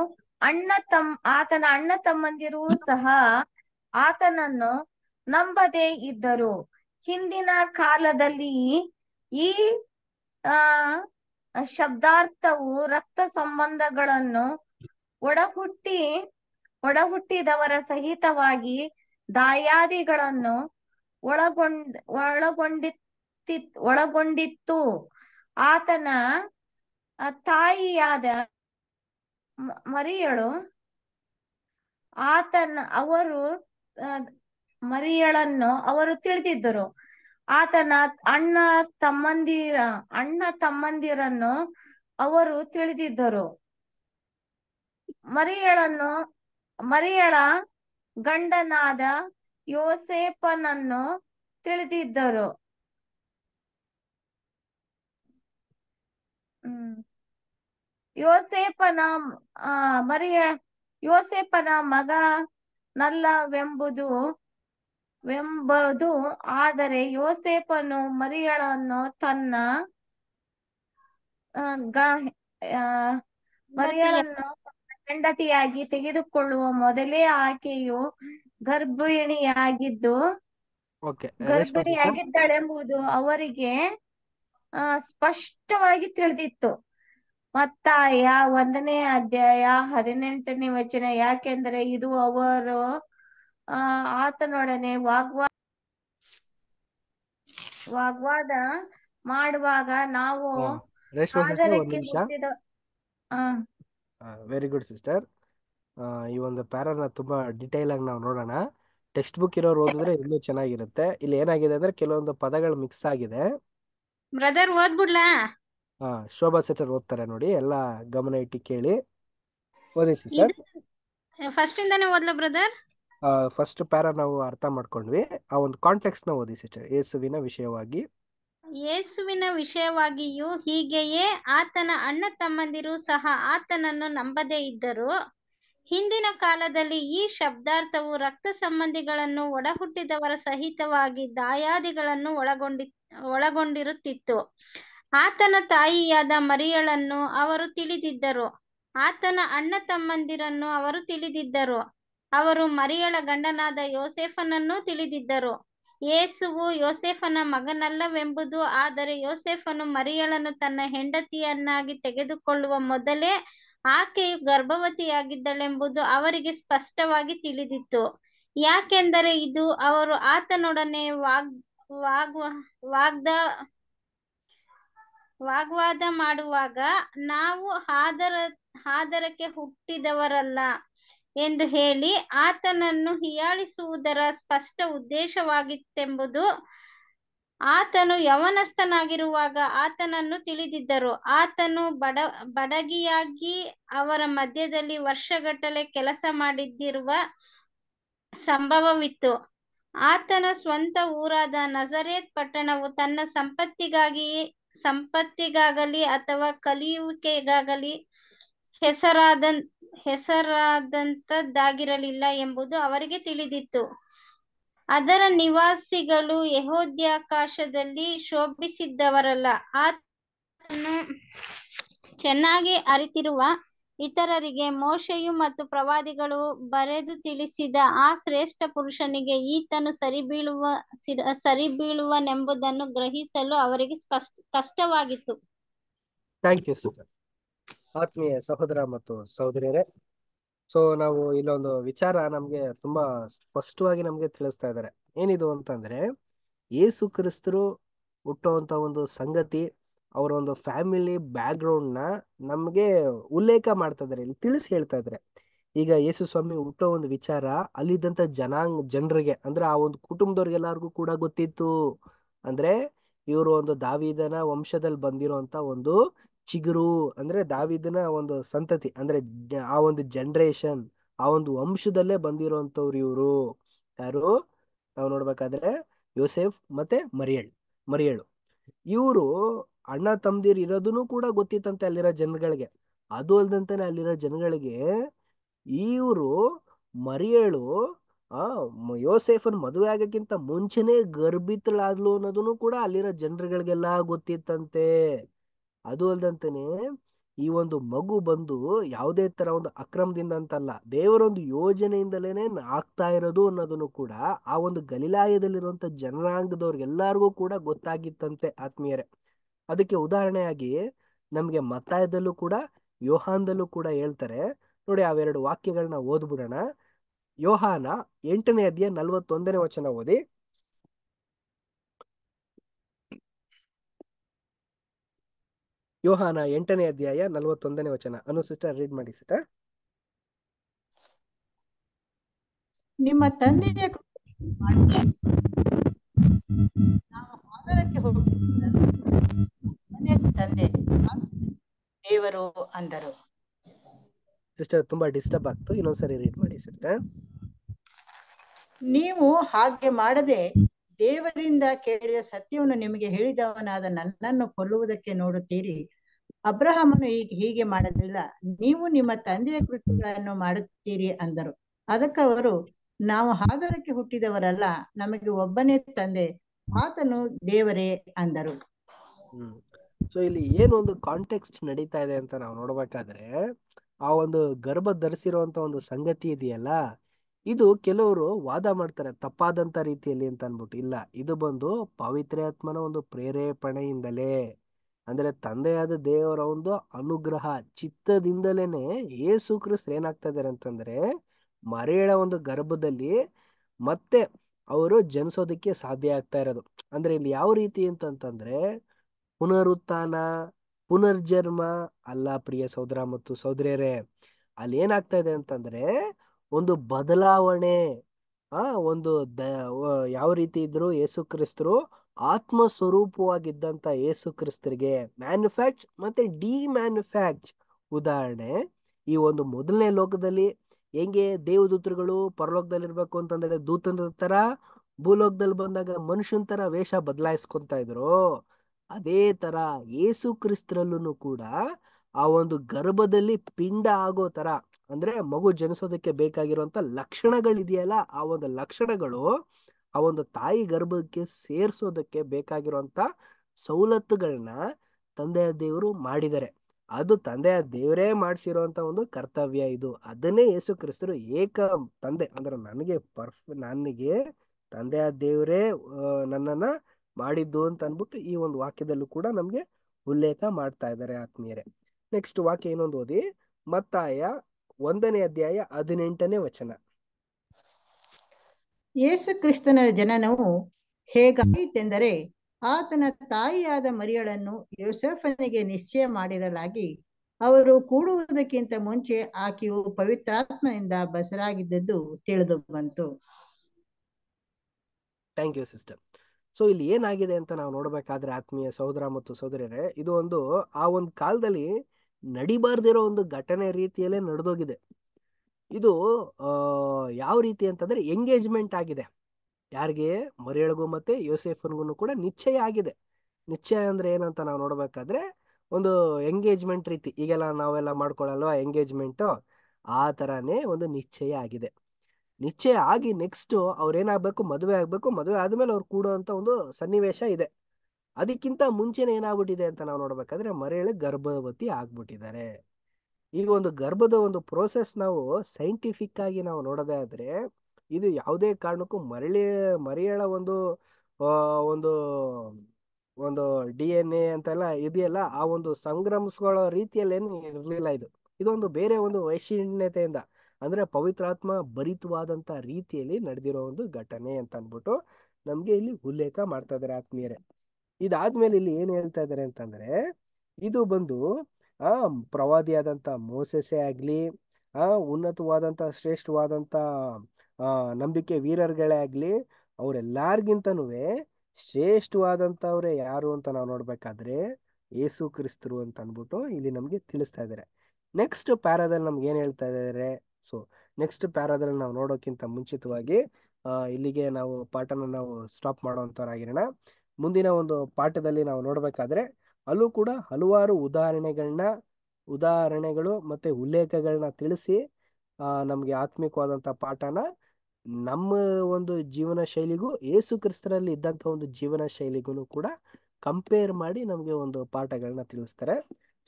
ಅಣ್ಣ ತಮ್ಮ ಆತನ ಅಣ್ಣ ತಮ್ಮಂದಿರು ಸಹ ಆತನನ್ನು ನಂಬದೇ ಇದ್ದರು ಹಿಂದಿನ ಕಾಲದಲ್ಲಿ ಈ ಆ ಶಬ್ದಾರ್ಥವು ರಕ್ತ ಸಂಬಂಧಗಳನ್ನು ಒಡಹುಟ್ಟಿ ಒಡಹುಟ್ಟಿದವರ ಸಹಿತವಾಗಿ ದಾಯಾದಿಗಳನ್ನು ಒಳಗೊಂಡ್ ಒಳಗೊಂಡಿತ್ತಿ ಒಳಗೊಂಡಿತ್ತು ಆತನ ತಾಯಿಯಾದ ಮರಿಯಳು ಆತನ ಅವರು ಮರಿಯಳನ್ನು ಅವರು ತಿಳಿದಿದ್ದರು ಆತನ ಅಣ್ಣ ತಮ್ಮಂದಿರ ಅಣ್ಣ ತಮ್ಮಂದಿರನ್ನು ಅವರು ತಿಳಿದಿದ್ದರು ಮರಿಯಳನ್ನು ಮರಿಯಳ ಗಂಡನಾದ ಯೋಸೇಪನನ್ನು ತಿಳಿದಿದ್ದರು ಹ್ಮ್ ಯೋಸೇಪನ ಆ ಮರಿಯ ಯೋಸೇಪನ ನಲ್ಲವೆಂಬುದು ವೆಂಬುದು ಆದರೆ ಯೋಸೇಪನು ಮರಿಯಳನ್ನು ತನ್ನ ಮರಿಯಳನ್ನು ಹೆಂಡತಿಯಾಗಿ ತೆಗೆದುಕೊಳ್ಳುವ ಮೊದಲೇ ಆಕೆಯು ಗರ್ಭಿಣಿಯಾಗಿದ್ದು ಗರ್ಭಿಣಿಯಾಗಿದ್ದಾಳೆಂಬುದು ಅವರಿಗೆ ಸ್ಪಷ್ಟವಾಗಿ ತಿಳಿದಿತ್ತು ಮತ್ತಾಯ ಒಂದನೇ ಅಧ್ಯಾಯ ಹದಿನೆಂಟನೇ ವಚನ ಯಾಕೆಂದರೆ ಇದು ಅವರು ಆತನೊಡನೆ ವಾಗ್ವಾ ವಾಗ್ವಾದ ಮಾಡುವಾಗ ನಾವು ವೆರಿ ಗುಡ್ ಸಿಸ್ಟರ್ ಈ ಒಂದು ಪ್ಯಾರನ ತುಂಬಾ ಡಿಟೇಲ್ ಆಗಿ ನಾವು ನೋಡೋಣ ಟೆಕ್ಸ್ಟ್ ಬುಕ್ ಇರೋರು ಓದಿದ್ರೆ ಇನ್ನೂ ಚೆನ್ನಾಗಿರುತ್ತೆ ಇಲ್ಲಿ ಏನಾಗಿದೆ ಅಂದ್ರೆ ಕೆಲವೊಂದು ಪದಗಳು ಮಿಕ್ಸ್ ಆಗಿದೆ ಬ್ರದರ್ ಓದ್ಬಿಡ್ಲಾ ಹಾ ಶೋಭಾ ಸೆಟರ್ ಓದ್ತಾರೆ ನೋಡಿ ಎಲ್ಲ ಗಮನ ಇಟ್ಟು ಕೇಳಿ ಓದಿಸಿ ಸಿಸ್ಟರ್ ಫಸ್ಟ್ ಇಂದಾನೆ ಓದ್ಲಾ ಬ್ರದರ್ ಫಸ್ಟ್ ಪ್ಯಾರಾ ನಾವು ಅರ್ಥ ಮಾಡ್ಕೊಂಡ್ವಿ ಆ ಒಂದು ಕಾಂಟೆಕ್ಸ್ಟ್ ನ ಓದಿ ಸಿಸ್ಟರ್ ಯೇಸುವಿನ ವಿಷಯವಾಗಿ ಯೇಸುವಿನ ವಿಷಯವಾಗಿಯೂ ಹೀಗೆಯೇ ಆತನ ಅಣ್ಣ ತಮ್ಮಂದಿರು ಸಹ ಆತನನ್ನು ನಂಬದೇ ಇದ್ದರು ಹಿಂದಿನ ಕಾಲದಲ್ಲಿ ಈ ಶಬ್ದಾರ್ಥವು ರಕ್ತ ಸಂಬಂಧಿಗಳನ್ನು ಒಡಹುಟ್ಟಿದವರ ಸಹಿತವಾಗಿ ದಾಯಾದಿಗಳನ್ನು ಒಳಗೊಂಡಿ ಒಳಗೊಂಡಿರುತ್ತಿತ್ತು ಆತನ ತಾಯಿಯಾದ ಮರಿಯಳನ್ನು ಅವರು ತಿಳಿದಿದ್ದರು ಆತನ ಅಣ್ಣ ತಮ್ಮಂದಿರನ್ನು ಅವರು ತಿಳಿದಿದ್ದರು ಅವರು ಮರಿಯಳ ಗಂಡನಾದ ಯೋಸೆಫನನ್ನು ತಿಳಿದಿದ್ದರು ಯೇಸುವು ಯೋಸೆಫನ ಮಗನಲ್ಲವೆಂಬುದು ಆದರೆ ಯೋಸೆಫನು ಮರಿಯಳನ್ನು ತನ್ನ ಹೆಂಡತಿಯನ್ನಾಗಿ ತೆಗೆದುಕೊಳ್ಳುವ ಮೊದಲೇ ಆಕೆಯು ಗರ್ಭವತಿಯಾಗಿದ್ದಳೆಂಬುದು ಅವರಿಗೆ ಸ್ಪಷ್ಟವಾಗಿ ತಿಳಿದಿತ್ತು ಯಾಕೆಂದರೆ ಇದು ಅವರು ಆತನೊಡನೆ ವಾಗ್ ವಾಗ್ವಾ ವಾಗ್ದ ವಾಗ್ವಾದ ಮಾಡುವಾಗ ನಾವು ಆದರ ಹಾದರಕ್ಕೆ ಹುಟ್ಟಿದವರಲ್ಲ ಎಂದು ಹೇಳಿ ಆತನನ್ನು ಹಿಯಾಳಿಸುವುದರ ಸ್ಪಷ್ಟ ಉದ್ದೇಶವಾಗಿತ್ತೆಂಬುದು ಆತನು ಯವನಸ್ಥನಾಗಿರುವಾಗ ಆತನನ್ನು ತಿಳಿದಿದ್ದರು ಆತನು ಬಡ ಬಡಗಿಯಾಗಿ ಅವರ ಮಧ್ಯದಲ್ಲಿ ವರ್ಷಗಟ್ಟಲೆ ಕೆಲಸ ಮಾಡಿದ್ದಿರುವ ಸಂಭವವಿತ್ತು ಆತನ ಸ್ವಂತ ಊರಾದ ನಜರೇತ್ ಪಟ್ಟಣವು ತನ್ನ ಸಂಪತ್ತಿಗಾಗಿ ಸಂಪತ್ತಿಗಾಗಲಿ ಅಥವಾ ಕಲಿಯುವಿಕೆಗಾಗಲಿ ಹೆಸರಾದ ಹೆಸರಾದಂತದ್ದಾಗಿರಲಿಲ್ಲ ಎಂಬುದು ಅವರಿಗೆ ತಿಳಿದಿತ್ತು ಅದರ ನಿವಾಸಿಗಳು ಯಹೋದ್ಯಾಕಾಶದಲ್ಲಿ ಶೋಭಿಸಿದ್ದವರಲ್ಲ ಆತನು ಚೆನ್ನಾಗಿ ಅರಿತಿರುವ ಇತರರಿಗೆ ಮೋಶೆಯು ಮತ್ತು ಪ್ರವಾದಿಗಳು ಬರೆದು ತಿಳಿಸಿದ ಆ ಶ್ರೇಷ್ಠ ಪುರುಷನಿಗೆ ಈತನು ಸರಿಬೀಳುವ ಸರಿಬೀಳುವನೆಂಬುದನ್ನು ಗ್ರಹಿಸಲು ಅವರಿಗೆ ಸ್ಪಷ್ಟ ಕಷ್ಟವಾಗಿತ್ತು ಆತ್ಮೀಯ ಸಹೋದರ ಮತ್ತು ಸಹೋದರಿಯರೇ ಸೊ ನಾವು ಇಲ್ಲೊಂದು ವಿಚಾರ ನಮಗೆ ತುಂಬಾ ಸ್ಪಷ್ಟವಾಗಿ ನಮಗೆ ತಿಳಿಸ್ತಾ ಇದ್ದಾರೆ ಏನಿದು ಅಂತಂದ್ರೆ ಏಸು ಕ್ರಿಸ್ತರು ಹುಟ್ಟುವಂತ ಒಂದು ಸಂಗತಿ ಅವರ ಒಂದು ಫ್ಯಾಮಿಲಿ ಬ್ಯಾಕ್ ಗ್ರೌಂಡ್ ನ ನಮ್ಗೆ ಉಲ್ಲೇಖ ಮಾಡ್ತಾ ಇದಾರೆ ಇಲ್ಲಿ ತಿಳಿಸಿ ಹೇಳ್ತಾ ಇದಾರೆ ಈಗ ಯೇಸು ಸ್ವಾಮಿ ಹುಟ್ಟೋ ಒಂದು ವಿಚಾರ ಅಲ್ಲಿದ್ದಂತ ಜನಾಂಗ ಜನರಿಗೆ ಅಂದ್ರೆ ಆ ಒಂದು ಕುಟುಂಬದವ್ರಿಗೆಲ್ಲರಿಗೂ ಕೂಡ ಗೊತ್ತಿತ್ತು ಅಂದ್ರೆ ಇವರು ಒಂದು ದಾವಿದನ ವಂಶದಲ್ಲಿ ಬಂದಿರುವಂತ ಒಂದು ಚಿಗುರು ಅಂದ್ರೆ ದಾವಿದನ ಒಂದು ಸಂತತಿ ಅಂದ್ರೆ ಆ ಒಂದು ಜನರೇಷನ್ ಆ ಒಂದು ವಂಶದಲ್ಲೇ ಬಂದಿರುವಂತವ್ರು ಇವರು ಯಾರು ನಾವು ನೋಡ್ಬೇಕಾದ್ರೆ ಯೋಸೆಫ್ ಮತ್ತೆ ಮರಿಯಳ್ ಮರಿಯಳು ಇವರು ಅಣ್ಣ ತಮ್ದಿರ್ ಇರೋದನ್ನು ಕೂಡ ಗೊತ್ತಿತ್ತಂತೆ ಅಲ್ಲಿರೋ ಜನಗಳಿಗೆ ಅದು ಅಲ್ದಂತಾನೆ ಅಲ್ಲಿರೋ ಜನಗಳಿಗೆ ಇವರು ಮರಿಯಳು ಆ ಯೋಸೆಫನ್ ಮದುವೆ ಆಗಕ್ಕಿಂತ ಮುಂಚೆನೆ ಗರ್ಭಿತಳಾದ್ಲು ಅನ್ನೋದನ್ನು ಕೂಡ ಅಲ್ಲಿರೋ ಜನರುಗಳಿಗೆಲ್ಲ ಗೊತ್ತಿತ್ತಂತೆ ಅದು ಅಲ್ದಂತನೇ ಈ ಒಂದು ಮಗು ಬಂದು ಯಾವುದೇ ತರ ಒಂದು ಅಕ್ರಮದಿಂದ ಅಂತಲ್ಲ ದೇವರೊಂದು ಯೋಜನೆಯಿಂದಲೇನೆ ಆಗ್ತಾ ಇರೋದು ಅನ್ನೋದನ್ನು ಕೂಡ ಆ ಒಂದು ಗಲೀಲಾಯದಲ್ಲಿರುವಂತ ಜನಾಂಗದವ್ರಿಗೆಲ್ಲರಿಗೂ ಕೂಡ ಗೊತ್ತಾಗಿತ್ತಂತೆ ಆತ್ಮೀಯರೇ ಅದಕ್ಕೆ ಉದಾಹರಣೆಯಾಗಿ ನಮ್ಗೆ ಮತ್ತಾಯದಲ್ಲೂ ಕೂಡ ಯೋಹಾನ್ದಲ್ಲೂ ಕೂಡ ಹೇಳ್ತಾರೆ ನೋಡಿ ಅವೆರಡು ವಾಕ್ಯಗಳನ್ನ ಓದ್ಬಿಡೋಣ ಯೋಹಾನ ಎಂಟನೇ ಅಧ್ಯಾಯ ನಲ್ವತ್ತೊಂದನೇ ವಚನ ಓದಿ ಯೋಹಾನ ಎಂಟನೇ ಅಧ್ಯಾಯ ನಲವತ್ತೊಂದನೇ ವಚನ ಅನು ಸಿಸ್ಟರ್ ರೀಡ್ ಮಾಡಿ ಸಿಸ್ಟರ್ ನಿಮ್ಮ ತಂದೆಯ ನಾವು ತಂದೆ ದೇವರು ಅಂದರು ಸಿಸ್ಟರ್ ತುಂಬಾ ಡಿಸ್ಟರ್ಬ್ ಆಗ್ತು ಇನ್ನೊಂದ್ಸರಿ ರೀಡ್ ಮಾಡಿ ಸಿಸ್ಟರ್ ನೀವು ಹಾಗೆ ಮಾಡದೆ ದೇವರಿಂದ ಕೇಳಿದ ಸತ್ಯವನ್ನು ನಿಮಗೆ ಹೇಳಿದವನಾದ ನನ್ನನ್ನು ಕೊಲ್ಲುವುದಕ್ಕೆ ನೋಡುತ್ತೀರಿ ಅಬ್ರಹಾಮನು ಈಗ ಹೀಗೆ ಮಾಡಲಿಲ್ಲ ನೀವು ನಿಮ್ಮ ತಂದೆಯ ಕೃತ್ಯಗಳನ್ನು ಮಾಡುತ್ತೀರಿ ಅಂದರು ಅದಕ್ಕವರು ನಾವು ಹಾದರಕ್ಕೆ ಹುಟ್ಟಿದವರಲ್ಲ ನಮಗೆ ಒಬ್ಬನೇ ತಂದೆ ಆತನು ದೇವರೇ ಅಂದರು ಸೊ ಇಲ್ಲಿ ಏನು ಒಂದು ಕಾಂಟೆಕ್ಸ್ಟ್ ನಡೀತಾ ಇದೆ ಅಂತ ನಾವು ನೋಡ್ಬೇಕಾದ್ರೆ ಆ ಒಂದು ಗರ್ಭ ಧರಿಸಿರುವಂತ ಒಂದು ಸಂಗತಿ ಇದೆಯಲ್ಲ ಇದು ಕೆಲವರು ವಾದ ಮಾಡ್ತಾರೆ ತಪ್ಪಾದಂತ ರೀತಿಯಲ್ಲಿ ಅಂತ ಅಂದ್ಬಿಟ್ಟು ಇಲ್ಲ ಇದು ಬಂದು ಪವಿತ್ರಾತ್ಮನ ಒಂದು ಪ್ರೇರೇಪಣೆಯಿಂದಲೇ ಅಂದ್ರೆ ತಂದೆಯಾದ ದೇವರ ಒಂದು ಅನುಗ್ರಹ ಚಿತ್ತದಿಂದಲೇ ಏಸು ಕ್ರಿಸ್ತ ಏನಾಗ್ತಾ ಇದಾರೆ ಅಂತಂದ್ರೆ ಮರೆಯಳ ಒಂದು ಗರ್ಭದಲ್ಲಿ ಮತ್ತೆ ಅವರು ಜನಿಸೋದಕ್ಕೆ ಸಾಧ್ಯ ಆಗ್ತಾ ಇರೋದು ಅಂದ್ರೆ ಇಲ್ಲಿ ಯಾವ ರೀತಿ ಅಂತಂತಂದ್ರೆ ಪುನರುತ್ಥಾನ ಪುನರ್ಜನ್ಮ ಅಲ್ಲ ಪ್ರಿಯ ಸೋದರ ಮತ್ತು ಸೋದರಿಯರೇ ಅಲ್ಲಿ ಏನಾಗ್ತಾ ಇದೆ ಅಂತಂದ್ರೆ ಒಂದು ಬದಲಾವಣೆ ಆ ಒಂದು ದ ಯಾವ ರೀತಿ ಇದ್ರು ಯೇಸು ಕ್ರಿಸ್ತರು ಆತ್ಮ ಸ್ವರೂಪವಾಗಿದ್ದಂಥ ಯೇಸು ಕ್ರಿಸ್ತರಿಗೆ ಮ್ಯಾನುಫ್ಯಾಕ್ಚ್ ಮತ್ತೆ ಡಿ ಮ್ಯಾನುಫ್ಯಾಕ್ಚ್ ಉದಾಹರಣೆ ಈ ಒಂದು ಮೊದಲನೇ ಲೋಕದಲ್ಲಿ ಹೆಂಗೆ ದೇವದೂತರುಗಳು ಪರಲೋಕದಲ್ಲಿರ್ಬೇಕು ಅಂತಂದರೆ ದೂತನ ತರ ಭೂಲೋಕದಲ್ಲಿ ಬಂದಾಗ ಮನುಷ್ಯನ ತರ ವೇಷ ಬದಲಾಯಿಸ್ಕೊಂತ ಇದ್ರು ಅದೇ ತರ ಯೇಸು ಕ್ರಿಸ್ತರಲ್ಲೂ ಕೂಡ ಆ ಒಂದು ಗರ್ಭದಲ್ಲಿ ಪಿಂಡ ಆಗೋ ತರ ಅಂದ್ರೆ ಮಗು ಜನಿಸೋದಕ್ಕೆ ಬೇಕಾಗಿರುವಂತ ಲಕ್ಷಣಗಳಿದೆಯಲ್ಲ ಆ ಒಂದು ಲಕ್ಷಣಗಳು ಆ ಒಂದು ತಾಯಿ ಗರ್ಭಕ್ಕೆ ಸೇರ್ಸೋದಕ್ಕೆ ಬೇಕಾಗಿರುವಂತ ಸವಲತ್ತುಗಳನ್ನ ತಂದೆಯ ದೇವರು ಮಾಡಿದರೆ ಅದು ತಂದೆಯ ದೇವರೇ ಮಾಡಿಸಿರುವಂತ ಒಂದು ಕರ್ತವ್ಯ ಇದು ಅದನ್ನೇ ಯೇಸು ಕ್ರಿಸ್ತರು ಏಕ ತಂದೆ ಅಂದ್ರೆ ನನಗೆ ಪರ್ಫ್ ನನಗೆ ತಂದೆಯ ದೇವರೇ ನನ್ನನ್ನ ಮಾಡಿದ್ದು ಅಂತ ಅನ್ಬಿಟ್ಟು ಈ ಒಂದು ವಾಕ್ಯದಲ್ಲೂ ಕೂಡ ನಮ್ಗೆ ಉಲ್ಲೇಖ ಮಾಡ್ತಾ ಇದ್ದಾರೆ ಆತ್ಮೀಯರೇ ನೆಕ್ಸ್ಟ್ ವಾಕ್ಯ ಏನೊಂದು ಓದಿ ಮತ್ತಾಯ ಒಂದನೇ ಅಧ್ಯಾಯ ಹದಿನೆಂಟನೇ ವಚನ ಯೇಸು ಕ್ರಿಸ್ತನ ಜನನವು ಹೇಗಾಯಿತೆಂದರೆ ಆತನ ತಾಯಿಯಾದ ಮರಿಯಳನ್ನು ಯೋಸೆಫನಿಗೆ ನಿಶ್ಚಯ ಮಾಡಿರಲಾಗಿ ಅವರು ಕೂಡುವುದಕ್ಕಿಂತ ಮುಂಚೆ ಆಕೆಯು ಪವಿತ್ರಾತ್ಮನಿಂದ ಬಸರಾಗಿದ್ದದ್ದು ತಿಳಿದು ಬಂತು ಥ್ಯಾಂಕ್ ಯು ಸಿಸ್ಟರ್ ಸೊ ಇಲ್ಲಿ ಏನಾಗಿದೆ ಅಂತ ನಾವು ನೋಡಬೇಕಾದ್ರೆ ಆತ್ಮೀಯ ಸಹೋದರ ಮತ್ತು ಸಹೋದರರೇ ಇದು ಒಂದು ಆ ಒಂದು ಕಾಲದಲ್ಲಿ ನಡಿಬಾರ್ದಿರೋ ಒಂದು ಘಟನೆ ರೀತಿಯಲ್ಲೇ ನಡೆದೋಗಿದೆ ಇದು ಯಾವ ರೀತಿ ಅಂತಂದ್ರೆ ಎಂಗೇಜ್ಮೆಂಟ್ ಆಗಿದೆ ಯಾರಿಗೆ ಮರಿಯಳಿಗೂ ಮತ್ತೆ ಯೋಸೆಫನ್ಗೂ ಕೂಡ ನಿಶ್ಚಯ ಆಗಿದೆ ನಿಶ್ಚಯ ಅಂದರೆ ಏನಂತ ನಾವು ನೋಡಬೇಕಾದ್ರೆ ಒಂದು ಎಂಗೇಜ್ಮೆಂಟ್ ರೀತಿ ಈಗೆಲ್ಲ ನಾವೆಲ್ಲ ಮಾಡ್ಕೊಳ್ಳಲ್ವಾ ಎಂಗೇಜ್ಮೆಂಟು ಆ ಥರನೇ ಒಂದು ನಿಶ್ಚಯ ಆಗಿದೆ ನಿಶ್ಚಯ ಆಗಿ ನೆಕ್ಸ್ಟು ಅವ್ರೇನಾಗಬೇಕು ಮದುವೆ ಆಗಬೇಕು ಮದುವೆ ಆದಮೇಲೆ ಅವ್ರು ಅಂಥ ಒಂದು ಸನ್ನಿವೇಶ ಇದೆ ಅದಕ್ಕಿಂತ ಮುಂಚೆ ಏನಾಗ್ಬಿಟ್ಟಿದೆ ಅಂತ ನಾವು ನೋಡ್ಬೇಕಾದ್ರೆ ಮರಿಯಳೆ ಗರ್ಭವತಿ ಆಗ್ಬಿಟ್ಟಿದ್ದಾರೆ ಈಗ ಒಂದು ಗರ್ಭದ ಒಂದು ಪ್ರೋಸೆಸ್ ನಾವು ಸೈಂಟಿಫಿಕ್ ಆಗಿ ನಾವು ನೋಡೋದೇ ಆದ್ರೆ ಇದು ಯಾವುದೇ ಕಾರಣಕ್ಕೂ ಮರಳಿ ಮರಿಯಳ ಒಂದು ಒಂದು ಒಂದು ಡಿ ಎನ್ ಎ ಅಂತೆಲ್ಲ ಇದೆಯಲ್ಲ ಆ ಒಂದು ಸಂಗ್ರಮಿಸ್ಕೊಳ್ಳೋ ಏನು ಇರಲಿಲ್ಲ ಇದು ಇದೊಂದು ಬೇರೆ ಒಂದು ವೈಶಿಣ್ಯತೆಯಿಂದ ಅಂದ್ರೆ ಪವಿತ್ರಾತ್ಮ ಭರಿತವಾದಂತ ರೀತಿಯಲ್ಲಿ ನಡೆದಿರೋ ಒಂದು ಘಟನೆ ಅಂತ ಅಂದ್ಬಿಟ್ಟು ನಮ್ಗೆ ಇಲ್ಲಿ ಉಲ್ಲೇಖ ಮಾಡ್ತಾ ಇದಾರೆ ಆತ್ಮೀಯರೇ ಇದಾದ್ಮೇಲೆ ಇಲ್ಲಿ ಏನ್ ಹೇಳ್ತಾ ಇದ್ದಾರೆ ಅಂತಂದ್ರೆ ಇದು ಬಂದು ಆ ಪ್ರವಾದಿಯಾದಂತ ಮೋಸೆಸೆ ಆಗ್ಲಿ ಆ ಉನ್ನತವಾದಂತ ಶ್ರೇಷ್ಠವಾದಂತ ನಂಬಿಕೆ ವೀರರುಗಳೇ ಆಗ್ಲಿ ಅವರೆಲ್ಲಾರ್ಗಿಂತನೂ ಶ್ರೇಷ್ಠವಾದಂಥವ್ರೆ ಯಾರು ಅಂತ ನಾವು ನೋಡ್ಬೇಕಾದ್ರೆ ಏಸು ಕ್ರಿಸ್ತರು ಅಂತ ಅಂದ್ಬಿಟ್ಟು ಇಲ್ಲಿ ನಮಗೆ ತಿಳಿಸ್ತಾ ಇದ್ದಾರೆ ನೆಕ್ಸ್ಟ್ ಪ್ಯಾರಾದಲ್ಲಿ ನಮ್ಗೆ ಏನು ಹೇಳ್ತಾ ಇದ್ದಾರೆ ಸೊ ನೆಕ್ಸ್ಟ್ ಪ್ಯಾರಾದಲ್ಲಿ ನಾವು ನೋಡೋಕ್ಕಿಂತ ಮುಂಚಿತವಾಗಿ ಇಲ್ಲಿಗೆ ನಾವು ಪಾಠನ ನಾವು ಸ್ಟಾಪ್ ಮಾಡೋವಂಥವ್ರಾಗಿರೋಣ ಮುಂದಿನ ಒಂದು ಪಾಠದಲ್ಲಿ ನಾವು ನೋಡಬೇಕಾದ್ರೆ ಅಲ್ಲೂ ಕೂಡ ಹಲವಾರು ಉದಾಹರಣೆಗಳನ್ನ ಉದಾಹರಣೆಗಳು ಮತ್ತೆ ಉಲ್ಲೇಖಗಳನ್ನ ತಿಳಿಸಿ ನಮಗೆ ಆತ್ಮಿಕವಾದಂಥ ಪಾಠನ ನಮ್ಮ ಒಂದು ಜೀವನ ಶೈಲಿಗೂ ಏಸು ಕ್ರಿಸ್ತರಲ್ಲಿ ಇದ್ದಂಥ ಒಂದು ಜೀವನ ಶೈಲಿಗೂ ಕೂಡ ಕಂಪೇರ್ ಮಾಡಿ ನಮಗೆ ಒಂದು ಪಾಠಗಳನ್ನ ತಿಳಿಸ್ತಾರೆ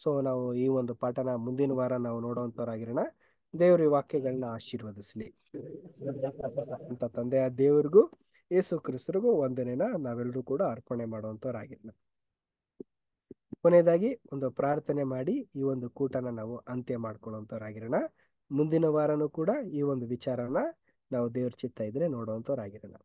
ಸೊ ನಾವು ಈ ಒಂದು ಪಾಠನ ಮುಂದಿನ ವಾರ ನಾವು ನೋಡುವಂಥವ್ರಾಗಿರೋಣ ದೇವರ ವಾಕ್ಯಗಳನ್ನ ಆಶೀರ್ವದಿಸಲಿ ಅಂತ ತಂದೆಯ ದೇವರಿಗೂ ಯೇಸು ಕ್ರಿಸ್ತರಿಗೂ ವಂದನೆನ ನಾವೆಲ್ಲರೂ ಕೂಡ ಅರ್ಪಣೆ ಮಾಡುವಂಥವ್ರಾಗಿರ್ಲಿ ಕೊನೆಯದಾಗಿ ಒಂದು ಪ್ರಾರ್ಥನೆ ಮಾಡಿ ಈ ಒಂದು ಕೂಟನ ನಾವು ಅಂತ್ಯ ಮಾಡ್ಕೊಳ್ಳೋಂಥವ್ರಾಗಿರೋಣ ಮುಂದಿನ ವಾರನೂ ಕೂಡ ಈ ಒಂದು ವಿಚಾರನ ನಾವು ದೇವ್ರ ಚಿತ್ತ ಇದ್ರೆ ನೋಡುವಂಥವ್ರಾಗಿರೋಣ